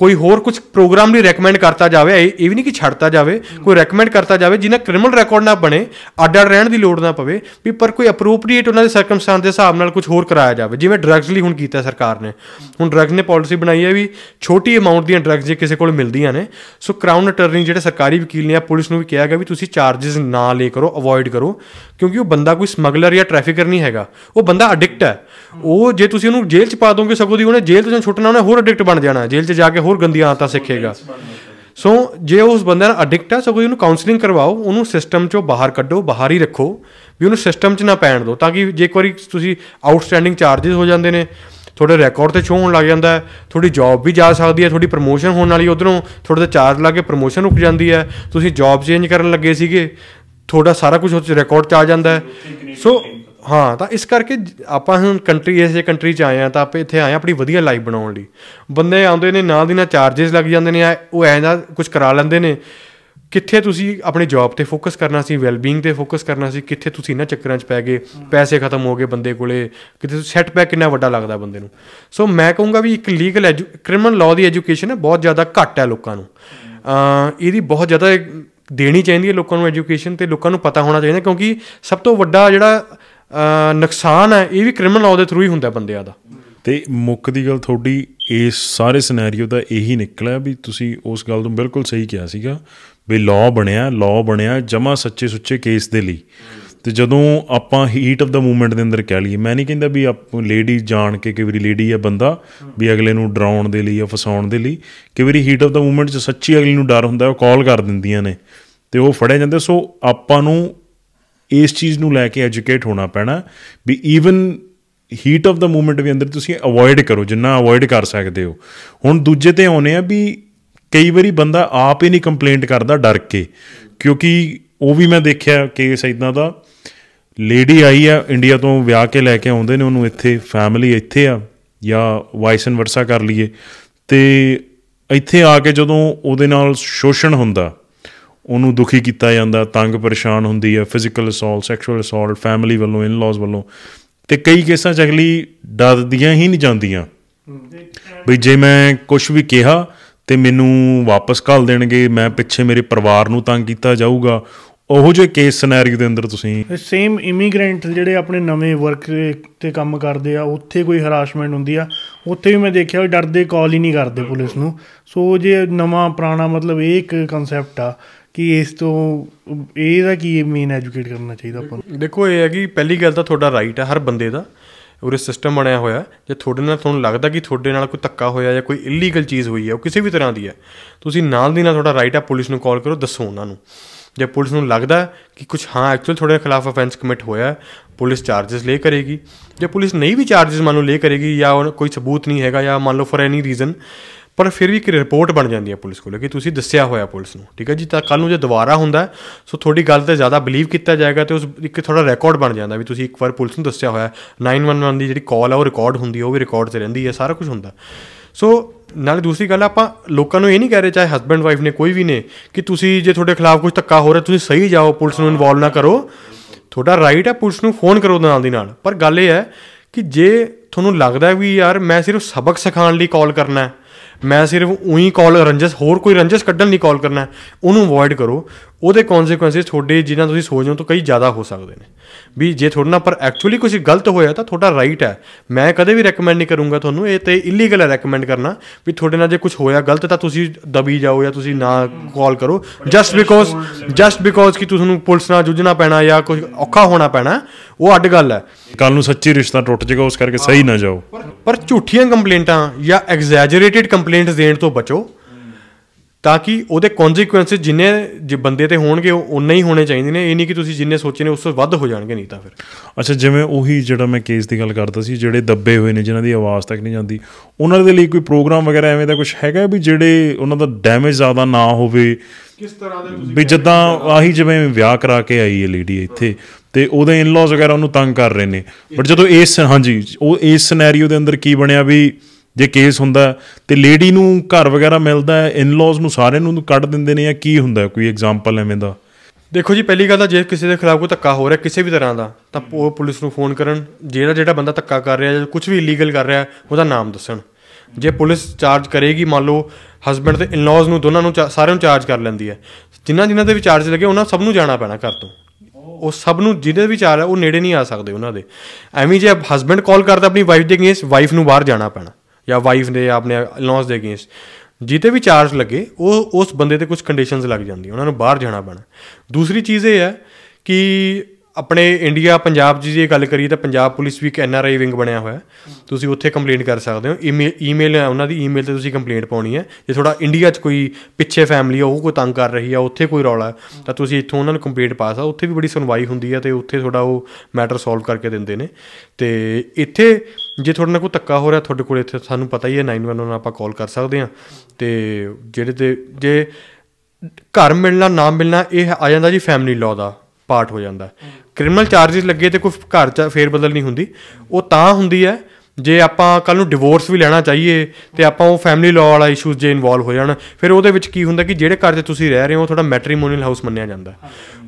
ਕੋਈ ਹੋਰ ਕੁਝ ਪ੍ਰੋਗਰਾਮ ਲਈ ਰეკਮੈਂਡ ਕਰਤਾ ਜਾਵੇ ਇਹ ਵੀ ਨਹੀਂ ਕਿ ਛੱਡਤਾ ਜਾਵੇ ਕੋਈ ਰეკਮੈਂਡ ਕਰਤਾ ਜਾਵੇ ਜਿਨ੍ਹਾਂ ਕ੍ਰਿਮੀਨਲ ਰਿਕਾਰਡ ਨਾ ਬਣੇ ਅੱਡਾ ਰਹਿਣ ਦੀ ਲੋੜ ਨਾ ਪਵੇ ਵੀ ਪਰ ਕੋਈ ਅਪਰੋਪਰੀਏਟ ਉਹਨਾਂ ਦੇ ਸਰਕਮਸਟੈਂਸ ਦੇ ਹਿਸਾਬ ਨਾਲ ਕੁਝ ਹੋਰ ਕਰਾਇਆ ਜਾਵੇ ਜਿਵੇਂ ਡਰੱਗਸ ਲਈ ਹੁਣ ਕੀਤਾ ਸਰਕਾਰ ਨੇ ਹੁਣ ਡਰੱਗਸ ਨੇ ਪਾਲਿਸੀ ਬਣਾਈ ਹੈ ਵੀ ਛੋਟੀ ਅਮਾਉਂਟ ਦੀਆਂ ਡਰੱਗਸ ਜੇ ਕਿਸੇ ਕੋਲ ਮਿਲਦੀਆਂ ਨੇ ਸੋ ਕ੍ਰਾਊਨ ਅਟਰਨੀ ਜਿਹੜੇ ਸਰਕਾਰੀ ਵਕੀਲ ਨੇ ਆ ਪੁਲਿਸ ਨੂੰ ਵੀ ਕਿਹਾ ਗਿਆ ਵੀ ਤੁਸੀਂ ਚਾਰजेस ਨਾ ਲੈ ਕਰੋ ਅਵੋਇਡ ਕਰੋ ਕਿਉਂਕਿ ਉਹ ਬੰਦਾ ਕੋਈ ਸਮਗਲਰ ਜਾਂ ਟ੍ਰੈਫਿਕਰ ਨਹੀਂ ਹੈਗਾ ਉਹ ਬੰਦਾ ਐਡਿਕਟ ਹੈ ਉਹ ਜੇ ਤੁਸੀਂ ਉਹਨੂੰ ਜੇਲ੍ਹ 'ਚ ਪਾ ਦੋਗੇ ਸਗੋਂ ਦੀ ਉਹਨੇ ਜੇਲ੍ਹ ਤੋਂ ਛੁੱਟਣਾ ਉਹਨੇ ਹੋਰ ਐਡਿਕਟ ਬਣ ਜਾਣਾ ਜੇਲ੍ਹ 'ਚ ਜਾ ਕੇ ਹੋਰ ਗੰਦੀਆਂ ਆਦਤਾਂ ਸਿੱਖੇਗਾ ਸੋ ਜੇ ਉਸ ਬੰਦੇ ਨਾਲ ਐਡਿਕਟ ਹੈ ਸਗੋਂ ਉਹਨੂੰ ਕਾਉਂਸਲਿੰਗ ਕਰਵਾਓ ਉਹਨੂੰ ਸਿਸਟਮ 'ਚੋਂ ਬਾਹਰ ਕੱਢੋ ਬਾਹਰ ਹੀ ਰੱਖੋ ਵੀ ਉਹਨੂੰ ਸਿਸਟਮ 'ਚ ਨਾ ਪੈਣ ਦਿਓ ਤਾਂ ਕਿ ਜੇ ਇੱਕ ਵਾਰੀ ਤੁਸੀਂ ਆਊਟਸਟੈਂਡਿੰਗ ਚਾਰजेस ਹੋ ਜਾਂਦੇ ਨੇ ਤੁਹਾਡੇ ਰਿਕਾਰਡ ਤੇ ਛੋਣ ਲੱਗ ਜਾਂਦਾ ਹੈ ਤੁਹਾਡੀ ਜੌਬ ਵੀ ਜਾ ਸਕਦੀ ਹੈ ਤੁਹਾਡੀ ਪ੍ਰੋਮੋਸ਼ਨ ਹੋਣ ਵਾਲੀ ਉਧਰੋਂ ਤੁਹਾਡੇ ਤੇ ਚਾਰਜ ਲਾ ਕੇ ਪ੍ਰੋਮੋਸ਼ਨ ਰੁਕ ਜਾਂਦੀ ਹੈ ਤੁਸੀਂ ਜੌਬ ਚੇਂਜ ਕਰਨ ਲੱਗੇ ਸੀਗੇ ਤੁਹਾਡਾ ਸਾਰਾ ਕੁਝ ਉਸ ਰਿਕਾਰਡ 'ਚ ਆ ਜਾਂਦਾ ਹੈ ਸੋ ਹਾਂ ਤਾਂ ਇਸ ਕਰਕੇ ਆਪਾਂ ਹੁਣ ਕੰਟਰੀ ਇਸ ਜੇ ਕੰਟਰੀ ਚ ਆਏ ਆ ਤਾਂ ਆਪੇ ਇੱਥੇ ਆਏ ਆ ਆਪਣੀ ਵਧੀਆ ਲਾਈਫ ਬਣਾਉਣ ਲਈ ਬੰਦੇ ਆਉਂਦੇ ਨੇ ਨਾਲ ਦੀ ਨਾਲ ਚਾਰजेस ਲੱਗ ਜਾਂਦੇ ਨੇ ਉਹ ਐਂ ਦਾ ਕੁਝ ਕਰਾ ਲੈਂਦੇ ਨੇ ਕਿੱਥੇ ਤੁਸੀਂ ਆਪਣੇ ਜੌਬ ਤੇ ਫੋਕਸ ਕਰਨਾ ਸੀ ਵੈਲਬੀਇੰਗ ਤੇ ਫੋਕਸ ਕਰਨਾ ਸੀ ਕਿੱਥੇ ਤੁਸੀਂ ਨਾ ਚੱਕਰਾਂ 'ਚ ਪੈ ਗਏ ਪੈਸੇ ਖਤਮ ਹੋ ਗਏ ਬੰਦੇ ਕੋਲੇ ਕਿਤੇ ਸੈਟਬੈਕ ਕਿੰਨਾ ਵੱਡਾ ਲੱਗਦਾ ਬੰਦੇ ਨੂੰ ਸੋ ਮੈਂ ਕਹੂੰਗਾ ਵੀ ਇੱਕ ਲੀਗਲ ਕ੍ਰਿਮੀਨਲ ਲਾਅ ਦੀ ਐਜੂਕੇਸ਼ਨ ਹੈ ਬਹੁਤ ਜ਼ਿਆਦਾ ਘੱਟ ਹੈ ਲੋਕਾਂ ਨੂੰ ਆ ਇਹਦੀ ਬਹੁਤ ਜ਼ਿਆਦਾ ਦੇਣੀ ਚਾਹੀਦੀ ਹੈ ਲੋਕਾਂ ਨੂੰ ਐਜੂਕੇਸ਼ਨ ਤੇ ਲੋਕਾਂ ਨੂੰ ਪਤਾ ਹੋਣਾ ਚਾਹੀਦਾ ਕਿਉਂਕਿ ਸਭ ਤੋਂ ਵੱਡਾ ਜਿਹੜਾ ਨੁਕਸਾਨ ਹੈ ਇਹ ਵੀ ਕ੍ਰਿਮੀਨਲ ਲਾਅ ਦੇ ਥਰੂ ਹੀ ਹੁੰਦਾ ਬੰਦਿਆਂ ਦਾ ਤੇ ਮੁੱਖ ਦੀ ਗੱਲ ਤੁਹਾਡੀ ਇਸ ਸਾਰੇ ਸਿਨੈਰੀਓ ਦਾ ਇਹੀ ਨਿਕਲਿਆ ਵੀ ਤੁਸੀਂ ਉਸ ਗੱਲ ਨੂੰ ਬਿਲਕੁਲ ਸਹੀ ਕਿਹਾ ਸੀਗਾ ਵੀ ਲਾਅ ਬਣਿਆ ਲਾਅ ਬਣਿਆ ਜਮਾ ਸੱਚੇ ਸੁੱਚੇ ਕੇਸ ਦੇ ਲਈ ਤੇ ਜਦੋਂ ਆਪਾਂ ਹੀਟ ਆਫ ਦਾ ਮੂਵਮੈਂਟ ਦੇ ਅੰਦਰ ਕਹਿ ਲਈਏ ਮੈਂ ਨਹੀਂ ਕਹਿੰਦਾ ਵੀ ਆਪ ਲੇਡੀ ਜਾਣ ਕੇ ਕਿ ਵੀ ਲੇਡੀ ਆ ਬੰਦਾ ਵੀ ਅਗਲੇ ਨੂੰ ਡਰਾਉਣ ਦੇ ਲਈ ਜਾਂ ਫਸਾਉਣ ਦੇ ਲਈ ਕਿ ਵੀ ਹੀਟ ਆਫ ਦਾ ਮੂਵਮੈਂਟ 'ਚ ਸੱਚੀ ਅਗਲੇ ਨੂੰ ਡਰ ਹੁੰਦਾ ਉਹ ਕਾਲ ਕਰ ਦਿੰਦੀਆਂ ਨੇ ਤੇ ਉਹ ਫੜੇ ਜਾਂਦੇ ਸੋ ਆਪਾਂ ਨੂੰ ਇਸ ਚੀਜ਼ ਨੂੰ ਲੈ ਕੇ ਐਜੂਕੇਟ ਹੋਣਾ ਪੈਣਾ ਵੀ even heat of the moment ਵੀ ਅੰਦਰ ਤੁਸੀਂ ਅਵੋਇਡ ਕਰੋ ਜਿੰਨਾ ਅਵੋਇਡ ਕਰ ਸਕਦੇ ਹੋ ਹੁਣ ਦੂਜੇ ਤੇ ਆਉਨੇ ਆ ਵੀ ਕਈ ਵਾਰੀ ਬੰਦਾ ਆਪ ਹੀ ਨਹੀਂ ਕੰਪਲੇਂਟ ਕਰਦਾ ਡਰ ਕੇ ਕਿਉਂਕਿ ਉਹ ਵੀ ਮੈਂ ਦੇਖਿਆ ਕੇਸ ਇਦਾਂ ਦਾ ਲੇਡੀ ਆਈ ਆ ਇੰਡੀਆ ਤੋਂ ਵਿਆਹ ਕੇ ਲੈ ਕੇ ਆਉਂਦੇ ਨੇ ਉਹਨੂੰ ਇੱਥੇ ਫੈਮਿਲੀ ਇੱਥੇ ਆ ਜਾਂ ਵਾਈਸ ਐਂਡ ਵਰਸਾ ਕਰ ਲਈਏ ਤੇ ਇੱਥੇ ਆ ਕੇ ਜਦੋਂ ਉਹਦੇ ਨਾਲ ਸ਼ੋਸ਼ਣ ਹੁੰਦਾ ਉਹਨੂੰ ਦੁਖੀ ਕੀਤਾ ਜਾਂਦਾ ਤੰਗ ਪਰੇਸ਼ਾਨ ਹੁੰਦੀ ਹੈ physical assault sexual assault family ਵੱਲੋਂ ਇਨ-ਲॉज ਵੱਲੋਂ ਤੇ ਕਈ ਕੇਸਾਂ ਚ ਅਗਲੀ ਡਰਦੀਆਂ ਹੀ ਨਹੀਂ ਜਾਂਦੀਆਂ ਬਈ ਜੇ ਮੈਂ ਕੁਝ ਵੀ ਕਿਹਾ ਤੇ ਮੈਨੂੰ ਵਾਪਸ ਘੱਲ ਦੇਣਗੇ ਮੈਂ ਪਿੱਛੇ ਮੇਰੇ ਪਰਿਵਾਰ ਨੂੰ ਤੰਗ ਕੀਤਾ ਜਾਊਗਾ ਉਹੋ ਜਿਹੇ ਕੇਸ ਸਿਨੈਰੀਓ ਦੇ ਅੰਦਰ ਤੁਸੀਂ ਸੇਮ ਇਮੀਗ੍ਰੈਂਟ ਜਿਹੜੇ ਆਪਣੇ ਨਵੇਂ ਵਰਕ ਤੇ ਕੰਮ ਕਰਦੇ ਆ ਉੱਥੇ ਕੋਈ ਹਰਾਸਮੈਂਟ ਹੁੰਦੀ ਆ ਉੱਥੇ ਵੀ ਮੈਂ ਦੇਖਿਆ ਡਰਦੇ ਕਾਲ ਹੀ ਨਹੀਂ ਕਰਦੇ ਪੁਲਿਸ ਨੂੰ ਸੋ ਜੇ ਨਵਾਂ ਪੁਰਾਣਾ ਮਤਲਬ ਇਹ ਇੱਕ ਕਨਸੈਪਟ ਆ ਕਿ ਇਸ ਤੋਂ ਇਹਦਾ ਕੀ ਮੇਨ ਐਜੂਕੇਟ ਕਰਨਾ ਚਾਹੀਦਾ ਆਪਾਂ ਨੂੰ ਦੇਖੋ ਇਹ ਹੈ ਕਿ ਪਹਿਲੀ ਗੱਲ ਤਾਂ ਤੁਹਾਡਾ ਰਾਈਟ ਹੈ ਹਰ ਬੰਦੇ ਦਾ ਉਰੇ ਸਿਸਟਮ ਬਣਿਆ ਹੋਇਆ ਜੇ ਤੁਹਾਡੇ ਨਾਲ ਤੁਹਾਨੂੰ ਲੱਗਦਾ ਕਿ ਤੁਹਾਡੇ ਨਾਲ ਕੋਈ ਤੱਕਾ ਹੋਇਆ ਜਾਂ ਕੋਈ ਇਲੀਗਲ ਚੀਜ਼ ਹੋਈ ਹੈ ਉਹ ਕਿਸੇ ਵੀ ਤਰ੍ਹਾਂ ਦੀ ਹੈ ਤੁਸੀਂ ਨਾਲ ਦੀ ਨਾਲ ਤੁਹਾਡਾ ਰਾਈਟ ਹੈ ਪੁਲਿਸ ਨੂੰ ਕਾਲ ਕਰੋ ਦੱਸੋ ਉਹਨਾਂ ਨੂੰ ਜੇ ਪੁਲਿਸ ਨੂੰ ਲੱਗਦਾ ਕਿ ਕੁਝ ਹਾਂ ਐਕਚੁਅਲ ਤੁਹਾਡੇ ਖਿਲਾਫ ਅਫੈਂਸ ਕਮਿਟ ਹੋਇਆ ਪੁਲਿਸ ਚਾਰजेस ਲੈ ਕਰੇਗੀ ਜੇ ਪੁਲਿਸ ਨਹੀਂ ਵੀ ਚਾਰजेस ਮੰਨ ਲਓ ਲੈ ਕਰੇਗੀ ਜਾਂ ਕੋਈ ਸਬੂਤ ਨਹੀਂ ਹੈਗਾ ਜਾਂ ਮੰਨ ਲਓ ਫॉर ਐਨੀ ਰੀਜ਼ਨ ਪਰ ਫਿਰ ਵੀ ਇੱਕ ਰਿਪੋਰਟ ਬਣ ਜਾਂਦੀ ਹੈ ਪੁਲਿਸ ਕੋਲ ਕਿ ਤੁਸੀਂ ਦੱਸਿਆ ਹੋਇਆ ਪੁਲਿਸ ਨੂੰ ਠੀਕ ਹੈ ਜੀ ਤਾਂ ਕੱਲ ਨੂੰ ਜੇ ਦੁਬਾਰਾ ਹੁੰਦਾ ਸੋ ਤੁਹਾਡੀ ਗੱਲ ਤੇ ਜ਼ਿਆਦਾ ਬਲੀਵ ਕੀਤਾ ਜਾਏਗਾ ਤੇ ਉਸ ਇੱਕ ਥੋੜਾ ਰਿਕਾਰਡ ਬਣ ਜਾਂਦਾ ਵੀ ਤੁਸੀਂ ਇੱਕ ਵਾਰ ਪੁਲਿਸ ਨੂੰ ਦੱਸਿਆ ਹੋਇਆ 911 ਦੀ ਜਿਹੜੀ ਕਾਲ ਹੈ ਉਹ ਰਿਕਾਰਡ ਹੁੰਦੀ ਹੈ ਉਹ ਵੀ ਰਿਕਾਰਡ ਤੇ ਰਹਿੰਦੀ ਹੈ ਸਾਰਾ ਕੁਝ ਹੁੰਦਾ ਸੋ ਨਾਲੇ ਦੂਸਰੀ ਗੱਲ ਆਪਾਂ ਲੋਕਾਂ ਨੂੰ ਇਹ ਨਹੀਂ ਕਹਿ ਰਹੇ ਚਾਹੇ ਹਸਬੰਡ ਵਾਈਫ ਨੇ ਕੋਈ ਵੀ ਨੇ ਕਿ ਤੁਸੀਂ ਜੇ ਤੁਹਾਡੇ ਖਿਲਾਫ ਕੁਝ ਧੱਕਾ ਹੋ ਰਿਹਾ ਤੁਸੀਂ ਸਹੀ ਜਾਓ ਪੁਲਿਸ ਨੂੰ ਇਨਵੋਲ ਨਾ ਕਰੋ ਤੁਹਾਡਾ ਰਾਈਟ ਹੈ ਪੁਲਿਸ ਨੂੰ ਫੋਨ ਕਰੋ ਨਾਲ ਦੀ ਨਾਲ ਪਰ ਗੱਲ ਇਹ ਹੈ ਕਿ ਜੇ ਤੁਹਾਨੂੰ ਲੱਗਦਾ ਵੀ ਯਾਰ ਮੈਂ ਸਿਰਫ ਸਬਕ ਸਿਖਾਉਣ ਲਈ ਕਾਲ ਕਰਨਾ ਹੈ ਮੈਂ ਸਿਰਫ ਉਹੀ ਕਾਲ ਰੰਜਸ ਹੋਰ ਕੋਈ ਰੰਜਸ ਕੱਢਣ ਲਈ ਕਾਲ ਕਰਨਾ ਉਹਨੂੰ ਅਵੋਇਡ ਕਰੋ ਉਹਦੇ ਕਨਸੀਕਵੈਂਸਿਸ ਤੁਹਾਡੇ ਜਿਨ੍ਹਾਂ ਤੁਸੀਂ ਸੋਚਦੇ ਹੋ ਤੋਂ ਕਈ ਜ਼ਿਆਦਾ ਹੋ ਸਕਦੇ ਨੇ ਵੀ ਜੇ ਤੁਹਾਡੇ ਨਾਲ ਪਰ ਐਕਚੁਅਲੀ ਕੁਝ ਗਲਤ ਹੋਇਆ ਤਾਂ ਤੁਹਾਡਾ ਰਾਈਟ ਹੈ ਮੈਂ ਕਦੇ ਵੀ ਰეკਮੈਂਡ ਨਹੀਂ ਕਰੂੰਗਾ ਤੁਹਾਨੂੰ ਇਹ ਤੇ ਇਲੀਗਲ ਹੈ ਰეკਮੈਂਡ ਕਰਨਾ ਵੀ ਤੁਹਾਡੇ ਨਾਲ ਜੇ ਕੁਝ ਹੋਇਆ ਗਲਤ ਤਾਂ ਤੁਸੀਂ ਦਬੀ ਜਾਓ ਜਾਂ ਤੁਸੀਂ ਨਾ ਕਾਲ ਕਰੋ ਜਸਟ ਬਿਕੋਜ਼ ਜਸਟ ਬਿਕੋਜ਼ ਕਿ ਤੁਹਾਨੂੰ ਪੁਲਿਸ ਨਾਲ ਜੂਝਣਾ ਪੈਣਾ ਜਾਂ ਕੁਝ ਔਖਾ ਹੋਣਾ ਪੈਣਾ ਉਹ ਅੱਡ ਗੱਲ ਹੈ ਕੱਲ ਨੂੰ ਸੱਚੀ ਰਿਸ਼ਤਾ ਟੁੱਟ ਜਾਏਗਾ ਉਸ ਕਰਕੇ ਸਹੀ ਨਾ ਜਾਓ ਪਰ ਝੂਠੀਆਂ ਕੰਪਲੇਂਟਾਂ ਜਾਂ ਐਗਜ਼ੈਜਰੇਟਿਡ ਕੰਪਲੇਂਟਸ ਦੇਣ ਤੋਂ ਬਚੋ ਤਾਂ ਕਿ ਉਹਦੇ ਕੌਨਸੀਕੁਐਂਸ ਜਿੰਨੇ ਜੇ ਬੰਦੇ ਤੇ ਹੋਣਗੇ ਉਹ ਉਨੇ ਹੀ ਹੋਣੇ ਚਾਹੀਦੇ ਨੇ ਇਹ ਨਹੀਂ ਕਿ ਤੁਸੀਂ ਜਿੰਨੇ ਸੋਚੇ ਨੇ ਉਸ ਤੋਂ ਵੱਧ ਹੋ ਜਾਣਗੇ ਨਹੀਂ ਤਾਂ ਫਿਰ ਅੱਛਾ ਜਿਵੇਂ ਉਹੀ ਜਿਹੜਾ ਮੈਂ ਕੇਸ ਦੀ ਗੱਲ ਕਰਦਾ ਸੀ ਜਿਹੜੇ ਦੱਬੇ ਹੋਏ ਨੇ ਜਿਨ੍ਹਾਂ ਦੀ ਆਵਾਜ਼ ਤੱਕ ਨਹੀਂ ਜਾਂਦੀ ਉਹਨਾਂ ਦੇ ਲਈ ਕੋਈ ਪ੍ਰੋਗਰਾਮ ਵਗੈਰਾ ਐਵੇਂ ਦਾ ਕੁਝ ਹੈਗਾ ਵੀ ਜਿਹੜੇ ਉਹਨਾਂ ਦਾ ਡੈਮੇਜ ਜ਼ਿਆਦਾ ਨਾ ਹੋਵੇ ਕਿਸ ਤਰ੍ਹਾਂ ਦੇ ਤੁਸੀਂ ਵੀ ਜਦਾਂ ਆਹੀ ਜਿਵੇਂ ਵਿਆਹ ਕਰਾ ਕੇ ਆਈ ਹੈ ਲੇਡੀ ਇੱਥੇ ਤੇ ਉਹਦੇ ਇਨ-ਲॉज ਵਗੈਰਾ ਉਹਨੂੰ ਤੰਗ ਕਰ ਰਹੇ ਨੇ ਬਟ ਜਦੋਂ ਇਸ ਹਾਂਜੀ ਉਹ ਇਸ ਸਿਨੈਰੀਓ ਦੇ ਅੰਦਰ ਕੀ ਬਣਿਆ ਵੀ ਜੇ ਕੇਸ ਹੁੰਦਾ ਤੇ ਲੇਡੀ ਨੂੰ ਘਰ ਵਗੈਰਾ ਮਿਲਦਾ ਇਨ-ਲॉज ਨੂੰ ਸਾਰਿਆਂ ਨੂੰ ਕੱਢ ਦਿੰਦੇ ਨੇ ਜਾਂ ਕੀ ਹੁੰਦਾ ਕੋਈ ਐਗਜ਼ਾਮਪਲ ਐਵੇਂ ਦਾ ਦੇਖੋ ਜੀ ਪਹਿਲੀ ਗੱਲ ਤਾਂ ਜੇ ਕਿਸੇ ਦੇ ਖਿਲਾਫ ਕੋਈ ਧੱਕਾ ਹੋ ਰਿਹਾ ਕਿਸੇ ਵੀ ਤਰ੍ਹਾਂ ਦਾ ਤਾਂ ਉਹ ਪੁਲਿਸ ਨੂੰ ਫੋਨ ਕਰਨ ਜਿਹੜਾ ਜਿਹੜਾ ਬੰਦਾ ਧੱਕਾ ਕਰ ਰਿਹਾ ਜਾਂ ਕੁਝ ਵੀ ਇਲੀਗਲ ਕਰ ਰਿਹਾ ਉਹਦਾ ਨਾਮ ਦੱਸਣ ਜੇ ਪੁਲਿਸ ਚਾਰਜ ਕਰੇਗੀ ਮੰਨ ਲਓ ਹਸਬੰਡ ਤੇ ਇਨ-ਲॉज ਨੂੰ ਦੋਨਾਂ ਨੂੰ ਸਾਰਿਆਂ ਨੂੰ ਚਾਰਜ ਕਰ ਲੈਂਦੀ ਹੈ ਜਿਨ੍ਹਾਂ ਜਿਨ੍ਹਾਂ ਦੇ ਵੀ ਚਾਰਜ ਲੱਗੇ ਉਹਨਾਂ ਸਭ ਨੂੰ ਜਾਣਾ ਪੈਣਾ ਘਰ ਤੋਂ ਉਹ ਸਭ ਨੂੰ ਜਿਹਦੇ ਵੀ ਚਾਰ ਹੈ ਉਹ ਨੇੜੇ ਨਹੀਂ ਆ ਸਕਦੇ ਉਹਨਾਂ ਦੇ ਐਵੇਂ ਜੇ ਹਸਬੰਡ ਕਾਲ ਕਰਦਾ ਆਪਣੀ ਵਾਈਫ ਦੇ ਅਗੇਂਸਟ ਵਾਈਫ ਨੂੰ ਬਾਹਰ ਜਾਣਾ ਪੈਣਾ ਜਾਂ ਵਾਈਫ ਦੇ ਆਪਣੇ ਲਾਂਸ ਦੇ ਅਗੇਂਸਟ ਜਿੱਤੇ ਵੀ ਚਾਰਜ ਲੱਗੇ ਉਹ ਉਸ ਬੰਦੇ ਤੇ ਕੁਝ ਕੰਡੀਸ਼ਨਸ ਲੱਗ ਜਾਂਦੀਆਂ ਉਹਨਾਂ ਨੂੰ ਬਾਹਰ ਜਾਣਾ ਪੈਣਾ ਦੂਸਰੀ ਚੀਜ਼ ਇਹ ਹੈ ਕਿ ਆਪਣੇ ਇੰਡੀਆ ਪੰਜਾਬ ਜੀ ਜੇ ਗੱਲ ਕਰੀਏ ਤਾਂ ਪੰਜਾਬ ਪੁਲਿਸ ਵੀ ਇੱਕ ਐਨ ਆਰ ਆਈ ਵਿੰਗ ਬਣਿਆ ਹੋਇਆ ਤੁਸੀਂ ਉੱਥੇ ਕੰਪਲੇਂਟ ਕਰ ਸਕਦੇ ਹੋ ਈਮੇਲ ਹੈ ਉਹਨਾਂ ਦੀ ਈਮੇਲ ਤੇ ਤੁਸੀਂ ਕੰਪਲੇਂਟ ਪਾਉਣੀ ਹੈ ਜੇ ਤੁਹਾਡਾ ਇੰਡੀਆ 'ਚ ਕੋਈ ਪਿੱਛੇ ਫੈਮਿਲੀ ਆ ਉਹ ਕੋਈ ਤੰਗ ਕਰ ਰਹੀ ਆ ਉੱਥੇ ਕੋਈ ਰੌਲਾ ਤਾਂ ਤੁਸੀਂ ਇੱਥੋਂ ਉਹਨਾਂ ਨੂੰ ਕੰਪਲੇਂਟ ਪਾ ਸਕਦੇ ਉੱਥੇ ਵੀ ਬੜੀ ਸੁਣਵਾਈ ਹੁੰਦੀ ਹੈ ਤੇ ਉੱਥੇ ਤੁਹਾਡਾ ਉਹ ਮੈਟਰ ਸੋਲਵ ਕਰਕੇ ਦਿੰਦੇ ਨੇ ਤੇ ਇੱਥੇ ਜੇ ਤੁਹਾਡੇ ਨਾਲ ਕੋਈ ਤੱਕਾ ਹੋ ਰਿਹਾ ਤੁਹਾਡੇ ਕੋਲ ਇੱਥੇ ਸਾਨੂੰ ਪਤਾ ਹੀ ਹੈ 911 ਆਪਾਂ ਕਾਲ ਕਰ ਸਕਦੇ ਆ ਤੇ ਜਿਹੜੇ ਤੇ ਜੇ ਘਰ ਮਿਲਣਾ ਨਾ ਮਿਲਣਾ ਇਹ ਆ ਜਾਂਦਾ ਜੀ ਫੈਮਿਲੀ ਲਾਅ ਦਾ ਪਾਰਟ ਹੋ ਜਾਂਦਾ ਕ੍ਰਿਮੀਨਲ ਚਾਰजेस ਲੱਗੇ ਤੇ ਕੋਈ ਘਰ ਚ ਫੇਰ ਬਦਲ ਨਹੀਂ ਹੁੰਦੀ ਉਹ ਤਾਂ ਹੁੰਦੀ ਹੈ ਜੇ ਆਪਾਂ ਕੱਲ ਨੂੰ ਡਿਵੋਰਸ ਵੀ ਲੈਣਾ ਚਾਹੀਏ ਤੇ ਆਪਾਂ ਉਹ ਫੈਮਿਲੀ ਲਾਅ ਵਾਲਾ ਇਸ਼ੂਸ ਜੇ ਇਨਵੋਲਵ ਹੋ ਜਾਣ ਫਿਰ ਉਹਦੇ ਵਿੱਚ ਕੀ ਹੁੰਦਾ ਕਿ ਜਿਹੜੇ ਘਰ ਤੇ ਤੁਸੀਂ ਰਹਿ ਰਹੇ ਹੋ ਤੁਹਾਡਾ ਮੈਟ੍ਰੀਮੋਨੀਅਲ ਹਾਊਸ ਮੰਨਿਆ ਜਾਂਦਾ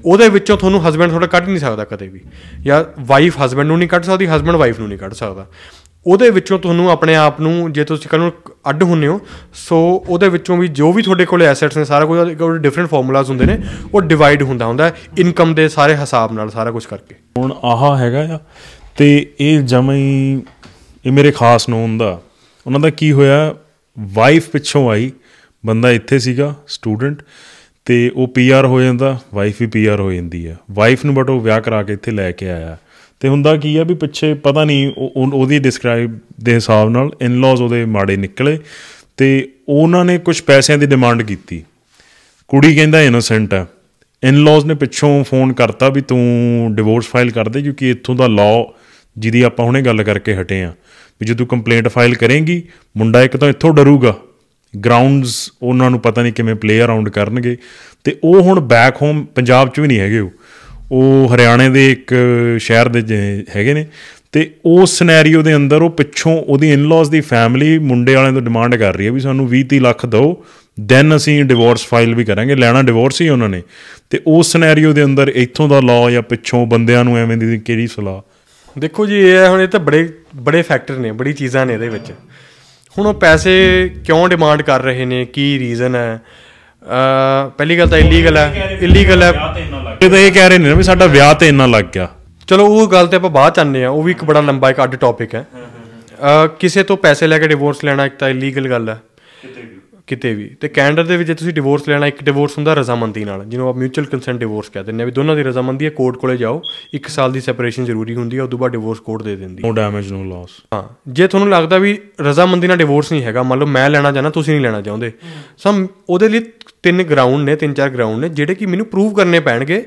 ਉਹਦੇ ਵਿੱਚੋਂ ਤੁਹਾਨੂੰ ਹਸਬੰਡ ਤੁਹਾਡਾ ਕੱਢ ਨਹੀਂ ਸਕਦਾ ਕਦੇ ਵੀ ਜਾਂ ਵਾਈਫ ਹਸਬੰਡ ਨੂੰ ਨਹੀਂ ਕੱਢ ਸਕਦੀ ਹਸਬੰਡ ਵਾਈਫ ਨੂੰ ਨਹੀਂ ਕੱਢ ਸਕਦਾ ਉਹਦੇ ਵਿੱਚੋਂ ਤੁਹਾਨੂੰ ਆਪਣੇ ਆਪ ਨੂੰ ਜੇ ਤੁਸੀਂ ਕੱਲ ਨੂੰ ਅੱਡ ਹੁੰਨੇ ਹੋ ਸੋ ਉਹਦੇ ਵਿੱਚੋਂ ਵੀ ਜੋ ਵੀ ਤੁਹਾਡੇ ਕੋਲ ਐਸੈਟਸ ਨੇ ਸਾਰਾ ਕੁਝ ਡਿਫਰੈਂਟ ਫਾਰਮੂਲਾਸ ਹੁੰਦੇ ਨੇ ਉਹ ਡਿਵਾਈਡ ਹੁੰਦਾ ਹੁੰਦਾ ਇਨਕਮ ਦੇ ਸਾਰੇ ਹਿਸਾਬ ਨਾਲ ਸਾਰਾ ਕੁਝ ਕਰਕੇ ਹੁਣ ਆਹਾ ਹੈਗਾ ਆ ਤੇ ਇਹ ਜਮਈ ਇਹ ਮੇਰੇ ਖਾਸ ਨੂੰ ਹੁੰਦਾ ਉਹਨਾਂ ਦਾ ਕੀ ਹੋਇਆ ਵਾਈਫ ਪਿੱਛੋਂ ਆਈ ਬੰਦਾ ਇੱਥੇ ਸੀਗਾ ਸਟੂਡੈਂਟ ਤੇ ਉਹ ਪੀਆਰ ਹੋ ਜਾਂਦਾ ਵਾਈਫ ਵੀ ਪੀਆਰ ਹੋ ਜਾਂਦੀ ਆ ਵਾਈਫ ਨੂੰ ਬਟ ਉਹ ਵਿਆਹ ਕਰਾ ਕੇ ਇੱਥੇ ਲੈ ਕੇ ਆਇਆ ਤੇ ਹੁੰਦਾ ਕੀ ਆ ਵੀ ਪਿੱਛੇ ਪਤਾ ਨਹੀਂ ਉਹਦੀ ਡਿਸਕ੍ਰਾਈਬ ਦੇ ਹਿਸਾਬ ਨਾਲ ਇਨ-ਲॉज ਉਹਦੇ ਮਾੜੇ ਨਿਕਲੇ ਤੇ ਉਹਨਾਂ ਨੇ ਕੁਝ ਪੈਸਿਆਂ ਦੀ ਡਿਮਾਂਡ ਕੀਤੀ ਕੁੜੀ ਕਹਿੰਦਾ ਇਨੋਸੈਂਟ ਆ ਇਨ-ਲॉज ਨੇ ਪਿੱਛੋਂ ਫੋਨ ਕਰਤਾ ਵੀ ਤੂੰ ਡਿਵੋਰਸ ਫਾਈਲ ਕਰ ਦੇ ਕਿਉਂਕਿ ਇੱਥੋਂ ਦਾ ਲਾਅ ਜਿਹਦੀ ਆਪਾਂ ਹੁਣੇ ਗੱਲ ਕਰਕੇ ਹਟੇ ਆ ਵੀ ਜਦੋਂ ਕੰਪਲੇਂਟ ਫਾਈਲ ਕਰੇਂਗੀ ਮੁੰਡਾ ਇੱਕ ਤਾਂ ਇੱਥੋਂ ਡਰੂਗਾ ਗਰਾਊਂਡਸ ਉਹਨਾਂ ਨੂੰ ਪਤਾ ਨਹੀਂ ਕਿਵੇਂ ਪਲੇ ਅਰਾਊਂਡ ਕਰਨਗੇ ਤੇ ਉਹ ਹੁਣ ਬੈਕ ਹੋਮ ਪੰਜਾਬ 'ਚ ਵੀ ਨਹੀਂ ਹੈਗੇ ਉਹ ਉਹ ਹਰਿਆਣੇ ਦੇ ਇੱਕ ਸ਼ਹਿਰ ਦੇ ਹੈਗੇ ਨੇ ਤੇ ਉਸ ਸਿਨੈਰੀਓ ਦੇ ਅੰਦਰ ਉਹ ਪਿੱਛੋਂ ਉਹਦੀ ਇਨ-ਲॉज ਦੀ ਫੈਮਿਲੀ ਮੁੰਡੇ ਵਾਲਿਆਂ ਤੋਂ ਡਿਮਾਂਡ ਕਰ ਰਹੀ ਹੈ ਵੀ ਸਾਨੂੰ 20-30 ਲੱਖ ਦਿਓ ਦੈਨ ਅਸੀਂ ਡਿਵੋਰਸ ਫਾਈਲ ਵੀ ਕਰਾਂਗੇ ਲੈਣਾ ਡਿਵੋਰਸ ਹੀ ਉਹਨਾਂ ਨੇ ਤੇ ਉਸ ਸਿਨੈਰੀਓ ਦੇ ਅੰਦਰ ਇੱਥੋਂ ਦਾ ਲਾਅ ਜਾਂ ਪਿੱਛੋਂ ਬੰਦਿਆਂ ਨੂੰ ਐਵੇਂ ਦੀ ਕਿਹੜੀ ਸਲਾਹ ਦੇਖੋ ਜੀ ਇਹ ਹੁਣ ਇਹ ਤਾਂ ਬੜੇ ਬੜੇ ਫੈਕਟਰ ਨੇ ਬੜੀ ਚੀਜ਼ਾਂ ਨੇ ਇਹਦੇ ਵਿੱਚ ਹੁਣ ਉਹ ਪੈਸੇ ਕਿਉਂ ਡਿਮਾਂਡ ਕਰ ਰਹੇ ਨੇ ਕੀ ਰੀਜ਼ਨ ਹੈ ਪਹਿਲੀ ਗੱਲ ਤਾਂ ਇਲੀਗਲ ਹੈ ਇਲੀਗਲ ਹੈ ਇਹ ਤਾਂ ਇਹ ਕਹਿ ਰਹੇ ਨੇ ਨਾ ਵੀ ਸਾਡਾ ਵਿਆਹ ਤੇ ਇੰਨਾ ਲੱਗ ਗਿਆ ਚਲੋ ਉਹ ਗੱਲ ਤੇ ਆਪਾਂ ਬਾਅਦ ਚੰਨੇ ਆ ਉਹ ਵੀ ਇੱਕ ਬੜਾ ਲੰਬਾ ਇੱਕ ਅੱਡ ਟੌਪਿਕ ਹੈ ਕਿਸੇ ਤੋਂ ਪੈਸੇ ਲੈ ਕੇ ਡਿਵੋਰਸ ਲੈਣਾ ਇੱਕ ਤਾਂ ਇਲੀਗਲ ਗੱਲ ਹੈ ਕਿਤੇ ਕਿਤੇ ਵੀ ਤੇ ਕੈਨੇਡਾ ਦੇ ਵਿੱਚ ਜੇ ਤੁਸੀਂ ਡਿਵੋਰਸ ਲੈਣਾ ਇੱਕ ਡਿਵੋਰਸ ਹੁੰਦਾ ਰਜ਼ਾਮੰਦੀ ਨਾਲ ਜਿਹਨੂੰ ਆਪ ਮਿਊਚੁਅਲ ਕੰਸੈਂਟ ਡਿਵੋਰਸ ਕਹਿੰਦੇ ਨੇ ਵੀ ਦੋਨਾਂ ਦੀ ਰਜ਼ਾਮੰਦੀ ਹੈ ਕੋਰਟ ਕੋਲੇ ਜਾਓ ਇੱਕ ਸਾਲ ਦੀ ਸੈਪਰੇਸ਼ਨ ਜ਼ਰੂਰੀ ਹੁੰਦੀ ਹੈ ਉਦੋਂ ਬਾਅਦ ਡਿਵੋਰਸ ਕੋਰਟ ਦੇ ਦਿੰਦੀ ਹੈ ਨੋ ਡੈਮੇਜ ਨੋ ਲਾਸ ਹਾਂ ਜੇ ਤੁਹਾਨੂੰ ਲੱਗਦਾ ਵੀ ਰਜ਼ਾਮੰਦੀ ਨਾਲ ਡਿਵੋਰਸ ਨਹੀਂ ਹੈਗਾ ਮੰਨ ਲਓ ਮੈਂ ਲੈਣਾ ਚਾਹਣਾ ਤੁਸੀਂ ਨਹੀਂ ਲੈਣਾ ਚਾਹੁੰਦੇ ਸਮ ਉਹਦੇ ਲਈ ਤਿੰਨ ਗਰਾਊਂਡ ਨੇ ਤਿੰਨ ਚਾਰ ਗਰਾਊਂਡ ਨੇ ਜਿਹੜੇ ਕਿ ਮੈਨੂੰ ਪ੍ਰੂਫ ਕਰਨੇ ਪੈਣਗੇ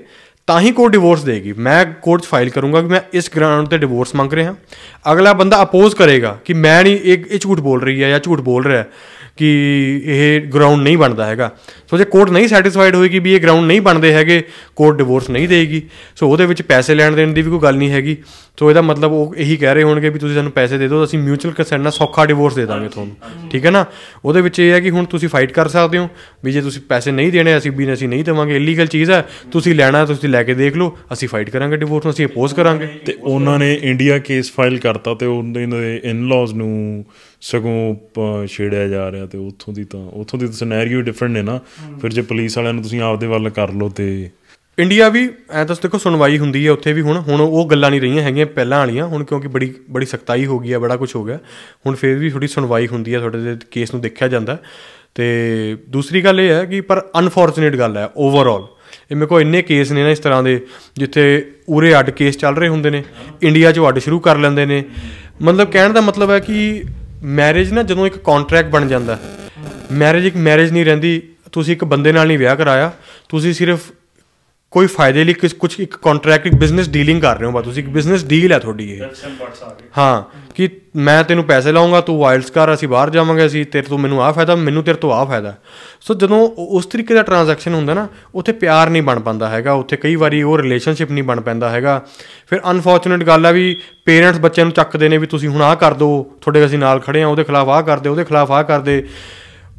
ਤਾਂ ਹੀ ਕੋਰਟ ਡਿਵੋਰਸ ਦੇਗੀ ਮੈਂ ਕੋਰਟ 'ਚ ਫਾਈਲ ਕਰੂੰਗਾ ਕਿ ਮੈਂ ਇਸ ਗਰਾਊਂਡ ਤੇ ਡਿਵੋਰਸ ਮੰਗ ਰਿਹਾ ਅਗਲਾ ਬੰਦਾ ਅਪੋਜ਼ ਕਰੇਗਾ ਕਿ ਮੈਂ ਨਹੀਂ ਇਹ ਝੂਠ ਬੋਲ ਰਹੀ ਹੈ ਜਾਂ ਝੂਠ ਬੋਲ ਰਿਹਾ ਹੈ ਕਿ ਇਹ ਗਰਾਊਂਡ ਨਹੀਂ ਬਣਦਾ ਹੈਗਾ ਸੋ ਜੇ ਕੋਰਟ ਨਹੀਂ ਸੈਟੀਸਫਾਈਡ ਹੋਏਗੀ ਵੀ ਇਹ ਗਰਾਊਂਡ ਨਹੀਂ ਬਣਦੇ ਹੈਗੇ ਕੋਰਟ ਡਿਵੋਰਸ ਨਹੀਂ ਦੇਗੀ ਸੋ ਉਹਦੇ ਵਿੱਚ ਪੈਸੇ ਲੈਣ ਦੇਣ ਦੀ ਵੀ ਕੋਈ ਗੱਲ ਨਹੀਂ ਹੈਗੀ ਸੋ ਇਹਦਾ ਮਤਲਬ ਉਹ ਇਹੀ ਕਹਿ ਰਹੇ ਹੋਣਗੇ ਵੀ ਤੁਸੀਂ ਸਾਨੂੰ ਪੈਸੇ ਦੇ ਦਿਓ ਅਸੀਂ ਮਿਊਚੁਅਲ ਕਨਸੈਂਟ ਨਾਲ ਸੌਖਾ ਡਿਵੋਰਸ ਦੇ ਦਾਂਗੇ ਤੁਹਾਨੂੰ ਠੀਕ ਹੈ ਨਾ ਉਹਦੇ ਵਿੱਚ ਇਹ ਹੈ ਕਿ ਹੁਣ ਤੁਸੀਂ ਫਾਈਟ ਕਰ ਸਕਦੇ ਹੋ ਵੀ ਜੇ ਤੁਸੀਂ ਪੈਸੇ ਨਹੀਂ ਦੇਣੇ ਅਸੀਂ ਵੀ ਅਸੀਂ ਨਹੀਂ ਦੇਵਾਂਗੇ ਇਲੀਗਲ ਚੀਜ਼ ਹੈ ਤੁਸੀਂ ਲੈਣਾ ਤੁਸੀਂ ਲੈ ਕੇ ਦੇਖ ਲਓ ਅਸੀਂ ਫਾਈਟ ਕਰਾਂਗੇ ਡਿਵੋਰਸ ਨੂੰ ਅਸੀਂ ਅਪੋਜ਼ ਕਰਾਂਗੇ ਤੇ ਉਹਨਾਂ ਨੇ ਇੰਡੀਆ ਕੇਸ ਫਾਈਲ ਕਰਤਾ ਤੇ ਉਹਨਾਂ ਦੇ ਇਨ-ਲॉज ਨੂੰ ਸਗੋਂ ਛੇੜਿਆ ਜਾ ਰਿਹਾ ਤੇ ਉੱਥੋਂ ਦੀ ਤਾਂ ਉੱਥੋਂ ਦੀ ਸਿਨੈਰੀਓ ਡਿਫਰੈਂਟ ਨੇ ਨਾ ਫਿਰ ਜੇ ਪੁਲਿਸ ਵਾਲਿਆਂ ਨੂੰ ਤੁਸੀਂ ਆਪਦੇ ਵੱਲ ਕਰ ਲਓ ਤੇ ਇੰਡੀਆ ਵੀ ਐ ਤਾਂ ਦੇਖੋ ਸੁਣਵਾਈ ਹੁੰਦੀ ਹੈ ਉੱਥੇ ਵੀ ਹੁਣ ਹੁਣ ਉਹ ਗੱਲਾਂ ਨਹੀਂ ਰਹੀਆਂ ਹੈਗੀਆਂ ਪਹਿਲਾਂ ਵਾਲੀਆਂ ਹੁਣ ਕਿਉਂਕਿ ਬੜੀ ਬੜੀ ਸਖਤਾਈ ਹੋ ਗਈ ਹੈ ਬੜਾ ਕੁਝ ਹੋ ਗਿਆ ਹੁਣ ਫੇਰ ਵੀ ਥੋੜੀ ਸੁਣਵਾਈ ਹੁੰਦੀ ਹੈ ਤੁਹਾਡੇ ਦੇ ਕੇਸ ਨੂੰ ਦੇਖਿਆ ਜਾਂਦਾ ਤੇ ਦੂਸਰੀ ਗੱਲ ਇਹ ਹੈ ਕਿ ਪਰ ਅਨਫੋਰਚੂਨੇਟ ਗੱਲ ਹੈ ਓਵਰਆਲ ਇਹ ਮੇਰੇ ਇੰਨੇ ਕੇਸ ਨੇ ਨਾ ਇਸ ਤਰ੍ਹਾਂ ਦੇ ਜਿੱਥੇ ਉਰੇ ਅੱਡ ਕੇਸ ਚੱਲ ਰਹੇ ਹੁੰਦੇ ਨੇ ਇੰਡੀਆ 'ਚ ਅੱਡ ਸ਼ੁਰੂ ਕਰ ਲੈਂਦੇ ਨੇ ਮਤਲਬ ਕਹਿਣ ਦਾ ਮਤਲਬ ਹੈ ਕਿ ਮੈਰਿਜ ਨਾ ਜਦੋਂ ਇੱਕ ਕੰਟਰੈਕਟ ਬਣ ਜਾਂਦਾ ਮੈਰਿਜ ਇੱਕ ਮੈਰਿਜ ਨਹੀਂ ਰਹਿੰਦੀ ਤੁਸੀਂ ਇੱਕ ਬੰਦੇ ਨਾਲ ਨਹੀਂ ਵਿਆਹ ਕਰਾਇਆ ਤੁਸੀਂ ਸਿਰਫ ਕੋਈ ਫਾਇਦੇ ਲਈ ਕੁਝ ਕੁਝ ਇੱਕ ਕੰਟਰੈਕਟ ਇੱਕ ਬਿਜ਼ਨਸ ਡੀਲਿੰਗ ਕਰ ਰਹੇ ਹੋ ਬਾ ਤੁਸੀਂ ਇੱਕ ਬਿਜ਼ਨਸ ਡੀਲ ਹੈ ਤੁਹਾਡੀ ਇਹ ਹਾਂ ਕਿ ਮੈਂ ਤੈਨੂੰ ਪੈਸੇ ਲਾਉਂਗਾ ਤੂੰ ਵਾਈਲਡਸ ਕਰ ਅਸੀਂ ਬਾਹਰ ਜਾਵਾਂਗੇ ਅਸੀਂ ਤੇਰੇ ਤੋਂ ਮੈਨੂੰ ਆ ਫਾਇਦਾ ਮੈਨੂੰ ਤੇਰੇ ਤੋਂ ਆ ਫਾਇਦਾ ਸੋ ਜਦੋਂ ਉਸ ਤਰੀਕੇ ਦਾ ਟ੍ਰਾਂਜੈਕਸ਼ਨ ਹੁੰਦਾ ਨਾ ਉੱਥੇ ਪਿਆਰ ਨਹੀਂ ਬਣ ਪੰਦਾ ਹੈਗਾ ਉੱਥੇ ਕਈ ਵਾਰੀ ਉਹ ਰਿਲੇਸ਼ਨਸ਼ਿਪ ਨਹੀਂ ਬਣ ਪੈਂਦਾ ਹੈਗਾ ਫਿਰ ਅਨਫੋਰਚੂਨੇਟ ਗੱਲ ਆ ਵੀ ਪੇਰੈਂਟਸ ਬੱਚਿਆਂ ਨੂੰ ਚੱਕਦੇ ਨੇ ਵੀ ਤੁਸੀਂ ਹੁਣ ਆ ਕਰ ਦਿਓ ਤੁਹਾਡੇ ਅਸੀਂ ਨਾਲ ਖੜੇ ਆ ਉਹਦੇ ਖਿਲਾਫ ਆ ਕਰਦੇ ਉਹਦੇ ਖਿਲਾਫ ਆ ਕਰਦੇ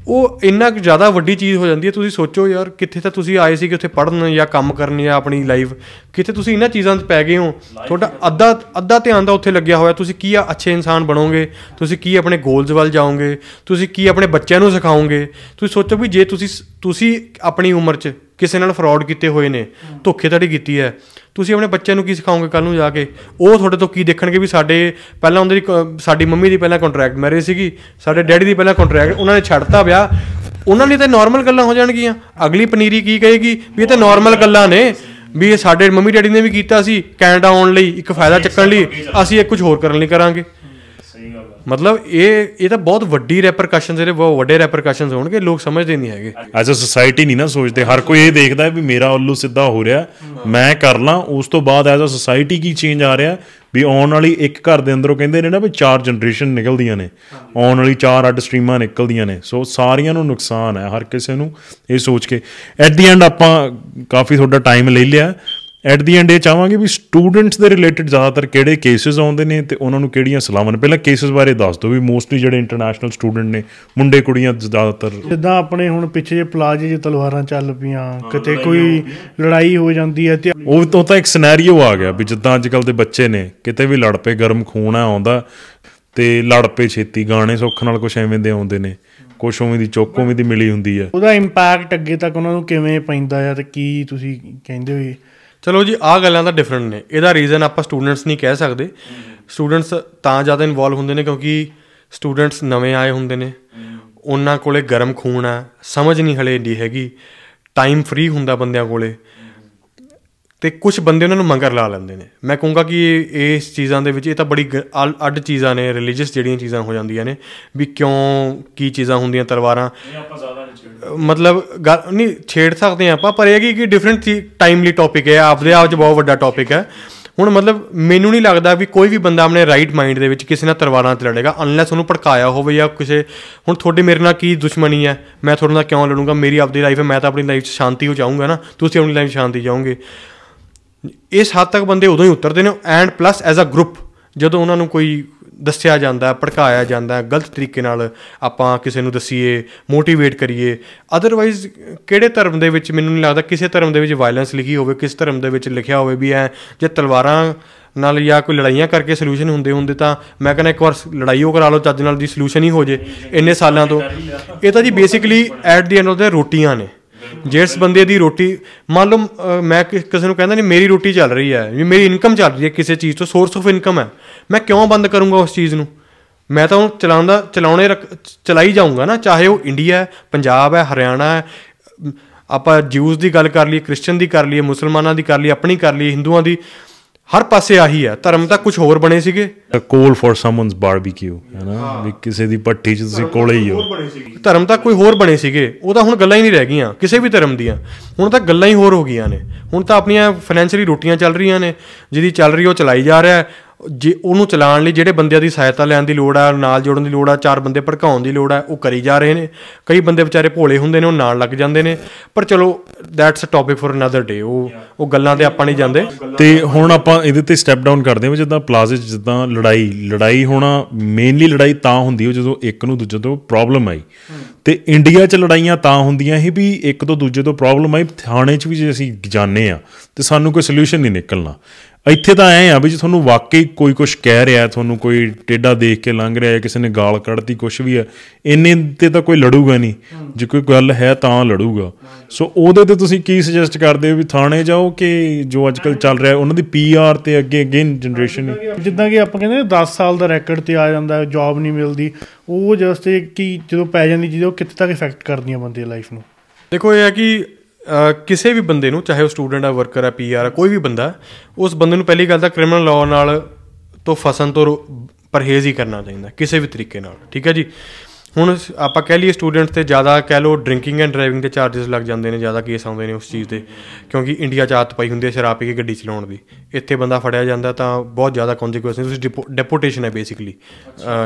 ਉਹ ਇੰਨਾ ਕੁ ਜ਼ਿਆਦਾ ਵੱਡੀ ਚੀਜ਼ ਹੋ ਜਾਂਦੀ ਹੈ ਤੁਸੀਂ ਸੋਚੋ ਯਾਰ ਕਿੱਥੇ ਤਾਂ ਤੁਸੀਂ ਆਏ ਸੀ ਕਿ ਉੱਥੇ ਪੜਨ ਜਾਂ ਕੰਮ ਕਰਨ ਜਾਂ ਆਪਣੀ ਲਾਈਫ ਕਿੱਥੇ ਤੁਸੀਂ ਇਹਨਾਂ ਚੀਜ਼ਾਂ 'ਚ ਪੈ ਗਏ ਹੋ ਤੁਹਾਡਾ ਅੱਧਾ ਅੱਧਾ ਧਿਆਨ ਤਾਂ ਉੱਥੇ ਲੱਗਿਆ ਹੋਇਆ ਤੁਸੀਂ ਕੀ ਆ ਅੱਛੇ ਇਨਸਾਨ ਬਣੋਗੇ ਤੁਸੀਂ ਕੀ ਆਪਣੇ ਗੋਲਸ ਵੱਲ ਜਾਓਗੇ ਤੁਸੀਂ ਕੀ ਆਪਣੇ ਬੱਚਿਆਂ ਨੂੰ ਸਿਖਾਓਗੇ ਤੁਸੀਂ ਸੋਚੋ ਵੀ ਜੇ ਤੁਸੀਂ ਤੁਸੀਂ ਆਪਣੀ ਉਮਰ 'ਚ ਕਿਸੇ ਨਾਲ ਫਰਾਡ ਕੀਤੇ ਹੋਏ ਨੇ ਧੋਖੇਧੜੀ ਕੀਤੀ ਹੈ ਤੁਸੀਂ ਆਪਣੇ ਬੱਚਿਆਂ ਨੂੰ ਕੀ ਸਿਖਾਓਗੇ ਕੱਲ ਨੂੰ ਜਾ ਕੇ ਉਹ ਤੁਹਾਡੇ ਤੋਂ ਕੀ ਦੇਖਣਗੇ ਵੀ ਸਾਡੇ ਪਹਿਲਾਂ ਉਹਦੇ ਦੀ ਸਾਡੀ ਮੰਮੀ ਦੀ ਪਹਿਲਾਂ ਕੰਟਰੈਕਟ ਮੈਰਿਜ ਸੀਗੀ ਸਾਡੇ ਡੈਡੀ ਦੀ ਪਹਿਲਾਂ ਕੰਟਰੈਕਟ ਉਹਨਾਂ ਨੇ ਛੱਡਤਾ ਵਿਆਹ ਉਹਨਾਂ ਲਈ ਤਾਂ ਨਾਰਮਲ ਗੱਲਾਂ ਹੋ ਜਾਣਗੀਆਂ ਅਗਲੀ ਪਨੀਰੀ ਕੀ ਕਹੇਗੀ ਵੀ ਇਹ ਤਾਂ ਨਾਰਮਲ ਗੱਲਾਂ ਨੇ ਵੀ ਇਹ ਸਾਡੇ ਮੰਮੀ ਡੈਡੀ ਨੇ ਵੀ ਕੀਤਾ ਸੀ ਕੈਨੇਡਾ ਆਉਣ ਲਈ ਇੱਕ ਫਾਇਦਾ ਚੱਕਣ ਲਈ ਅਸੀਂ ਇਹ ਕੁਝ ਹੋਰ ਕਰਨ ਲਈ ਕਰਾਂਗੇ ਮਤਲਬ ਇਹ ਇਹ ਤਾਂ ਬਹੁਤ ਵੱਡੀ ਰੈਪਰਕਸ਼ਨਸ ਇਹਦੇ ਬਹੁਤ ਵੱਡੇ ਰੈਪਰਕਸ਼ਨਸ ਹੋਣਗੇ ਲੋਕ ਸਮਝਦੇ ਨਹੀਂ ਹੈਗੇ ਐਜ਼ ਅ ਸੋਸਾਇਟੀ ਨਹੀਂ ਨਾ ਸੋਚਦੇ ਹਰ ਕੋਈ ਇਹ ਦੇਖਦਾ ਵੀ ਮੇਰਾ ਉੱਲੂ ਸਿੱਧਾ ਹੋ ਰਿਹਾ ਮੈਂ ਕਰ ਲਾਂ ਉਸ ਤੋਂ ਬਾਅਦ ਐਜ਼ ਅ ਸੋਸਾਇਟੀ ਕੀ ਚੇਂਜ ਆ ਰਿਹਾ ਵੀ ਆਉਣ ਵਾਲੀ ਇੱਕ ਘਰ ਦੇ ਅੰਦਰੋਂ ਕਹਿੰਦੇ ਨੇ ਨਾ ਵੀ ਚਾਰ ਜਨਰੇਸ਼ਨ ਨਿਕਲਦੀਆਂ ਨੇ ਆਉਣ ਵਾਲੀ ਚਾਰ ਅੱਡ ਸਟਰੀਮਾਂ ਨਿਕਲਦੀਆਂ ਨੇ ਸੋ ਸਾਰਿਆਂ ਨੂੰ ਨੁਕਸਾਨ ਹੈ ਹਰ ਕਿਸੇ ਨੂੰ ਇਹ ਸੋਚ ਕੇ ਐਟ ਦੀ ਐਂਡ ਆਪਾਂ ਕਾਫੀ ਥੋੜਾ ਟਾਈਮ ਲੈ ਲਿਆ ਐਟ ਦੀ ਐਂਡ ਇਹ ਚਾਹਾਂਗੇ ਵੀ ਸਟੂਡੈਂਟਸ ਦੇ ਰਿਲੇਟਡ ਜ਼ਿਆਦਾਤਰ ਕਿਹੜੇ ਕੇਸਸ ਆਉਂਦੇ ਨੇ ਤੇ ਉਹਨਾਂ ਨੂੰ ਕਿਹੜੀਆਂ ਸਲਾਹਾਂ ਨੇ ਪਹਿਲਾਂ ਕੇਸਸ ਬਾਰੇ ਦੱਸ ਦਿਓ ਵੀ ਮੋਸਟਲੀ ਜਿਹੜੇ ਇੰਟਰਨੈਸ਼ਨਲ ਸਟੂਡੈਂਟ ਨੇ ਮੁੰਡੇ ਕੁੜੀਆਂ ਜ਼ਿਆਦਾਤਰ ਜਿੱਦਾਂ ਆਪਣੇ ਹੁਣ ਪਿੱਛੇ ਜੇ ਪਲਾਜ਼ੇ ਜੇ ਤਲਵਾਰਾਂ ਚੱਲ ਪਈਆਂ ਕਿਤੇ ਕੋਈ ਲੜਾਈ ਹੋ ਜਾਂਦੀ ਹੈ ਤੇ ਉਹ ਤੋਂ ਤਾਂ ਇੱਕ ਸਿਨੈਰੀਓ ਆ ਗਿਆ ਵੀ ਜਿੱਦਾਂ ਅੱਜਕੱਲ ਦੇ ਬੱਚੇ ਨੇ ਕਿਤੇ ਵੀ ਲੜ ਪਏ ਗਰਮ ਖੂਨ ਆਉਂਦਾ ਤੇ ਲੜ ਪਏ ਛੇਤੀ ਗਾਣੇ ਸੁੱਖ ਨਾਲ ਕੁਝ ਐਵੇਂ ਦੇ ਆਉਂਦੇ ਨੇ ਕੁਛ ਉਵੇਂ ਦੀ ਚੋਕ ਉਵੇਂ ਦੀ ਮਿਲੀ ਹੁੰਦੀ ਹੈ ਉਹਦਾ ਇੰਪੈਕਟ ਅੱਗੇ ਤੱਕ ਉਹਨਾਂ ਨੂੰ ਕਿਵੇਂ ਪੈਂਦਾ ਹੈ ਤੇ ਕੀ ਤੁਸੀਂ ਕਹਿੰਦੇ ਹੋਏ ਚਲੋ ਜੀ ਆ ਗੱਲਾਂ ਤਾਂ ਡਿਫਰੈਂਟ ਨੇ ਇਹਦਾ ਰੀਜ਼ਨ ਆਪਾਂ ਸਟੂਡੈਂਟਸ ਨਹੀਂ ਕਹਿ ਸਕਦੇ ਸਟੂਡੈਂਟਸ ਤਾਂ ਜ਼ਿਆਦਾ ਇਨਵੋਲਵ ਹੁੰਦੇ ਨੇ ਕਿਉਂਕਿ ਸਟੂਡੈਂਟਸ ਨਵੇਂ ਆਏ ਹੁੰਦੇ ਨੇ ਉਹਨਾਂ ਕੋਲੇ ਗਰਮ ਖੂਨ ਆ ਸਮਝ ਨਹੀਂ ਹਲੇ ਦੀ ਹੈਗੀ ਟਾਈਮ ਫ੍ਰੀ ਹੁੰਦਾ ਬੰਦਿਆਂ ਕੋਲੇ ਤੇ ਕੁਝ ਬੰਦੇ ਉਹਨਾਂ ਨੂੰ ਮੰਗਰ ਲਾ ਲੈਂਦੇ ਨੇ ਮੈਂ ਕਹੂੰਗਾ ਕਿ ਇਸ ਚੀਜ਼ਾਂ ਦੇ ਵਿੱਚ ਇਹ ਤਾਂ ਬੜੀ ਅੱਡ ਚੀਜ਼ਾਂ ਨੇ ਰਿਲੀਜੀਅਸ ਜਿਹੜੀਆਂ ਚੀਜ਼ਾਂ ਹੋ ਜਾਂਦੀਆਂ ਨੇ ਵੀ ਕਿਉਂ ਕੀ ਚੀਜ਼ਾਂ ਹੁੰਦੀਆਂ ਤਲਵਾਰਾਂ ਆਪਾਂ ਜ਼ਿਆਦਾ ਨਹੀਂ ਛੇੜ ਮਤਲਬ ਨਹੀਂ ਛੇੜ ਸਕਦੇ ਆਪਾਂ ਪਰ ਇਹ ਕਿ ਡਿਫਰੈਂਟ ਟਾਈਮਲੀ ਟੌਪਿਕ ਹੈ ਆਪਦੇ ਆਪ 'ਚ ਬਹੁਤ ਵੱਡਾ ਟੌਪਿਕ ਹੈ ਹੁਣ ਮਤਲਬ ਮੈਨੂੰ ਨਹੀਂ ਲੱਗਦਾ ਵੀ ਕੋਈ ਵੀ ਬੰਦਾ ਆਪਣੇ ਰਾਈਟ ਮਾਈਂਡ ਦੇ ਵਿੱਚ ਕਿਸੇ ਨਾਲ ਤਲਵਾਰਾਂ ਤੇ ਲੜੇਗਾ ਅਨਲੈਸ ਉਹਨੂੰ ਭੜਕਾਇਆ ਹੋਵੇ ਜਾਂ ਕਿਸੇ ਹੁਣ ਤੁਹਾਡੇ ਮੇਰੇ ਨਾਲ ਕੀ ਦੁਸ਼ਮਣੀ ਹੈ ਮੈਂ ਤੁਹਾਡੇ ਨਾਲ ਕਿਉਂ ਲੜੂੰਗਾ ਮੇਰੀ ਆਪਣੀ ਲਾਈਫ ਹੈ ਮੈਂ ਤਾਂ ਆਪਣੀ ਲਾਈਫ 'ਚ ਸ਼ਾਂਤੀ ਹੋ ਜਾਊਂਗਾ ਨਾ ਤੁਸੀਂ ਆਪਣੀ ਲਾਈਫ 'ਚ ਸ਼ਾਂਤੀ ਜਾਓਗੇ ਇਸ ਹੱਦ ਤੱਕ ਬੰਦੇ ਉਦੋਂ ਹੀ ਉਤਰਦੇ ਨੇ and plus as a group ਜਦੋਂ ਉਹਨਾਂ ਨੂੰ ਕੋਈ ਦੱਸਿਆ ਜਾਂਦਾ ਭੜਕਾਇਆ ਜਾਂਦਾ ਗਲਤ ਤਰੀਕੇ ਨਾਲ ਆਪਾਂ ਕਿਸੇ ਨੂੰ ਦਸੀਏ ਮੋਟੀਵੇਟ ਕਰੀਏ ਅਦਰਵਾਈਜ਼ ਕਿਹੜੇ ਧਰਮ ਦੇ ਵਿੱਚ ਮੈਨੂੰ ਨਹੀਂ ਲੱਗਦਾ ਕਿਸੇ ਧਰਮ ਦੇ ਵਿੱਚ ਵਾਇਲੈਂਸ ਲਿਖੀ ਹੋਵੇ ਕਿਸ ਧਰਮ ਦੇ ਵਿੱਚ ਲਿਖਿਆ ਹੋਵੇ ਵੀ ਐ ਜੇ ਤਲਵਾਰਾਂ ਨਾਲ ਜਾਂ ਕੋਈ ਲੜਾਈਆਂ ਕਰਕੇ ਸੋਲੂਸ਼ਨ ਹੁੰਦੇ ਹੁੰਦੇ ਤਾਂ ਮੈਂ ਕਹਿੰਦਾ ਇੱਕ ਵਾਰ ਲੜਾਈ ਉਹ ਕਰਾ ਲਓ ਚੱਜ ਨਾਲ ਦੀ ਸੋਲੂਸ਼ਨ ਹੀ ਹੋ ਜੇ ਇੰਨੇ ਸਾਲਾਂ ਤੋਂ ਇਹ ਤਾਂ ਜੀ basically at the end of the ਰੋਟੀਆਂ ਨੇ ਜਿਸ ਬੰਦੇ ਦੀ ਰੋਟੀ ਮੰਨ ਲਓ ਮੈਂ ਕਿਸੇ ਨੂੰ ਕਹਿੰਦਾ ਨਹੀਂ ਮੇਰੀ ਰੋਟੀ ਚੱਲ ਰਹੀ ਹੈ ਮੇਰੀ ਇਨਕਮ ਚੱਲ ਰਹੀ ਹੈ ਕਿਸੇ ਚੀਜ਼ ਤੋਂ ਸੋਰਸ ਆਫ ਇਨਕਮ ਹੈ ਮੈਂ ਕਿਉਂ ਬੰਦ ਕਰੂੰਗਾ ਉਸ ਚੀਜ਼ ਨੂੰ ਮੈਂ ਤਾਂ ਉਹ ਚਲਾਉਂਦਾ ਚਲਾਉਣੇ ਚਲਾਈ ਜਾਊਂਗਾ ਨਾ ਚਾਹੇ ਉਹ ਇੰਡੀਆ ਹੈ ਪੰਜਾਬ ਹੈ ਹਰਿਆਣਾ ਹੈ ਆਪਾਂ ਜੂਸ ਦੀ ਗੱਲ ਕਰ ਲਈਏ ਕ੍ਰਿਸਚੀਅਨ ਦੀ ਕਰ ਲਈਏ ਮੁਸਲਮਾਨਾਂ ਦੀ ਕਰ ਲਈਏ ਆਪਣੀ ਕਰ ਲਈਏ ਹਿੰਦੂਆਂ ਦੀ ਹਰ ਪਾਸੇ ਆਹੀ ਆ ਧਰਮ ਤਾਂ ਕੁਝ ਹੋਰ ਬਣੇ ਸੀਗੇ ਕੋਲ ਫॉर ਸਮਵਨਸ ਬਾਰਬੀਕਿਊ ਹੈਨਾ ਵੀ ਕਿਸੇ ਦੀ ਪੱਟੀ 'ਚ ਤੁਸੀਂ ਕੋਲੇ ਹੀ ਹੋ ਧਰਮ ਤਾਂ ਕੋਈ ਹੋਰ ਬਣੇ ਸੀਗੇ ਉਹ ਤਾਂ ਹੁਣ ਗੱਲਾਂ ਹੀ ਨਹੀਂ ਰਹਿ ਗਈਆਂ ਕਿਸੇ ਵੀ ਧਰਮ ਦੀਆਂ ਹੁਣ ਤਾਂ ਗੱਲਾਂ ਹੀ ਹੋਰ ਹੋ ਗਈਆਂ ਨੇ ਹੁਣ ਤਾਂ ਆਪਣੀਆਂ ਫਾਈਨੈਂਸ਼ੀਅਲੀ ਰੋਟੀਆਂ ਚੱਲ ਰਹੀਆਂ ਨੇ ਜਿਹਦੀ ਚੱਲ ਰਹੀ ਉਹ ਚਲਾਈ ਜਾ ਰਿਹਾ ਜੇ ਉਹਨੂੰ ਚਲਾਉਣ ਲਈ ਜਿਹੜੇ ਬੰਦਿਆਂ ਦੀ ਸਹਾਇਤਾ ਲੈਣ ਦੀ ਲੋੜ ਆ ਨਾਲ ਜੋੜਨ ਦੀ ਲੋੜ ਆ ਚਾਰ ਬੰਦੇ ਭੜਕਾਉਣ ਦੀ ਲੋੜ ਆ ਉਹ ਕਰੀ ਜਾ ਰਹੇ ਨੇ ਕਈ ਬੰਦੇ ਵਿਚਾਰੇ ਭੋਲੇ ਹੁੰਦੇ ਨੇ ਉਹ ਨਾਲ ਲੱਗ ਜਾਂਦੇ ਨੇ ਪਰ ਚਲੋ that's a topic for another day ਉਹ ਉਹ ਗੱਲਾਂ ਤੇ ਆਪਾਂ ਨਹੀਂ ਜਾਂਦੇ ਤੇ ਹੁਣ ਆਪਾਂ ਇਹਦੇ ਤੇ ਸਟੈਪ ਡਾਊਨ ਕਰਦੇ ਹਾਂ ਜਿੱਦਾਂ ਪਲਾਜ਼ੇ 'ਚ ਜਿੱਦਾਂ ਲੜਾਈ ਲੜਾਈ ਹੋਣਾ ਮੇਨਲੀ ਲੜਾਈ ਤਾਂ ਹੁੰਦੀ ਹੈ ਜਦੋਂ ਇੱਕ ਨੂੰ ਦੂਜੇ ਤੋਂ ਪ੍ਰੋਬਲਮ ਆਈ ਤੇ ਇੰਡੀਆ 'ਚ ਲੜਾਈਆਂ ਤਾਂ ਹੁੰਦੀਆਂ ਇਹ ਵੀ ਇੱਕ ਤੋਂ ਦੂਜੇ ਤੋਂ ਪ੍ਰੋਬਲਮ ਆਈ ਥਾਣੇ 'ਚ ਵੀ ਜੇ ਅਸੀਂ ਜਾਣੇ ਆ ਤੇ ਸਾਨੂੰ ਕੋਈ ਸੋਲੂਸ਼ਨ ਨਹੀਂ ਨਿਕਲਣਾ ਇੱਥੇ ਤਾਂ ਐ ਆ ਵੀ ਜੇ ਤੁਹਾਨੂੰ ਵਾਕਈ ਕੋਈ ਕੁਝ ਕਹਿ ਰਿਹਾ ਤੁਹਾਨੂੰ ਕੋਈ ਟੇਡਾ ਦੇਖ ਕੇ ਲੰਘ ਰਿਹਾ ਹੈ ਕਿਸੇ ਨੇ ਗਾਲ ਕੱਢਤੀ ਕੁਝ ਵੀ ਹੈ ਇੰਨੇ ਤੇ ਤਾਂ ਕੋਈ ਲੜੂਗਾ ਨਹੀਂ ਜੇ ਕੋਈ ਗੱਲ ਹੈ ਤਾਂ ਲੜੂਗਾ ਸੋ ਉਹਦੇ ਤੇ ਤੁਸੀਂ ਕੀ ਸੁਜੈਸਟ ਕਰਦੇ ਹੋ ਵੀ ਥਾਣੇ ਜਾਓ ਕਿ ਜੋ ਅੱਜਕੱਲ ਚੱਲ ਰਿਹਾ ਉਹਨਾਂ ਦੀ ਪੀਆਰ ਤੇ ਅੱਗੇ ਅਗੇਨ ਜਨਰੇਸ਼ਨ ਜਿੱਦਾਂ ਕਿ ਆਪਾਂ ਕਹਿੰਦੇ 10 ਸਾਲ ਦਾ ਰੈਕੋਰਡ ਤੇ ਆ ਜਾਂਦਾ ਜੌਬ ਨਹੀਂ ਮਿਲਦੀ ਉਹ ਜਸਟ ਕਿ ਜਦੋਂ ਪੈ ਜਾਂਦੀ ਉਹ ਕਿੱਥੇ ਤੱਕ ਇਫੈਕਟ ਕਰਦੀਆਂ ਬੰਦੇ ਦੀ ਲਾਈਫ ਨੂੰ ਦੇਖੋ ਇਹ ਹੈ ਕਿ ਕਿਸੇ ਵੀ ਬੰਦੇ ਨੂੰ ਚਾਹੇ ਉਹ ਸਟੂਡੈਂਟ ਆ ਵਰਕਰ ਆ ਪੀਆਰ ਆ ਕੋਈ ਵੀ ਬੰਦਾ ਉਸ ਬੰਦੇ ਨੂੰ ਪਹਿਲੀ ਗੱਲ ਤਾਂ ਕ੍ਰਿਮੀਨਲ ਲਾਅ ਨਾਲ ਤੋਂ ਫਸਣ ਤੋਂ ਪਰਹੇਜ਼ ਹੀ ਕਰਨਾ ਚਾਹੀਦਾ ਕਿਸੇ ਵੀ ਤਰੀਕੇ ਨਾਲ ਠੀਕ ਹੈ ਜੀ ਹੁਣ ਆਪਾਂ ਕਹਿ ਲਈਏ ਸਟੂਡੈਂਟਸ ਤੇ ਜ਼ਿਆਦਾ ਕਹਿ ਲੋ ਡਰਿੰਕਿੰਗ ਐਂਡ ਡਰਾਈਵਿੰਗ ਦੇ ਚਾਰजेस ਲੱਗ ਜਾਂਦੇ ਨੇ ਜ਼ਿਆਦਾ ਕੇਸ ਆਉਂਦੇ ਨੇ ਉਸ ਚੀਜ਼ ਦੇ ਕਿਉਂਕਿ ਇੰਡੀਆ 'ਚ ਆਦਤ ਪਈ ਹੁੰਦੀ ਹੈ ਸ਼ਰਾਬ ਪੀ ਕੇ ਗੱਡੀ ਚਲਾਉਣ ਦੀ ਇੱਥੇ ਬੰਦਾ ਫੜਿਆ ਜਾਂਦਾ ਤਾਂ ਬਹੁਤ ਜ਼ਿਆਦਾ ਕਨਸੀਕੁਐਂਸ ਨੇ ਤੁਸੀਂ ਡੈਪੋਟੇਸ਼ਨ ਹੈ ਬੇਸਿਕਲੀ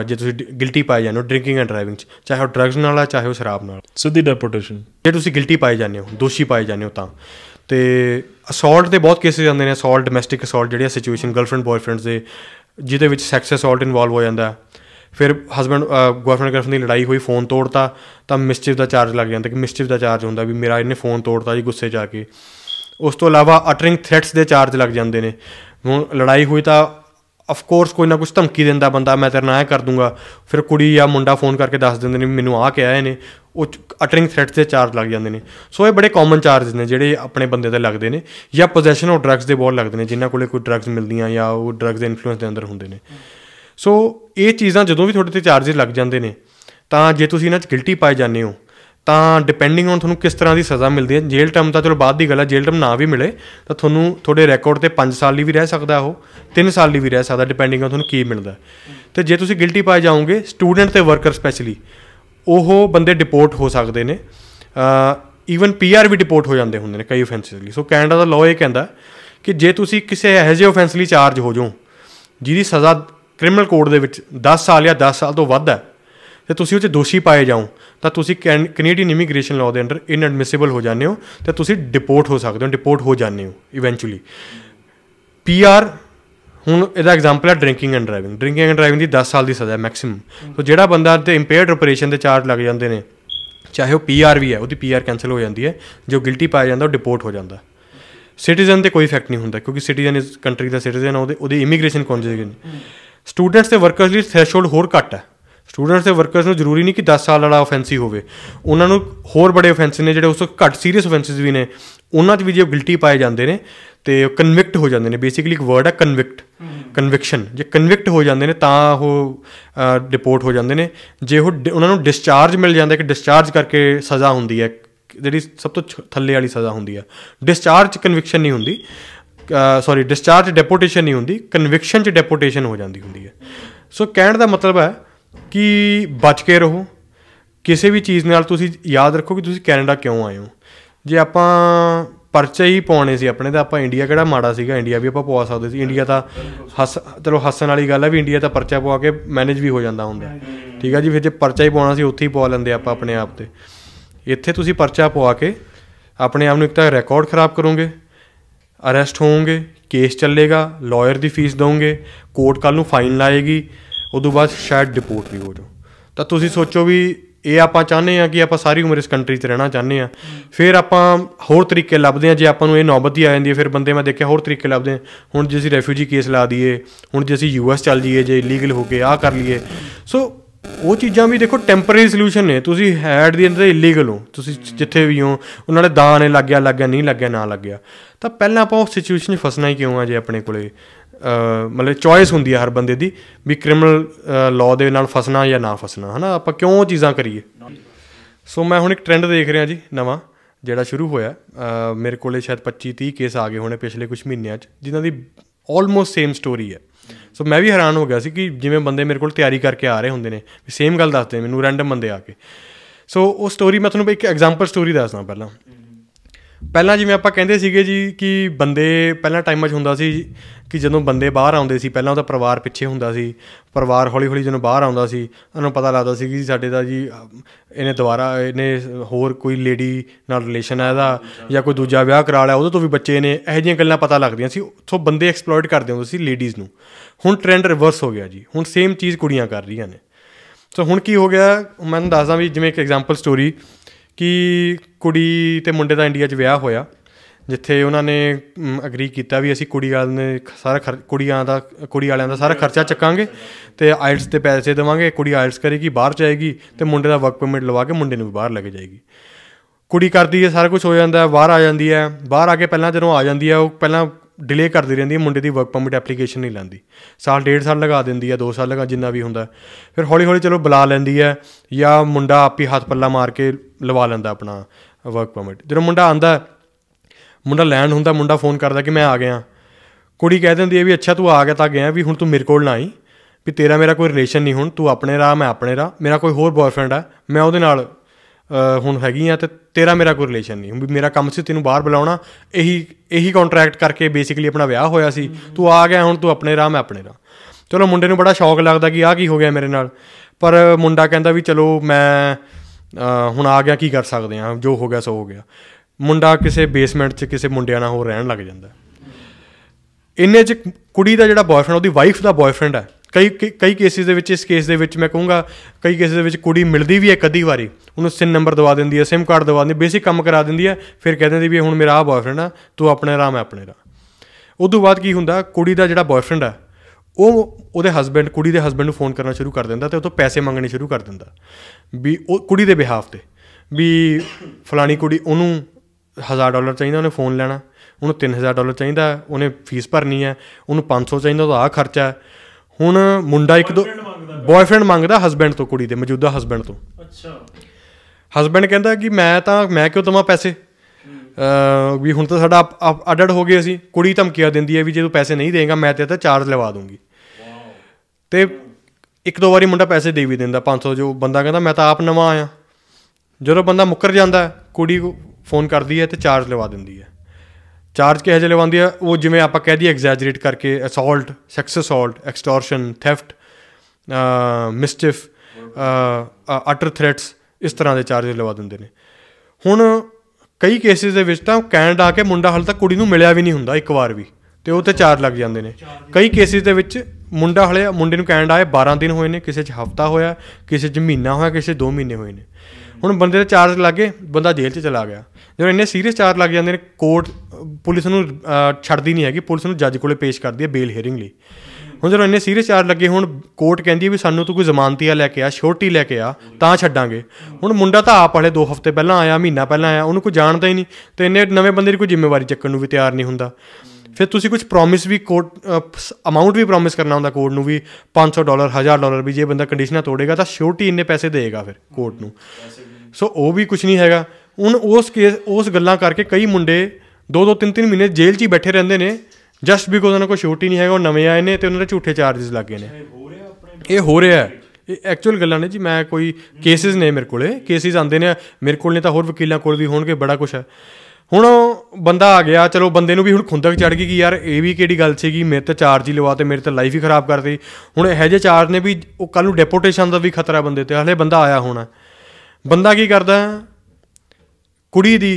ਜੇ ਤੁਸੀਂ ਗਿਲਟੀ ਪਾਏ ਜਾਂਦੇ ਹੋ ਡਰਿੰਕਿੰਗ ਐਂਡ ਡਰਾਈਵਿੰਗ 'ਚ ਚਾਹੇ ਉਹ ਡਰੱਗਸ ਨਾਲ ਆ ਚਾਹੇ ਉਹ ਸ਼ਰਾਬ ਨਾਲ ਸਿੱਧੀ ਡੈਪੋਟੇਸ਼ਨ ਜੇ ਤੁਸੀਂ ਗਿਲਟੀ ਪਾਏ ਜਾਂਦੇ ਹੋ ਦੋਸ਼ੀ ਪਾਏ ਜਾਂਦੇ ਹੋ ਤਾਂ ਤੇ ਅਸੌਲਟ ਦੇ ਬਹੁਤ ਕੇਸ ਜਾਂਦੇ ਨੇ ਅਸੌਲਟ ਡੋਮੈਸਟਿਕ ਅਸੌਲਟ ਜਿਹੜੀਆਂ ਸਿਚੁਏਸ਼ਨ ਗਰਲਫ੍ਰੈਂਡ ਬॉयਫ੍ਰੈਂਡਸ ਦੇ ਜਿਹਦੇ ਵਿੱਚ ਸੈਕਸ ਅਸੌਲਟ ਇਨਵੋਲਵ ਹੋ ਜਾਂਦਾ ਫਿਰ ਹਸਬੰਡ ਗਰਲਫ੍ਰੈਂਡ ਗਰਲਫ੍ਰੈਂਡ ਦੀ ਲੜਾਈ ਹੋਈ ਫੋਨ ਤੋੜਤਾ ਤਾਂ ਮਿਸਚੀਫ ਦਾ ਚਾਰਜ ਲੱਗ ਜਾਂਦਾ ਕਿ ਮਿਸਚੀਫ ਦਾ ਚਾਰਜ ਹੁੰਦਾ ਵੀ ਮੇਰਾ ਇਹਨੇ ਫੋਨ ਤੋੜਤਾ ਜੀ ਗੁੱਸੇ 'ਚ ਆ ਕੇ ਉਸ ਤੋਂ ਇਲਾਵਾ ਅਟਰਿੰਗ ਥ੍ਰੈਟਸ ਦੇ ਚਾਰਜ ਲੱਗ ਜਾਂਦੇ ਨੇ ਹੁਣ ਲੜਾਈ ਹੋਈ ਤਾਂ ਆਫ ਕੋਰਸ ਕੋਈ ਨਾ ਕੁਝ ਧਮਕੀ ਦਿੰਦਾ ਬੰਦਾ ਮੈਂ ਤੇਰੇ ਨਾਲ ਇਹ ਕਰ ਦੂੰਗਾ ਫਿਰ ਕੁੜੀ ਜਾਂ ਮੁੰਡਾ ਫੋਨ ਕਰਕੇ ਦੱਸ ਦਿੰਦੇ ਨੇ ਮੈਨੂੰ ਆ ਕੇ ਆਏ ਨੇ ਉਹ ਅਟਰਿੰਗ ਥ੍ਰੈਟਸ ਦੇ ਚਾਰਜ ਲੱਗ ਜਾਂਦੇ ਨੇ ਸੋ ਇਹ ਬੜੇ ਕਾਮਨ ਚਾਰਜ ਨੇ ਜਿਹੜੇ ਆਪਣੇ ਬੰਦੇ ਤੇ ਲੱਗਦੇ ਨੇ ਜਾਂ ਪੋਜੈਸ਼ਨ ਆਫ ਡਰੱਗਸ ਦੇ ਬਹੁਤ ਲੱਗਦੇ ਨੇ ਜਿਨ੍ਹਾਂ ਕੋਲੇ ਕੋਈ ਡਰੱਗਸ ਮਿਲਦੀਆਂ ਜਾਂ ਉਹ ਡਰੱਗਸ ਦੇ ਇਨਫਲੂਐਂਸ ਦੇ ਅੰਦਰ ਹੁੰਦੇ ਨੇ ਸੋ ਇਹ ਚੀਜ਼ਾਂ ਜਦੋਂ ਵੀ ਤੁਹਾਡੇ ਤੇ ਚਾਰजेस ਲੱਗ ਜਾਂਦੇ ਨੇ ਤਾਂ ਜੇ ਤੁਸੀਂ ਇਹਨਾਂ 'ਚ ਗਿਲਟੀ ਪਾਏ ਜਾਂਦੇ ਹੋ ਤਾਂ ਡਿਪੈਂਡਿੰਗ ਔਨ ਤੁਹਾਨੂੰ ਕਿਸ ਤਰ੍ਹਾਂ ਦੀ ਸਜ਼ਾ ਮਿਲਦੀ ਹੈ ਜੇਲ੍ਹ ਟਰਮ ਤਾਂ ਚਲੋ ਬਾਅਦ ਦੀ ਗੱਲ ਹੈ ਜੇਲ੍ਹ ਟਰਮ ਨਾ ਵੀ ਮਿਲੇ ਤਾਂ ਤੁਹਾਨੂੰ ਤੁਹਾਡੇ ਰਿਕਾਰਡ ਤੇ 5 ਸਾਲ ਲਈ ਵੀ ਰਹਿ ਸਕਦਾ ਉਹ 3 ਸਾਲ ਲਈ ਵੀ ਰਹਿ ਸਕਦਾ ਡਿਪੈਂਡਿੰਗ ਔਨ ਤੁਹਾਨੂੰ ਕੀ ਮਿਲਦਾ ਤੇ ਜੇ ਤੁਸੀਂ ਗਿਲਟੀ ਪਾਏ ਜਾਓਗੇ ਸਟੂਡੈਂਟ ਤੇ ਵਰਕਰ ਸਪੈਸ਼ਲੀ ਉਹ ਬੰਦੇ ਡਿਪੋਰਟ ਹੋ ਸਕਦੇ ਨੇ ਈਵਨ ਪੀਆਰ ਵੀ ਡਿਪੋਰਟ ਹੋ ਜਾਂਦੇ ਹੁੰਦੇ ਨੇ ਕਈ ਆਫੈਂਸਸ ਲਈ ਸੋ ਕੈਨੇਡਾ ਦਾ ਲਾਅ ਇਹ ਕਹਿੰਦਾ ਕਿ ਜੇ ਤੁਸੀਂ ਕਿਸੇ ਇਹੋ ਆਫੈਂਸ ਲਈ ਚਾਰਜ ਹੋ ਜਾਓ ਜਿਹਦੀ ਸਜ਼ਾ ਕ੍ਰਿਮੀਨਲ ਕੋਡ ਦੇ ਵਿੱਚ 10 ਸਾਲ ਜਾਂ 10 ਸਾਲ ਤੋਂ ਵੱਧ ਹੈ ਤੇ ਤੁਸੀਂ ਉਹ ਚ ਦੋਸ਼ੀ ਪਾਏ ਜਾਓ ਤਾਂ ਤੁਸੀਂ ਕੈਨੇਡੀਅਨ ਇਮੀਗ੍ਰੇਸ਼ਨ ਲਾਅ ਦੇ ਅੰਡਰ ਇਨਐਡਮਿਸਿਬਲ ਹੋ ਜਾਂਦੇ ਹੋ ਤੇ ਤੁਸੀਂ ਡਿਪੋਰਟ ਹੋ ਸਕਦੇ ਹੋ ਡਿਪੋਰਟ ਹੋ ਜਾਂਦੇ ਹੋ ਇਵੈਂਚੁਅਲੀ ਪੀਆਰ ਹੁਣ ਇਹਦਾ ਐਗਜ਼ਾਮਪਲ ਹੈ drinking and driving drinking and driving ਦੀ 10 ਸਾਲ ਦੀ ਸਜ਼ਾ ਹੈ ਮੈਕਸਿਮਮ ਸੋ ਜਿਹੜਾ ਬੰਦਾ ਤੇ ਇੰਪੇਅਰਡ ਆਪਰੇਸ਼ਨ ਦੇ ਚਾਰਜ ਲੱਗ ਜਾਂਦੇ ਨੇ ਚਾਹੇ ਉਹ ਪੀਆਰ ਵੀ ਹੈ ਉਹਦੀ ਪੀਆਰ ਕੈਨਸਲ ਹੋ ਜਾਂਦੀ ਹੈ ਜੋ ਗਿਲਟੀ ਪਾਇਆ ਜਾਂਦਾ ਉਹ ਡਿਪੋਰਟ ਹੋ ਜਾਂਦਾ ਸਿਟੀਜ਼ਨ ਤੇ ਕੋਈ ਇਫੈਕਟ ਨਹੀਂ ਹੁੰਦਾ ਕਿਉਂਕਿ ਸਿਟੀਜ਼ਨ ਇਸ ਕੰਟਰੀ ਦਾ ਸਿਟੀਜ਼ਨ ਹੈ ਉਹਦੇ ਉਹਦੀ ਇਮੀਗ੍ਰੇਸ਼ਨ ਕੌਨਸੀਕੁਐਂਸ ਸਟੂਡੈਂਟਸ ਤੇ ਵਰਕਰਸ ਲਈ ਥ੍ਰੈਸ਼ੋਲਡ ਹੋਰ ਘੱਟ ਹੈ ਸਟੂਡੈਂਟਸ ਤੇ ਵਰਕਰਸ ਨੂੰ ਜ਼ਰੂਰੀ ਨਹੀਂ ਕਿ 10 ਸਾਲ ਵਾਲਾ ਆਫੈਂਸੀ ਹੋਵੇ ਉਹਨਾਂ ਨੂੰ ਹੋਰ ਬੜੇ ਆਫੈਂਸਿਵ ਨੇ ਜਿਹੜੇ ਉਸ ਤੋਂ ਘੱਟ ਸੀਰੀਅਸ ਆਫੈਂਸਿਸ ਵੀ ਨੇ ਉਹਨਾਂ 'ਚ ਵੀ ਜੇ ਗਿਲਟੀ ਪਾਏ ਜਾਂਦੇ ਨੇ ਤੇ ਕਨਵਿਕਟ ਹੋ ਜਾਂਦੇ ਨੇ ਬੇਸਿਕਲੀ ਇੱਕ ਵਰਡ ਹੈ ਕਨਵਿਕਟ ਕਨਵਿਕਸ਼ਨ ਜੇ ਕਨਵਿਕਟ ਹੋ ਜਾਂਦੇ ਨੇ ਤਾਂ ਉਹ ਡਿਪੋਰਟ ਹੋ ਜਾਂਦੇ ਨੇ ਜੇ ਉਹ ਉਹਨਾਂ ਨੂੰ ਡਿਸਚਾਰਜ ਮਿਲ ਜਾਂਦਾ ਕਿ ਡਿਸਚਾਰਜ ਕਰਕੇ ਸਜ਼ਾ ਹੁੰਦੀ ਹੈ ਜਿਹੜੀ ਸਭ ਤੋਂ ਥੱਲੇ ਵਾਲੀ ਸਜ਼ਾ ਹੁੰਦੀ ਹੈ ਡਿਸਚਾਰਜ ਕਨਵਿਕਸ਼ਨ ਨਹੀਂ ਹੁੰਦੀ ਸੌਰੀ ਡਿਸਚਾਰਜ ਡੈਪੋਟੇਸ਼ਨ ਨਹੀਂ ਹੁੰਦੀ ਕਨਵਿਕਸ਼ਨ 'ਚ ਡੈਪੋਟੇਸ਼ਨ ਹੋ ਜਾਂਦੀ ਹੁੰਦੀ ਹੈ ਸੋ ਕਹਿਣ ਦਾ ਮਤਲਬ ਹੈ ਕਿ ਬਚ ਕੇ ਰਹੋ ਕਿਸੇ ਵੀ ਚੀਜ਼ ਨਾਲ ਤੁਸੀਂ ਯਾਦ ਰੱਖੋ ਕਿ ਤੁਸੀਂ ਕੈਨੇਡਾ ਕਿਉਂ ਆਏ ਹੋ ਜੇ ਆਪਾਂ ਪਰਚੇ ਹੀ ਪਾਉਣੇ ਸੀ ਆਪਣੇ ਤਾਂ ਆਪਾਂ ਇੰਡੀਆ ਕਿਹੜਾ ਮਾੜਾ ਸੀਗਾ ਇੰਡੀਆ ਵੀ ਆਪਾਂ ਪਵਾ ਸਕਦੇ ਸੀ ਇੰਡੀਆ ਤਾਂ ਹੱਸ ਚਲੋ ਹੱਸਣ ਵਾਲੀ ਗੱਲ ਹੈ ਵੀ ਇੰਡੀਆ ਤਾਂ ਪਰਚਾ ਪਵਾ ਕੇ ਮੈਨੇਜ ਵੀ ਹੋ ਜਾਂਦਾ ਹੁੰਦਾ ਠੀਕ ਆ ਜੀ ਫਿਰ ਜੇ ਪਰਚਾ ਹੀ ਪਾਉਣਾ ਸੀ ਉੱਥੇ ਹੀ ਪਵਾ ਲੈਂਦੇ ਆਪਾਂ ਆਪਣੇ ਆਪ ਤੇ ਇੱਥੇ ਤੁਸੀਂ ਪਰਚਾ ਪਵਾ ਕੇ ਆਪਣੇ ਆਪ ਨੂੰ ਇੱਕ ਤਾਂ ਰਿਕਾਰਡ ਖਰਾਬ ਕਰੋਗੇ ਅਰੈਸਟ ਹੋਵੋਗੇ ਕੇਸ ਚੱਲੇਗਾ ਲਾਇਰ ਦੀ ਫੀਸ ਦੋਗੇ ਕੋਰਟ ਕੱਲ ਨੂੰ ਫਾਈਨ ਲਾਏਗੀ ਉਦੋਂ ਬਾਅਦ ਸ਼ਾਇਦ ਡਿਪੋਰਟ ਵੀ ਹੋ ਜਾਓ ਤਾਂ ਤੁਸੀਂ ਸੋਚੋ ਵੀ ਇਹ ਆਪਾਂ ਚਾਹੁੰਦੇ ਆ ਕਿ ਆਪਾਂ ਸਾਰੀ ਉਮਰ ਇਸ ਕੰਟਰੀ 'ਚ ਰਹਿਣਾ ਚਾਹੁੰਦੇ ਆ ਫਿਰ ਆਪਾਂ ਹੋਰ ਤਰੀਕੇ ਲੱਭਦੇ ਆ ਜੇ ਆਪਾਂ ਨੂੰ ਇਹ ਨੌਬਤ ਹੀ ਆ ਜਾਂਦੀ ਹੈ ਫਿਰ ਬੰਦੇ ਮੈਂ ਦੇਖਿਆ ਹੋਰ ਤਰੀਕੇ ਲੱਭਦੇ ਆ ਹੁਣ ਜੇ ਅਸੀਂ ਰੈਫਿਊਜੀ ਕੇਸ ਲਾ ਦਈਏ ਹੁਣ ਜੇ ਅਸੀਂ ਯੂਐਸ ਚੱਲ ਜਾਈਏ ਜੇ ਇਲੀਗਲ ਹੋ ਕੇ ਆ ਕਰ ਲਈਏ ਸੋ ਉਹ ਚੀਜ਼ਾਂ ਵੀ ਦੇਖੋ ਟੈਂਪਰੇਰੀ ਸੋਲੂਸ਼ਨ ਨੇ ਤੁਸੀਂ ਹੈਡ ਦੇ ਅੰਦਰ ਇਲੀਗਲ ਹੋ ਤੁਸੀਂ ਜਿੱਥੇ ਵੀ ਹੋ ਉਹਨਾਂ ਨੇ ਦਾਣੇ ਲੱਗਿਆ ਲੱਗਿਆ ਨਹੀਂ ਲੱਗਿਆ ਨਾ ਲੱਗਿਆ ਤਾਂ ਪਹਿਲਾਂ ਆਪਾਂ ਉਸ ਸਿਚੁਏਸ਼ਨ 'ਚ ਫਸਣਾ ਹੀ ਕਿਉਂ ਆ ਜੇ ਆਪਣੇ ਕੋਲੇ ਮਤਲਬ ਚੋਇਸ ਹੁੰਦੀ ਹੈ ਹਰ ਬੰਦੇ ਦੀ ਵੀ ਕ੍ਰਿਮੀਨਲ ਲਾਅ ਦੇ ਨਾਲ ਫਸਣਾ ਜਾਂ ਨਾ ਫਸਣਾ ਹਨਾ ਆਪਾਂ ਕਿਉਂ ਚੀਜ਼ਾਂ ਕਰੀਏ ਸੋ ਮੈਂ ਹੁਣ ਇੱਕ ਟ੍ਰੈਂਡ ਦੇਖ ਰਿਹਾ ਜੀ ਨਵਾਂ ਜਿਹੜਾ ਸ਼ੁਰੂ ਹੋਇਆ ਮੇਰੇ ਕੋਲੇ ਸ਼ਾਇਦ 25 30 ਕੇਸ ਆ ਗਏ ਹੋਣੇ ਪਿਛਲੇ ਕੁਝ ਮਹੀਨਿਆਂ 'ਚ ਜਿਨ੍ਹਾਂ ਦੀ ਆਲਮੋਸਟ ਸੇਮ ਸਟੋਰੀ ਹੈ ਸੋ ਮੈਂ ਵੀ ਹੈਰਾਨ ਹੋ ਗਿਆ ਸੀ ਕਿ ਜਿਵੇਂ ਬੰਦੇ ਮੇਰੇ ਕੋਲ ਤਿਆਰੀ ਕਰਕੇ ਆ ਰਹੇ ਹੁੰਦੇ ਨੇ ਸੇਮ ਗੱਲ ਦੱਸਦੇ ਮੈਨੂੰ ਰੈਂਡਮ ਬੰਦੇ ਆ ਕੇ ਸੋ ਉਹ ਸਟੋਰੀ ਮੈਂ ਤੁਹਾਨੂੰ ਇੱਕ ਐਗਜ਼ਾਮਪਲ ਸਟੋਰੀ ਦੱਸਦਾ ਪਹਿਲਾਂ ਪਹਿਲਾਂ ਜਿਵੇਂ ਆਪਾਂ ਕਹਿੰਦੇ ਸੀਗੇ ਜੀ ਕਿ ਬੰਦੇ ਪਹਿਲਾਂ ਟਾਈਮਾਂ 'ਚ ਹੁੰਦਾ ਸੀ ਕਿ ਜਦੋਂ ਬੰਦੇ ਬਾਹਰ ਆਉਂਦੇ ਸੀ ਪਹਿਲਾਂ ਉਹਦਾ ਪਰਿਵਾਰ ਪਿੱਛੇ ਹੁੰਦਾ ਸੀ ਪਰਿਵਾਰ ਹੌਲੀ-ਹੌਲੀ ਜਦੋਂ ਬਾਹਰ ਆਉਂਦਾ ਸੀ ਉਹਨੂੰ ਪਤਾ ਲੱਗਦਾ ਸੀ ਕਿ ਸਾਡੇ ਦਾ ਜੀ ਇਹਨੇ ਦੁਬਾਰਾ ਇਹਨੇ ਹੋਰ ਕੋਈ ਲੇਡੀ ਨਾਲ ਰਿਲੇਸ਼ਨ ਹੈ ਇਹਦਾ ਜਾਂ ਕੋਈ ਦੂਜਾ ਵਿਆਹ ਕਰਾ ਲਿਆ ਉਹਦੇ ਤੋਂ ਵੀ ਬੱਚੇ ਨੇ ਇਹੋ ਜਿਹੀਆਂ ਗੱਲਾਂ ਪਤਾ ਲੱਗਦੀਆਂ ਸੀ ਉੱਥੋਂ ਬੰਦੇ ਐਕਸਪਲੋਇਟ ਕਰਦੇ ਹੁੰਦੇ ਸੀ ਲੇਡੀਜ਼ ਨੂੰ ਹੁਣ ਟ੍ਰੈਂਡ ਰਿਵਰਸ ਹੋ ਗਿਆ ਜੀ ਹੁਣ ਸੇਮ ਚੀਜ਼ ਕੁੜੀਆਂ ਕਰ ਰਹੀਆਂ ਨੇ ਸੋ ਹੁਣ ਕੀ ਹੋ ਗਿਆ ਮੈਂ ਤੁਹਾਨੂੰ ਦੱਸਦਾ ਵੀ ਜਿਵੇਂ ਇੱਕ ਐਗਜ਼ਾਮਪਲ ਸਟੋਰੀ ਕਿ ਕੁੜੀ ਤੇ ਮੁੰਡੇ ਦਾ ਇੰਡੀਆ 'ਚ ਵਿਆਹ ਹੋਇਆ ਜਿੱਥੇ ਉਹਨਾਂ ਨੇ ਅਗਰੀ ਕੀਤਾ ਵੀ ਅਸੀਂ ਕੁੜੀ ਵਾਲਿਆਂ ਨੇ ਸਾਰਾ ਕੁੜੀਆਂ ਦਾ ਕੁੜੀ ਵਾਲਿਆਂ ਦਾ ਸਾਰਾ ਖਰਚਾ ਚੱਕਾਂਗੇ ਤੇ ਆਇਲਸ ਤੇ ਪੈਸੇ ਦੇਵਾਂਗੇ ਕੁੜੀ ਆਇਲਸ ਕਰੇਗੀ ਬਾਹਰ ਜਾਏਗੀ ਤੇ ਮੁੰਡੇ ਦਾ ਵਰਕ ਪਰਮਿਟ ਲਵਾ ਕੇ ਮੁੰਡੇ ਨੂੰ ਵੀ ਬਾਹਰ ਲੈ ਕੇ ਜਾਏਗੀ ਕੁੜੀ ਕਰਦੀ ਹੈ ਸਾਰਾ ਕੁਝ ਹੋ ਜਾਂਦਾ ਹੈ ਬਾਹਰ ਆ ਜਾਂਦੀ ਹੈ ਬਾਹਰ ਆ ਕੇ ਪਹਿਲਾਂ ਜਦੋਂ ਆ ਜਾਂਦੀ ਹੈ ਉਹ ਪਹਿਲਾਂ ਡਿਲੇ ਕਰਦੀ ਰਹਿੰਦੀ ਹੈ ਮੁੰਡੇ ਦੀ ਵਰਕ ਪਰਮਿਟ ਐਪਲੀਕੇਸ਼ਨ ਨਹੀਂ ਲੈਂਦੀ ਸਾਲ ਡੇਢ ਸਾਲ ਲਗਾ ਦਿੰਦੀ ਹੈ 2 ਸਾਲ ਲਗਾ ਜਿੰਨਾ ਵੀ ਹੁੰਦਾ ਫਿਰ ਹੌਲੀ ਹੌਲੀ ਚਲੋ ਬੁਲਾ ਲੈਂਦੀ ਹੈ ਜਾਂ ਮੁੰਡਾ ਆਪ ਹੀ ਹੱਥ ਪੱਲਾ ਮਾਰ ਕੇ ਲਵਾ ਲੈਂਦਾ ਆਪਣਾ ਵਰਕ ਪਰਮਿਟ ਜਦੋਂ ਮੁੰਡਾ ਆਂਦਾ ਮੁੰਡਾ ਲੈਂਡ ਹੁੰਦਾ ਮੁੰਡਾ ਫੋਨ ਕਰਦਾ ਕਿ ਮੈਂ ਆ ਗਿਆ ਕੁੜੀ ਕਹਿ ਦਿੰਦੀ ਹੈ ਵੀ ਅੱਛਾ ਤੂੰ ਆ ਗਿਆ ਤਾਂ ਗਿਆ ਵੀ ਹੁਣ ਤੂੰ ਮੇਰੇ ਕੋਲ ਨਾ ਆਈ ਵੀ ਤੇਰਾ ਮੇਰਾ ਕੋਈ ਰਿਲੇਸ਼ਨ ਨਹੀਂ ਹੁਣ ਤੂੰ ਆਪਣੇ ਰਾਹ ਮੈਂ ਆਪਣੇ ਰਾਹ ਮੇਰਾ ਕੋਈ ਹੋਰ ਬॉयਫ੍ਰੈਂਡ ਆ ਮੈਂ ਉਹਦੇ ਨਾਲ ਹੁਣ ਹੈਗੀ ਆ ਤੇ ਤੇਰਾ ਮੇਰਾ ਕੋਈ ਰਿਲੇਸ਼ਨ ਨਹੀਂ ਵੀ ਮੇਰਾ ਕੰਮ ਸੀ ਤੈਨੂੰ ਬਾਹਰ ਬੁਲਾਉਣਾ ਇਹੀ ਇਹੀ ਕੰਟਰੈਕਟ ਕਰਕੇ ਬੇਸਿਕਲੀ ਆਪਣਾ ਵਿਆਹ ਹੋਇਆ ਸੀ ਤੂੰ ਆ ਗਿਆ ਹੁਣ ਤੂੰ ਆਪਣੇ ਰਾਹ ਮੈਂ ਆਪਣੇ ਰਾਹ ਚਲੋ ਮੁੰਡੇ ਨੂੰ ਬੜਾ ਸ਼ੌਕ ਲੱਗਦਾ ਕਿ ਆ ਕੀ ਹੋ ਗਿਆ ਮੇਰੇ ਨਾਲ ਪਰ ਮੁੰਡਾ ਕਹਿੰਦਾ ਵੀ ਚਲੋ ਮੈਂ ਹੁਣ ਆ ਗਿਆ ਕੀ ਕਰ ਸਕਦੇ ਆ ਜੋ ਹੋ ਗਿਆ ਸੋ ਹੋ ਗਿਆ ਮੁੰਡਾ ਕਿਸੇ ਬੇਸਮੈਂਟ 'ਚ ਕਿਸੇ ਮੁੰਡਿਆਂ ਨਾਲ ਹੋਰ ਰਹਿਣ ਲੱਗ ਜਾਂਦਾ ਇੰਨੇ 'ਚ ਕੁੜੀ ਦਾ ਜਿਹੜਾ ਬॉयਫ੍ਰੈਂਡ ਉਹਦੀ ਵਾਈਫ ਦਾ ਬॉयਫ੍ਰੈਂਡ ਹੈ ਕਈ ਕਈ ਕੇਸਿਸ ਦੇ ਵਿੱਚ ਇਸ ਕੇਸ ਦੇ ਵਿੱਚ ਮੈਂ ਕਹੂੰਗਾ ਕਈ ਕੇਸਿਸ ਦੇ ਵਿੱਚ ਕੁੜੀ ਮਿਲਦੀ ਵੀ ਹੈ ਕਦੀ ਵਾਰੀ ਉਹਨੂੰ SIM ਨੰਬਰ ਦਵਾ ਦਿੰਦੀ ਹੈ SIM ਕਾਰਡ ਦਵਾ ਦਿੰਦੀ ਬੇਸਿਕ ਕੰਮ ਕਰਾ ਦਿੰਦੀ ਹੈ ਫਿਰ ਕਹਿ ਦਿੰਦੀ ਵੀ ਹੁਣ ਮੇਰਾ ਆ ਬॉयਫ੍ਰੈਂਡ ਆ ਤੂੰ ਆਪਣੇ ਰਾਮ ਹੈ ਆਪਣੇ ਰਾ ਉਦੋਂ ਬਾਅਦ ਕੀ ਹੁੰਦਾ ਕੁੜੀ ਦਾ ਜਿਹੜਾ ਬॉयਫ੍ਰੈਂਡ ਆ ਉਹ ਉਹਦੇ ਹਸਬੰਡ ਕੁੜੀ ਦੇ ਹਸਬੰਡ ਨੂੰ ਫੋਨ ਕਰਨਾ ਸ਼ੁਰੂ ਕਰ ਦਿੰਦਾ ਤੇ ਉਹ ਤੋਂ ਪੈਸੇ ਮੰਗਣੇ ਸ਼ੁਰੂ ਕਰ ਦਿੰਦਾ ਵੀ ਉਹ ਕੁੜੀ ਦੇ ਬਿਹਾਫ ਤੇ ਵੀ ਫਲਾਣੀ ਕੁੜੀ ਉਹਨੂੰ 1000 ਡਾਲਰ ਚਾਹੀਦਾ ਉਹਨੇ ਫੋਨ ਲੈਣਾ ਉਹਨੂੰ 3000 ਡਾਲਰ ਚਾਹੀਦਾ ਉਹਨੇ ਫੀਸ ਭਰਨੀ ਹੈ ਉਹਨੂੰ 500 ਚਾਹੀਦਾ ਉਹਦਾ ਆ ਖਰਚਾ ਹੈ ਹੁਣ ਮੁੰਡਾ ਇੱਕ ਦੋ ਬॉयਫ੍ਰੈਂਡ ਮੰਗਦਾ ਹਸਬੰਡ ਤੋਂ ਕੁੜੀ ਦੇ ਮੌਜੂਦਾ ਹਸਬੰਡ ਤੋਂ ਅੱਛਾ ਹਸਬੰਡ ਕਹਿੰਦਾ ਕਿ ਮੈਂ ਤਾਂ ਮੈਂ ਕਿਉਂ ਦਵਾਂ ਪੈਸੇ ਵੀ ਹੁਣ ਤਾਂ ਸਾਡਾ ਅਡਡ ਹੋ ਗਏ ਅਸੀਂ ਕੁੜੀ ਧਮਕੀਆਂ ਦਿੰਦੀ ਹੈ ਵੀ ਜੇ ਤੂੰ ਪੈਸੇ ਨਹੀਂ ਦੇਗਾ ਮੈਂ ਤੇ ਤਾਂ ਚਾਰਜ ਲਵਾ ਦੂੰਗੀ ਤੇ ਇੱਕ ਦੋ ਵਾਰੀ ਮੁੰਡਾ ਪੈਸੇ ਦੇ ਵੀ ਦਿੰਦਾ 500 ਜੋ ਬੰਦਾ ਕਹਿੰਦਾ ਮੈਂ ਤਾਂ ਆਪ ਨਵਾਂ ਆਇਆ ਜਦੋਂ ਬੰਦਾ ਮੁੱਕਰ ਜਾਂਦਾ ਕੁੜੀ ਨੂੰ ਫੋਨ ਕਰਦੀ ਹੈ ਤੇ ਚਾਰਜ ਲਵਾ ਦਿੰਦੀ ਹੈ ਚਾਰਜ ਕਿਹੋ ਜਿਹੇ ਲਵਾਉਂਦੀ ਆ ਉਹ ਜਿਵੇਂ ਆਪਾਂ ਕਹਿ ਦਈਏ ਐਗਜ਼ੈਜਰੇਟ ਕਰਕੇ assault sex assault extortion theft uh utter threats ਇਸ ਤਰ੍ਹਾਂ ਦੇ ਚਾਰਜ ਲਵਾ ਦਿੰਦੇ ਨੇ ਹੁਣ ਕਈ ਕੇਸਿਸ ਦੇ ਵਿੱਚ ਤਾਂ ਕੈਨੇਡਾ ਆ ਕੇ ਮੁੰਡਾ ਹਾਲੇ ਤੱਕ ਕੁੜੀ ਨੂੰ ਮਿਲਿਆ ਵੀ ਨਹੀਂ ਹੁੰਦਾ ਇੱਕ ਵਾਰ ਵੀ ਤੇ ਉਹ ਤੇ ਚਾਰ ਲੱਗ ਜਾਂਦੇ ਨੇ ਕਈ ਕੇਸਿਸ ਦੇ ਵਿੱਚ ਮੁੰਡਾ ਹਲੇ ਮੁੰਡੇ ਨੂੰ ਕੈਨੇਡਾ ਆਏ 12 ਦਿਨ ਹੋਏ ਨੇ ਕਿਸੇ 'ਚ ਹਫਤਾ ਹੋਇਆ ਕਿਸੇ 'ਚ ਮਹੀਨਾ ਹੋਇਆ ਕਿਸੇ 2 ਮਹੀਨੇ ਹੋਏ ਨੇ ਹੁਣ ਬੰਦੇ ਦੇ ਚਾਰਜ ਲੱਗੇ ਬੰਦਾ ਜੇਲ੍ਹ 'ਚ ਚਲਾ ਗਿਆ ਜਦੋਂ ਇੰਨੇ ਸੀਰੀਅਸ ਚਾਰਜ ਲੱਗ ਜਾਂਦੇ ਨੇ ਕੋਰਟ ਪੁਲਿਸ ਨੂੰ ਛੱਡਦੀ ਨਹੀਂ ਹੈਗੀ ਪੁਲਿਸ ਨੂੰ ਜੱਜ ਕੋਲੇ ਪੇਸ਼ ਕਰਦੀ ਹੈ ਬੇਲ ਹੀਅਰਿੰਗ ਲਈ ਹੁਣ ਜਦੋਂ ਇੰਨੇ ਸੀਰੀਅਸ ਚਾਰ ਲੱਗੇ ਹੁਣ ਕੋਰਟ ਕਹਿੰਦੀ ਹੈ ਵੀ ਸਾਨੂੰ ਤੂੰ ਕੋਈ ਜ਼ਮਾਨਤੀਆ ਲੈ ਕੇ ਆ ਛੋਟੀ ਲੈ ਕੇ ਆ ਤਾਂ ਛੱਡਾਂਗੇ ਹੁਣ ਮੁੰਡਾ ਤਾਂ ਆਪ ਹਲੇ 2 ਹਫ਼ਤੇ ਪਹਿਲਾਂ ਆਇਆ ਮਹੀਨਾ ਪਹਿਲਾਂ ਆਇਆ ਉਹਨੂੰ ਕੋਈ ਜਾਣਦਾ ਹੀ ਨਹੀਂ ਤੇ ਇੰਨੇ ਨਵੇਂ ਬੰਦੇ ਦੀ ਕੋਈ ਜ਼ਿੰਮੇਵਾਰੀ ਚੱਕਣ ਨੂੰ ਵੀ ਤਿਆਰ ਨਹੀਂ ਹੁੰਦਾ ਫਿਰ ਤੁਸੀਂ ਕੁਝ ਪ੍ਰੋਮਿਸ ਵੀ ਕੋਰਟ ਅਮਾਉਂਟ ਵੀ ਪ੍ਰੋਮਿਸ ਕਰਨਾ ਹੁੰਦਾ ਕੋਰਟ ਨੂੰ ਵੀ 500 ਡਾਲਰ 1000 ਡਾਲਰ ਵੀ ਜੇ ਬੰਦਾ ਕੰਡੀਸ਼ਨਾਂ ਤੋੜੇਗਾ ਤਾਂ ਛੋਟੀ ਇੰਨੇ ਪੈਸੇ ਦੇਵੇਗਾ ਫਿਰ ਕੋਰਟ ਨੂੰ ਸੋ ਉਹ ਵੀ ਕੁਝ ਨਹੀਂ ਹੈਗਾ ਹੁਣ ਉਸ ਕੇਸ ਉਸ ਗੱਲਾਂ ਕਰਕੇ ਕਈ ਮੁੰਡੇ ਦੋ ਦੋ ਤਿੰਨ ਤਿੰਨ ਮਹੀਨੇ ਜੇਲ੍ਹ 'ਚ ਹੀ ਬੈਠੇ ਰਹਿੰਦੇ ਨੇ ਜਸਟ ਬਿਕੋਜ਼ ਉਹਨਾਂ ਕੋਲ ਸ਼ੋਟ ਹੀ ਨਹੀਂ ਹੈਗਾ ਉਹ ਨਵੇਂ ਆਏ ਨੇ ਤੇ ਉਹਨਾਂ ਦੇ ਝੂਠੇ ਚਾਰजेस ਲੱਗੇ ਨੇ ਇਹ ਹੋ ਰਿਹਾ ਆਪਣੇ ਇਹ ਐਕਚੁਅਲ ਗੱਲਾਂ ਨੇ ਜੀ ਮੈਂ ਕੋਈ ਕੇਸਿਸ ਨੇ ਮੇਰੇ ਕੋਲੇ ਕੇਸਿਸ ਆਂਦੇ ਨੇ ਮੇਰੇ ਕੋਲ ਨੇ ਤਾਂ ਹੋਰ ਵਕੀਲਾਂ ਕੋਲ ਵੀ ਹੋਣਗੇ ਬੜਾ ਕੁਝ ਹੈ ਹੁਣ ਬੰਦਾ ਆ ਗਿਆ ਚਲੋ ਬੰਦੇ ਨੂੰ ਵੀ ਹੁਣ ਖੁੰਦਕ ਚੜ ਗਈ ਕਿ ਯਾਰ ਇਹ ਵੀ ਕਿਹੜੀ ਗੱਲ ਸੀਗੀ ਮੇਰੇ ਤੇ ਚਾਰਜ ਹੀ ਲਵਾ ਤੇ ਮੇਰੇ ਤੇ ਲਾਈਫ ਹੀ ਖਰਾਬ ਕਰਤੀ ਹੁਣ ਇਹ ਜੇ ਚਾਰਜ ਨੇ ਵੀ ਉਹ ਕੱਲ ਨੂੰ ਡੈਪੋਟੇਸ਼ਨ ਦਾ ਵੀ ਖਤਰਾ ਬੰਦੇ ਤੇ ਹਲੇ ਬੰਦਾ ਆਇਆ ਹੋਣਾ ਬੰਦਾ ਕੀ ਕਰਦਾ ਕੁੜੀ ਦੀ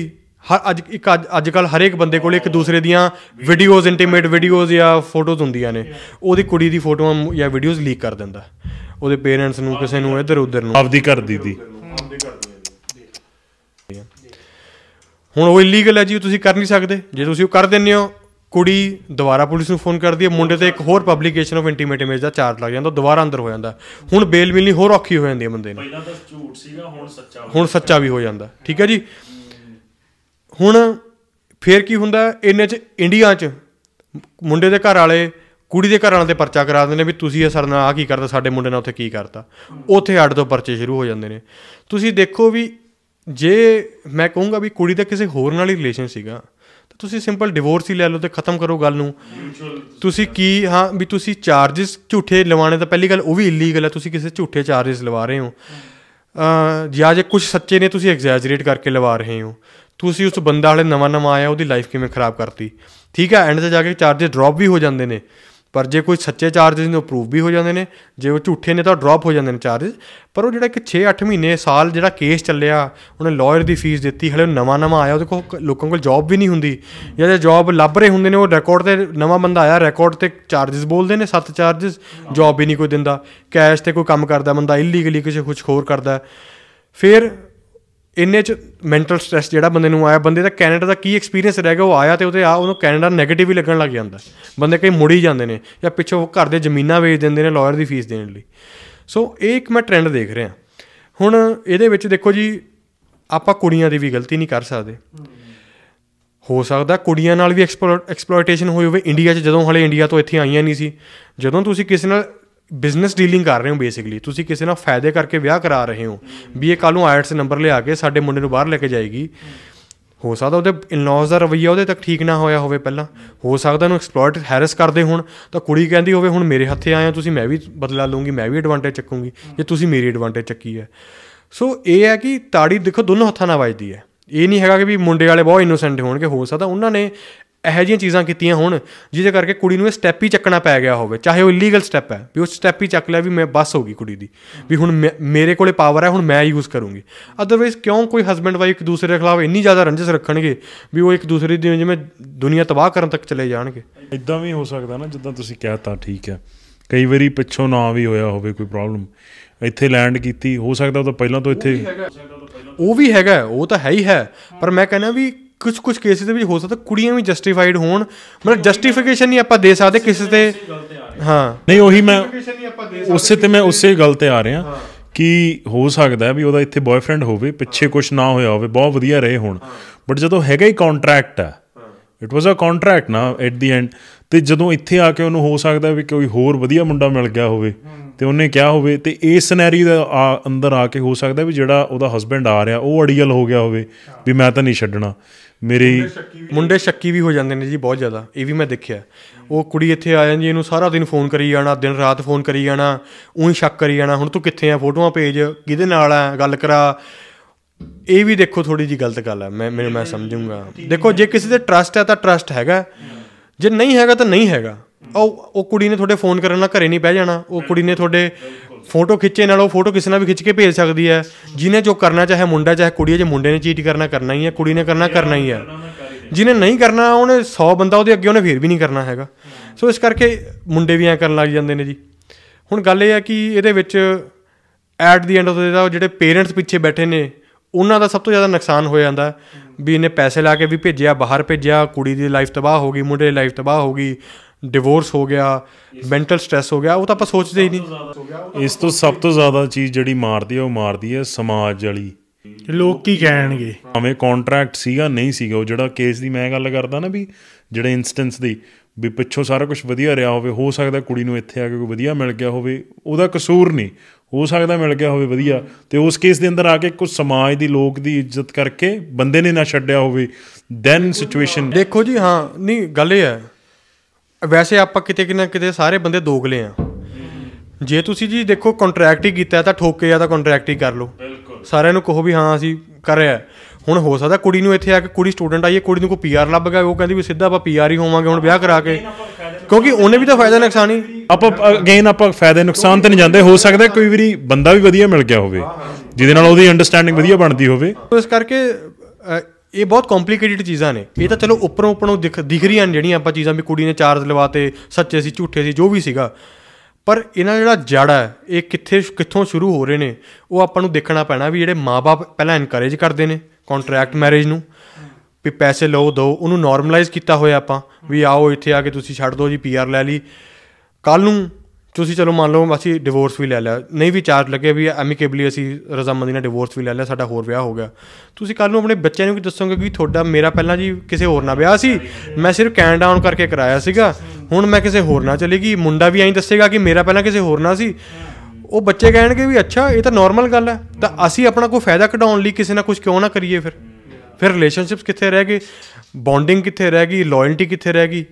ਹਰ ਅੱਜ ਇੱਕ ਅੱਜ ਕੱਲ ਹਰੇਕ ਬੰਦੇ ਕੋਲ ਇੱਕ ਦੂਸਰੇ ਦੀਆਂ ਵੀਡੀਓਜ਼ ਇੰਟੀਮੇਟ ਵੀਡੀਓਜ਼ ਜਾਂ ਫੋਟੋਜ਼ ਹੁੰਦੀਆਂ ਨੇ ਉਹਦੀ ਕੁੜੀ ਦੀ ਫੋਟੋਆਂ ਜਾਂ ਵੀਡੀਓਜ਼ ਲੀਕ ਕਰ ਦਿੰਦਾ ਉਹਦੇ ਪੇਰੈਂਟਸ ਨੂੰ ਕਿਸੇ ਨੂੰ ਇੱਧਰ ਉੱਧਰ ਨੂੰ ਆਪਦੀ ਘਰ ਦੀ ਦੀ ਹੁਣ ਉਹ ਇਲੀਗਲ ਹੈ ਜੀ ਤੁਸੀਂ ਕਰ ਨਹੀਂ ਸਕਦੇ ਜੇ ਤੁਸੀਂ ਉਹ ਕਰ ਦਿੰਨੇ ਹੋ ਕੁੜੀ ਦੁਬਾਰਾ ਪੁਲਿਸ ਨੂੰ ਫੋਨ ਕਰਦੀ ਹੈ ਮੁੰਡੇ ਤੇ ਇੱਕ ਹੋਰ ਪਬਲੀਕੇਸ਼ਨ ਆਫ ਇੰਟੀਮੇਟ ਇਮੇਜ ਦਾ ਚਾਰਜ ਲੱਗ ਜਾਂਦਾ ਦੁਬਾਰਾ ਅੰਦਰ ਹੋ ਜਾਂਦਾ ਹੁਣ ਬੇਲ ਮਿਲਣੀ ਹੋਰ ਔਖੀ ਹੋ ਜਾਂਦੀ ਹੈ ਬੰਦੇ ਨੂੰ ਪਹਿਲਾਂ ਤਾਂ ਝੂਠ ਸੀਗਾ ਹੁਣ ਸੱਚਾ ਹੁਣ ਸੱਚਾ ਵੀ ਹੋ ਜਾਂਦਾ ਠੀਕ ਹੈ ਜੀ ਹੁਣ ਫੇਰ ਕੀ ਹੁੰਦਾ ਇੰਨੇ ਚ ਇੰਡੀਆ ਚ ਮੁੰਡੇ ਦੇ ਘਰ ਵਾਲੇ ਕੁੜੀ ਦੇ ਘਰ ਵਾਲਿਆਂ ਤੇ ਪਰਚਾ ਕਰਾ ਦਿੰਦੇ ਨੇ ਵੀ ਤੁਸੀਂ ਇਹ ਨਾਲ ਆ ਕੀ ਕਰਦਾ ਸਾਡੇ ਮੁੰਡੇ ਨਾਲ ਉੱਥੇ ਕੀ ਕਰਤਾ ਉੱਥੇ ਅੱਡ ਤੋਂ ਪਰਚੇ ਸ਼ੁਰੂ ਹੋ ਜਾਂਦੇ ਨੇ ਤੁਸੀਂ ਦੇਖੋ ਵੀ ਜੇ ਮੈਂ ਕਹੂੰਗਾ ਵੀ ਕੁੜੀ ਦਾ ਕਿਸੇ ਹੋਰ ਨਾਲ ਹੀ ਰਿਲੇਸ਼ਨ ਸੀਗਾ ਤਾਂ ਤੁਸੀਂ ਸਿੰਪਲ ਡਿਵੋਰਸ ਹੀ ਲੈ ਲਓ ਤੇ ਖਤਮ ਕਰੋ ਗੱਲ ਨੂੰ ਤੁਸੀਂ ਕੀ ਹਾਂ ਵੀ ਤੁਸੀਂ ਚਾਰजेस ਝੂਠੇ ਲਵਾਣੇ ਤਾਂ ਪਹਿਲੀ ਗੱਲ ਉਹ ਵੀ ਇਲੀਗਲ ਹੈ ਤੁਸੀਂ ਕਿਸੇ ਝੂਠੇ ਚਾਰजेस ਲਵਾ ਰਹੇ ਹੋ ਜਾਂ ਜੇ ਕੁਝ ਸੱਚੇ ਨੇ ਤੁਸੀਂ ਐਗਜ਼ੈਜਰੇਟ ਕਰਕੇ ਲਵਾ ਰਹੇ ਹੋ ਤੁਸੀਂ ਉਸ ਬੰਦਾ ਹਲੇ ਨਵਾਂ ਨਵਾਂ ਆਇਆ ਉਹਦੀ ਲਾਈਫ ਕਿਵੇਂ ਖਰਾਬ ਕਰਤੀ ਠੀਕ ਹੈ ਐਂਡ ਤੇ ਜਾ ਕੇ ਚਾਰजेस ਡ੍ਰੌਪ ਵੀ ਹੋ ਜਾਂਦੇ ਨੇ ਪਰ ਜੇ ਕੋਈ ਸੱਚੇ ਚਾਰजेस ਨੂੰ ਅਪਰੂਵ ਵੀ ਹੋ ਜਾਂਦੇ ਨੇ ਜੇ ਉਹ ਝੂਠੇ ਨੇ ਤਾਂ ਡ੍ਰੌਪ ਹੋ ਜਾਂਦੇ ਨੇ ਚਾਰजेस ਪਰ ਉਹ ਜਿਹੜਾ ਕਿ 6-8 ਮਹੀਨੇ ਸਾਲ ਜਿਹੜਾ ਕੇਸ ਚੱਲਿਆ ਉਹਨੇ ਲਾਇਰ ਦੀ ਫੀਸ ਦਿੱਤੀ ਹਲੇ ਨਵਾਂ ਨਵਾਂ ਆਇਆ ਉਹਦੇ ਕੋਲ ਲੋਕਾਂ ਕੋਲ ਜੌਬ ਵੀ ਨਹੀਂ ਹੁੰਦੀ ਜਾਂ ਜੇ ਜੌਬ ਲੱਭ ਰਹੇ ਹੁੰਦੇ ਨੇ ਉਹ ਰਿਕਾਰਡ ਤੇ ਨਵਾਂ ਬੰਦਾ ਆਇਆ ਰਿਕਾਰਡ ਤੇ ਚਾਰजेस ਬੋਲਦੇ ਨੇ ਸੱਤ ਚਾਰजेस ਜੌਬ ਵੀ ਨਹੀਂ ਕੋਈ ਦਿੰਦਾ ਕੈਸ਼ ਤੇ ਕੋਈ ਕੰਮ ਕਰਦਾ ਬੰਦਾ ਇਲੀਗਲੀ ਕਿਸੇ ਕੁਝ ਹੋਰ ਕਰਦਾ ਫਿਰ ਇੰਨੇ ਚ ਮੈਂਟਲ ਸਟ्रेस ਜਿਹੜਾ ਬੰਦੇ ਨੂੰ ਆਇਆ ਬੰਦੇ ਦਾ ਕੈਨੇਡਾ ਦਾ ਕੀ ਐਕਸਪੀਰੀਅੰਸ ਰਹਿ ਗਿਆ ਉਹ ਆਇਆ ਤੇ ਉਹਦੇ ਆ ਉਹਨੂੰ ਕੈਨੇਡਾ 네ਗੇਟਿਵ ਹੀ ਲੱਗਣ ਲੱਗ ਜਾਂਦਾ ਬੰਦੇ ਕਈ ਮੁੜੀ ਜਾਂਦੇ ਨੇ ਜਾਂ ਪਿੱਛੋਂ ਘਰ ਦੇ ਜ਼ਮੀਨਾਂ ਵੇਚ ਦਿੰਦੇ ਨੇ ਲਾਇਰ ਦੀ ਫੀਸ ਦੇਣ ਲਈ ਸੋ ਇਹ ਇੱਕ ਮੈਂ ਟ੍ਰੈਂਡ ਦੇਖ ਰਿਹਾ ਹੁਣ ਇਹਦੇ ਵਿੱਚ ਦੇਖੋ ਜੀ ਆਪਾਂ ਕੁੜੀਆਂ ਦੀ ਵੀ ਗਲਤੀ ਨਹੀਂ ਕਰ ਸਕਦੇ ਹੋ ਸਕਦਾ ਕੁੜੀਆਂ ਨਾਲ ਵੀ ਐਕਸਪਲੋਇਟੇਸ਼ਨ ਹੋਈ ਹੋਵੇ ਇੰਡੀਆ 'ਚ ਜਦੋਂ ਹਲੇ ਇੰਡੀਆ ਤੋਂ ਇੱਥੇ ਆਈਆਂ ਨਹੀਂ ਸੀ ਜਦੋਂ ਤੁਸੀਂ ਕਿਸੇ ਨਾਲ ਬਿਜ਼ਨਸ ਡੀਲਿੰਗ ਕਰ ਰਹੇ ਹੋ ਬੇਸਿਕਲੀ ਤੁਸੀਂ ਕਿਸੇ ਨਾਲ ਫਾਇਦੇ ਕਰਕੇ ਵਿਆਹ ਕਰਾ ਰਹੇ ਹੋ ਵੀ ਇਹ ਕੱਲ ਨੂੰ ਆਇਟਸ ਨੰਬਰ ਲਿਆ ਕੇ ਸਾਡੇ ਮੁੰਡੇ ਨੂੰ ਬਾਹਰ ਲੈ ਕੇ ਜਾਏਗੀ ਹੋ ਸਕਦਾ ਉਹਦੇ ਇਨ-ਲॉज ਦਾ ਰਵਈਆ ਉਹਦੇ ਤੱਕ ਠੀਕ ਨਾ ਹੋਇਆ ਹੋਵੇ ਪਹਿਲਾਂ ਹੋ ਸਕਦਾ ਉਹਨੂੰ ਐਕਸਪਲੋਇਟ ਹੈਰਸ ਕਰਦੇ ਹੋਣ ਤਾਂ ਕੁੜੀ ਕਹਿੰਦੀ ਹੋਵੇ ਹੁਣ ਮੇਰੇ ਹੱਥੇ ਆਇਆ ਤੁਸੀਂ ਮੈਂ ਵੀ ਬਦਲਾ ਲਵਾਂਗੀ ਮੈਂ ਵੀ ਐਡਵਾਂਟੇਜ ਚੱਕੂੰਗੀ ਜੇ ਤੁਸੀਂ ਮੇਰੀ ਐਡਵਾਂਟੇਜ ਚੱਕੀ ਹੈ ਸੋ ਇਹ ਹੈ ਕਿ ਤਾੜੀ ਦੇਖੋ ਦੋਨੋਂ ਹੱਥਾਂ ਨਾਲ ਵੱਜਦੀ ਹੈ ਇਹ ਨਹੀਂ ਹੈਗਾ ਕਿ ਵੀ ਮੁੰਡੇ ਵਾਲੇ ਬਹੁਤ ਇਨੋਸੈਂਟ ਹੋਣਗੇ ਹੋ ਸਕਦਾ ਉਹਨਾਂ ਨੇ ਇਹੋ ਜਿਹੀਆਂ ਚੀਜ਼ਾਂ ਕੀਤੀਆਂ ਹੋਣ ਜਿਹਦੇ ਕਰਕੇ ਕੁੜੀ ਨੂੰ ਇਹ ਸਟੈਪ ਹੀ ਚੱਕਣਾ ਪੈ ਗਿਆ ਹੋਵੇ ਚਾਹੇ ਉਹ ਇਲੀਗਲ ਸਟੈਪ ਹੈ ਵੀ ਉਹ ਸਟੈਪ ਹੀ ਚੱਕ ਲਿਆ ਵੀ ਮੈਂ ਬਸ ਹੋ ਗਈ ਕੁੜੀ ਦੀ ਵੀ ਹੁਣ ਮੇਰੇ ਕੋਲੇ ਪਾਵਰ ਹੈ ਹੁਣ ਮੈਂ ਯੂਜ਼ ਕਰੂੰਗੀ ਅਦਰਵਾਇਜ਼ ਕਿਉਂ ਕੋਈ ਹਸਬੰਡ ਵਾਈਫ ਇੱਕ ਦੂਸਰੇ ਦੇ ਖਿਲਾਫ ਇੰਨੀ ਜ਼ਿਆਦਾ ਰੰਜਿਸ਼ ਰੱਖਣਗੇ ਵੀ ਉਹ ਇੱਕ ਦੂਸਰੇ ਦੀ ਜਿਵੇਂ ਦੁਨੀਆ ਤਬਾਹ ਕਰਨ ਤੱਕ ਚਲੇ ਜਾਣਗੇ ਇਦਾਂ ਵੀ ਹੋ ਸਕਦਾ ਨਾ ਜਿੱਦਾਂ ਤੁਸੀਂ ਕਹਿਤਾ ਠੀਕ ਹੈ ਕਈ ਵਾਰੀ ਪਿੱਛੋਂ ਨਾ ਵੀ ਹੋਇਆ ਹੋਵੇ ਕੋਈ ਪ੍ਰੋਬਲਮ ਇੱਥੇ ਲੈਂਡ ਕੀਤੀ ਹੋ ਸਕਦਾ ਉਹ ਤਾਂ ਪਹਿਲਾਂ ਤੋਂ ਇੱਥੇ ਉਹ ਵੀ ਹੈਗਾ ਉਹ ਤਾਂ ਹੈ ਹੀ ਹੈ ਪਰ ਮੈਂ ਕਹਿੰਦਾ ਵੀ ਕੁਝ ਕੁਝ ਕੇਸਿਸ ਦੇ ਵਿੱਚ ਹੋ ਸਕਦਾ ਕੁੜੀਆਂ ਵੀ ਜਸਟੀਫਾਈਡ ਹੋਣ ਮਤਲਬ ਜਸਟੀਫਿਕੇਸ਼ਨ ਨਹੀਂ ਆਪਾਂ ਦੇ ਸਕਦੇ ਕਿਸੇ ਤੇ ਹਾਂ ਨਹੀਂ ਉਹੀ ਮੈਂ ਉਸੇ ਤੇ ਮੈਂ ਉਸੇ ਗੱਲ ਤੇ ਆ ਰਿਹਾ ਕਿ ਹੋ ਸਕਦਾ ਵੀ ਉਹਦਾ ਇੱਥੇ ਬॉयਫ੍ਰੈਂਡ ਹੋਵੇ ਪਿੱਛੇ ਕੁਝ ਨਾ ਹੋਇਆ ਹੋਵੇ ਬਹੁਤ ਵਧੀਆ ਰਹੇ ਹੋਣ ਬਟ ਜਦੋਂ ਹੈਗਾ ਹੀ ਕੰਟਰੈਕਟ ਆ ਇਟ ਵਾਸ ਅ ਕੰਟਰੈਕਟ ਨਾ ਐਟ ਦੀ ਐਂਡ ਤੇ ਜਦੋਂ ਇੱਥੇ ਆ ਕੇ ਉਹਨੂੰ ਹੋ ਸਕਦਾ ਵੀ ਕੋਈ ਹੋਰ ਵਧੀਆ ਮੁੰਡਾ ਮਿਲ ਗਿਆ ਹੋਵੇ ਤੇ ਉਹਨੇ ਕਿਹਾ ਹੋਵੇ ਤੇ ਇਹ ਸਿਨੈਰੀਓ ਦਾ ਅੰਦਰ ਆ ਕੇ ਹੋ ਸਕਦਾ ਵੀ ਜਿਹੜਾ ਉਹਦਾ ਹਸਬੰਡ ਆ ਰਿਹਾ ਉਹ ਅੜੀਅਲ ਹੋ ਗਿਆ ਹੋਵੇ ਵੀ ਮੈਂ ਤਾਂ ਨਹੀਂ ਛੱਡਣਾ ਮੇਰੇ ਮੁੰਡੇ ਸ਼ੱਕੀ ਵੀ ਹੋ ਜਾਂਦੇ ਨੇ ਜੀ ਬਹੁਤ ਜ਼ਿਆਦਾ ਇਹ ਵੀ ਮੈਂ ਦੇਖਿਆ ਉਹ ਕੁੜੀ ਇੱਥੇ ਆ ਜਾਂਦੀ ਇਹਨੂੰ ਸਾਰਾ ਦਿਨ ਫੋਨ ਕਰੀ ਜਾਣਾ ਦਿਨ ਰਾਤ ਫੋਨ ਕਰੀ ਜਾਣਾ ਉਹੀ ਸ਼ੱਕ ਕਰੀ ਜਾਣਾ ਹੁਣ ਤੂੰ ਕਿੱਥੇ ਆ ਫੋਟੋਆਂ ਭੇਜ ਕਿਹਦੇ ਨਾਲ ਆ ਗੱਲ ਕਰਾ ਇਹ ਵੀ ਦੇਖੋ ਥੋੜੀ ਜੀ ਗਲਤ ਗੱਲ ਹੈ ਮੈਂ ਮੈਨੂੰ ਮੈਂ ਸਮਝੂੰਗਾ ਦੇਖੋ ਜੇ ਕਿਸੇ ਦੇ ਟਰਸਟ ਹੈ ਤਾਂ ਟਰਸਟ ਹੈਗਾ ਜੇ ਨਹੀਂ ਹੈਗਾ ਤਾਂ ਨਹੀਂ ਹੈਗਾ ਉਹ ਉਹ ਕੁੜੀ ਨੇ ਤੁਹਾਡੇ ਫੋਨ ਕਰਨ ਨਾਲ ਘਰੇ ਨਹੀਂ ਬਹਿ ਜਾਣਾ ਉਹ ਕੁੜੀ ਨੇ ਤੁਹਾਡੇ ਫੋਟੋ ਖਿੱਚੇ ਨਾਲ ਉਹ ਫੋਟੋ ਕਿਸੇ ਨਾਲ ਵੀ ਖਿੱਚ ਕੇ ਭੇਜ ਸਕਦੀ ਹੈ ਜਿਹਨੇ ਜੋ ਕਰਨਾ ਚਾਹੇ ਮੁੰਡਾ ਚਾਹੇ ਕੁੜੀ ਜੇ ਮੁੰਡੇ ਨੇ ਚੀਟ ਕਰਨਾ ਕਰਨਾ ਹੀ ਹੈ ਕੁੜੀ ਨੇ ਕਰਨਾ ਕਰਨਾ ਹੀ ਹੈ ਜਿਹਨੇ ਨਹੀਂ ਕਰਨਾ ਉਹਨੇ 100 ਬੰਦਾ ਉਹਦੇ ਅੱਗੇ ਉਹਨੇ ਫੇਰ ਵੀ ਨਹੀਂ ਕਰਨਾ ਹੈਗਾ ਸੋ ਇਸ ਕਰਕੇ ਮੁੰਡੇ ਵੀ ਐ ਕਰਨ ਲੱਗ ਜਾਂਦੇ ਨੇ ਜੀ ਹੁਣ ਗੱਲ ਇਹ ਆ ਕਿ ਇਹਦੇ ਵਿੱਚ at the end of the ਜਿਹੜੇ ਪੇਰੈਂਟਸ ਪਿੱਛੇ ਬੈਠੇ ਨੇ ਉਹਨਾਂ ਦਾ ਸਭ ਤੋਂ ਜ਼ਿਆਦਾ ਨੁਕਸਾਨ ਹੋ ਜਾਂਦਾ ਵੀ ਇਹਨੇ ਪੈਸੇ ਲਾ ਕੇ ਵੀ ਭੇਜਿਆ ਬਾਹਰ ਭੇਜਿਆ ਕੁੜੀ ਦੀ ਲਾਈਫ ਤਬਾਹ ਹੋ ਗਈ ਮੁੰਡੇ ਦੀ ਲਾਈਫ ਤਬਾਹ ਹੋ ਗਈ ਡਿਵੋਰਸ ਹੋ ਗਿਆ ਮੈਂਟਲ ਸਟ्रेस ਹੋ ਗਿਆ ਉਹ ਤਾਂ ਆਪਾਂ ਸੋਚਦੇ ਹੀ ਨਹੀਂ ਇਸ ਤੋਂ ਸਭ ਤੋਂ ਜ਼ਿਆਦਾ ਚੀਜ਼ ਜਿਹੜੀ ਮਾਰਦੀ ਹੈ ਉਹ ਮਾਰਦੀ ਹੈ ਸਮਾਜ ਵਾਲੀ ਲੋਕ ਕੀ ਕਹਿਣਗੇ ਭਾਵੇਂ ਕੰਟਰੈਕਟ ਸੀਗਾ ਨਹੀਂ ਸੀਗਾ ਉਹ ਜਿਹੜਾ ਕੇਸ ਦੀ ਮੈਂ ਗੱਲ ਕਰਦਾ ਨਾ ਵੀ ਜਿਹੜੇ ਇਨਸਟੈਂਸ ਦੀ ਵੀ ਪਿੱਛੋਂ ਸਾਰਾ ਕੁਝ ਵਧੀਆ ਰਿਹਾ ਹੋਵੇ ਹੋ ਸਕਦਾ ਕੁੜੀ ਨੂੰ ਇੱਥੇ ਆ ਕੇ ਕੋਈ ਵਧੀਆ ਮਿਲ ਗਿਆ ਹੋਵੇ ਉਹਦਾ ਕਸੂਰ ਨਹੀਂ ਹੋ ਸਕਦਾ ਮਿਲ ਗਿਆ ਹੋਵੇ ਵਧੀਆ ਤੇ ਉਸ ਕੇਸ ਦੇ ਅੰਦਰ ਆ ਕੇ ਕੁਝ ਸਮਾਜ ਦੀ ਲੋਕ ਦੀ ਇੱਜ਼ਤ ਕਰਕੇ ਬੰਦੇ ਨੇ ਨਾ ਛੱਡਿਆ ਹੋਵੇ ਦੈਨ ਸਿਚੁਏਸ਼ਨ ਦੇਖੋ ਜੀ ਹਾਂ ਨਹੀਂ ਗੱਲ ਇਹ ਹੈ ਵੈਸੇ ਆਪਾਂ ਕਿਤੇ ਕਿਨਾਂ ਕਿਤੇ ਸਾਰੇ ਬੰਦੇ ਦੋਗਲੇ ਆ ਜੇ ਤੁਸੀਂ ਜੀ ਦੇਖੋ ਕੰਟਰੈਕਟ ਹੀ ਕੀਤਾ ਤਾਂ ਠੋਕੇ ਜਾਂ ਤਾਂ ਕੰਟਰੈਕਟ ਹੀ ਕਰ ਲਓ ਸਾਰਿਆਂ ਨੂੰ ਕਹੋ ਵੀ ਹਾਂ ਅਸੀਂ ਕਰ ਰਿਹਾ ਹੁਣ ਹੋ ਸਕਦਾ ਕੁੜੀ ਨੂੰ ਇੱਥੇ ਆ ਕੇ ਕੁੜੀ ਸਟੂਡੈਂਟ ਆਈਏ ਕੁੜੀ ਨੂੰ ਕੋ ਪੀਆਰ ਲੱਭ ਗਿਆ ਉਹ ਕਹਿੰਦੀ ਵੀ ਸਿੱਧਾ ਆਪਾਂ ਪੀਆਰ ਹੀ ਹੋਵਾਂਗੇ ਹੁਣ ਵਿਆਹ ਕਰਾ ਕੇ ਕਿਉਂਕਿ ਉਹਨੇ ਵੀ ਤਾਂ ਫਾਇਦਾ ਨੁਕਸਾਨ ਹੀ ਆਪਾਂ ਅਗੇਨ ਆਪਾਂ ਫਾਇਦੇ ਨੁਕਸਾਨ ਤੇ ਨਹੀਂ ਜਾਂਦੇ ਹੋ ਸਕਦਾ ਕੋਈ ਵੀਰੀ ਬੰਦਾ ਵੀ ਵਧੀਆ ਮਿਲ ਗਿਆ ਹੋਵੇ ਜਿਹਦੇ ਨਾਲ ਉਹਦੀ ਅੰਡਰਸਟੈਂਡਿੰਗ ਵਧੀਆ ਬਣਦੀ ਹੋਵੇ ਇਸ ਕਰਕੇ ਇਹ ਬਹੁਤ ਕੰਪਲਿਕੇਟਿਡ ਚੀਜ਼ਾਂ ਨੇ ਇਹ ਤਾਂ ਚਲੋ ਉੱਪਰੋਂ ਉੱਪਰੋਂ ਦਿਖ ਰਹੀਆਂ ਨੇ ਜਿਹੜੀਆਂ ਆਪਾਂ ਚੀਜ਼ਾਂ ਵੀ ਕੁੜੀ ਨੇ ਚਾਰਜ ਲਵਾਤੇ ਸੱਚੇ ਸੀ ਝੂਠੇ ਸੀ ਜੋ ਵੀ ਸੀਗਾ ਪਰ ਇਹਨਾਂ ਜਿਹੜਾ ਜੜ ਹੈ ਇਹ ਕਿੱਥੇ ਕਿੱਥੋਂ ਸ਼ੁਰੂ ਹੋ ਰਹੇ ਨੇ ਉਹ ਆਪਾਂ ਨੂੰ ਦੇਖਣਾ ਪੈਣਾ ਵੀ ਜਿਹੜੇ ਮਾਪੇ ਪਹਿਲਾਂ ਐਨਕਰੇਜ ਕਰਦੇ ਨੇ ਕੰਟਰੈਕਟ ਮੈਰਿਜ ਨੂੰ ਵੀ ਪੈਸੇ ਲਓ ਦੋ ਉਹਨੂੰ ਨਾਰਮਲਾਈਜ਼ ਕੀਤਾ ਹੋਇਆ ਆਪਾਂ ਵੀ ਆਓ ਇੱਥੇ ਆ ਕੇ ਤੁਸੀਂ ਛੱਡ ਦਿਓ ਜੀ ਪੀਆਰ ਲੈ ਲਈ ਕੱਲ ਨੂੰ ਤੁਸੀਂ ਚਲੋ ਮੰਨ ਲਓ ਅਸੀਂ ਡਿਵੋਰਸ ਵੀ ਲੈ ਲਿਆ ਨਹੀਂ ਵੀ ਚਾਰਜ ਲੱਗੇ ਵੀ ਐਮਿਕੇਬਲੀ ਅਸੀਂ ਰਜ਼ਾਮੰਦੀ ਨਾਲ ਡਿਵੋਰਸ ਵੀ ਲੈ ਲਿਆ ਸਾਡਾ ਹੋਰ ਵਿਆਹ ਹੋ ਗਿਆ ਤੁਸੀਂ ਕੱਲ ਨੂੰ ਆਪਣੇ ਬੱਚਿਆਂ ਨੂੰ ਕੀ ਦੱਸੋਗੇ ਕਿ ਤੁਹਾਡਾ ਮੇਰਾ ਪਹਿਲਾਂ ਜੀ ਕਿਸੇ ਹੋਰ ਨਾਲ ਵਿਆਹ ਸੀ ਮੈਂ ਸਿਰਫ ਕੈਨੇਡਾ ਕਰਕੇ ਕਰਾਇਆ ਸੀਗਾ ਹੁਣ ਮੈਂ ਕਿਸੇ ਹੋਰ ਨਾਲ ਚਲੇਗੀ ਮੁੰਡਾ ਵੀ ਐਂ ਦੱਸੇਗਾ ਕਿ ਮੇਰਾ ਪਹਿਲਾਂ ਕਿਸੇ ਹੋਰ ਨਾਲ ਸੀ ਉਹ ਬੱਚੇ ਕਹਿਣਗੇ ਵੀ ਅੱਛਾ ਇਹ ਤਾਂ ਨਾਰਮਲ ਗੱਲ ਹੈ ਤਾਂ ਅਸੀਂ ਆਪਣਾ ਕੋਈ ਫਾਇਦਾ ਕਢਾਉਣ ਲਈ ਕਿਸੇ ਨਾਲ ਕੁਝ ਕਿਉਂ ਨਾ ਕਰੀਏ ਫਿਰ ਫਿਰ ਰਿਲੇਸ਼ਨਸ਼ਿਪਸ ਕਿੱਥੇ ਰਹਿ ਗਏ ਬੌਂਡਿੰਗ ਕਿੱਥੇ ਰਹਿ ਗਈ ਲਾਇਲਟੀ ਕਿੱਥੇ ਰਹਿ ਗਈ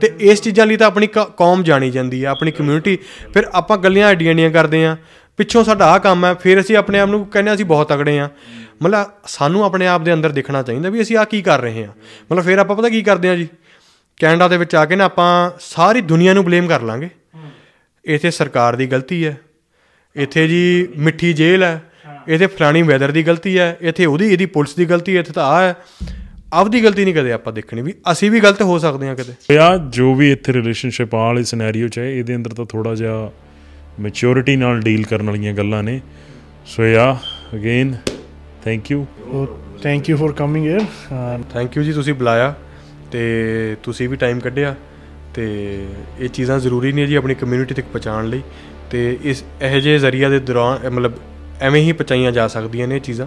ਤੇ ਇਸ ਚੀਜ਼ਾਂ ਲਈ ਤਾਂ ਆਪਣੀ ਕੌਮ ਜਾਣੀ ਜਾਂਦੀ ਆ ਆਪਣੀ ਕਮਿਊਨਿਟੀ ਫਿਰ ਆਪਾਂ ਗੱਲਾਂ ਐਡੀਆਂ ਐਡੀਆਂ ਕਰਦੇ ਆ ਪਿੱਛੋਂ ਸਾਡਾ ਆ ਕੰਮ ਹੈ ਫਿਰ ਅਸੀਂ ਆਪਣੇ ਆਪ ਨੂੰ ਕਹਿੰਦੇ ਅਸੀਂ ਬਹੁਤ ਤਗੜੇ ਆ ਮਤਲਬ ਸਾਨੂੰ ਆਪਣੇ ਆਪ ਦੇ ਅੰਦਰ ਦੇਖਣਾ ਚਾਹੀਦਾ ਵੀ ਅਸੀਂ ਆ ਕੀ ਕਰ ਰਹੇ ਆ ਮਤਲਬ ਫਿਰ ਆਪਾਂ ਪਤਾ ਕੀ ਕਰਦੇ ਆ ਜੀ ਕੈਨੇਡਾ ਦੇ ਵਿੱਚ ਆ ਕੇ ਨਾ ਆਪਾਂ ਸਾਰੀ ਦੁਨੀਆ ਨੂੰ ਬਲੇਮ ਕਰ ਲਾਂਗੇ ਇਥੇ ਸਰਕਾਰ ਦੀ ਗਲਤੀ ਹੈ ਇਥੇ ਜੀ ਮਿੱਠੀ ਜੇਲ੍ਹ ਹੈ ਇਥੇ ਫਲਾਣੀ ਵੈਦਰ ਦੀ ਗਲਤੀ ਹੈ ਇਥੇ ਉਹਦੀ ਇਹਦੀ ਪੁਲਿਸ ਦੀ ਗਲਤੀ ਹੈ ਇਥੇ ਤਾਂ ਆ ਹੈ ਆਪਦੀ ਗਲਤੀ ਨਹੀਂ ਕਦੇ ਆਪਾਂ ਦੇਖਣੀ ਵੀ ਅਸੀਂ ਵੀ ਗਲਤ ਹੋ ਸਕਦੇ ਹਾਂ ਕਦੇ ਯਾ ਜੋ ਵੀ ਇੱਥੇ ਰਿਲੇਸ਼ਨਸ਼ਿਪ ਵਾਲੇ ਸਿਨੈਰੀਓ ਚ ਹੈ ਇਹਦੇ ਅੰਦਰ ਤਾਂ ਥੋੜਾ ਜਿਹਾ ਮੈਚਿਓਰਿਟੀ ਨਾਲ ਡੀਲ ਕਰਨ ਵਾਲੀਆਂ ਗੱਲਾਂ ਨੇ so yeah again thank you thank you for coming here thank you ਜੀ ਤੁਸੀਂ ਬੁਲਾਇਆ ਤੇ ਤੁਸੀਂ ਵੀ ਟਾਈਮ ਕੱਢਿਆ ਤੇ ਇਹ ਚੀਜ਼ਾਂ ਜ਼ਰੂਰੀ ਨੇ ਜੀ ਆਪਣੀ ਕਮਿਊਨਿਟੀ ਤੱਕ ਪਹੁੰਚਾਉਣ ਲਈ ਤੇ ਇਸ ਇਹੋ ਜਿਹੇ ਜ਼ਰੀਆ ਦੇ ਦੌਰਾਨ ਮਤਲਬ ਐਵੇਂ ਹੀ ਪਹੁੰਚਾਈਆਂ ਜਾ ਸਕਦੀਆਂ ਨੇ ਇਹ ਚੀਜ਼ਾਂ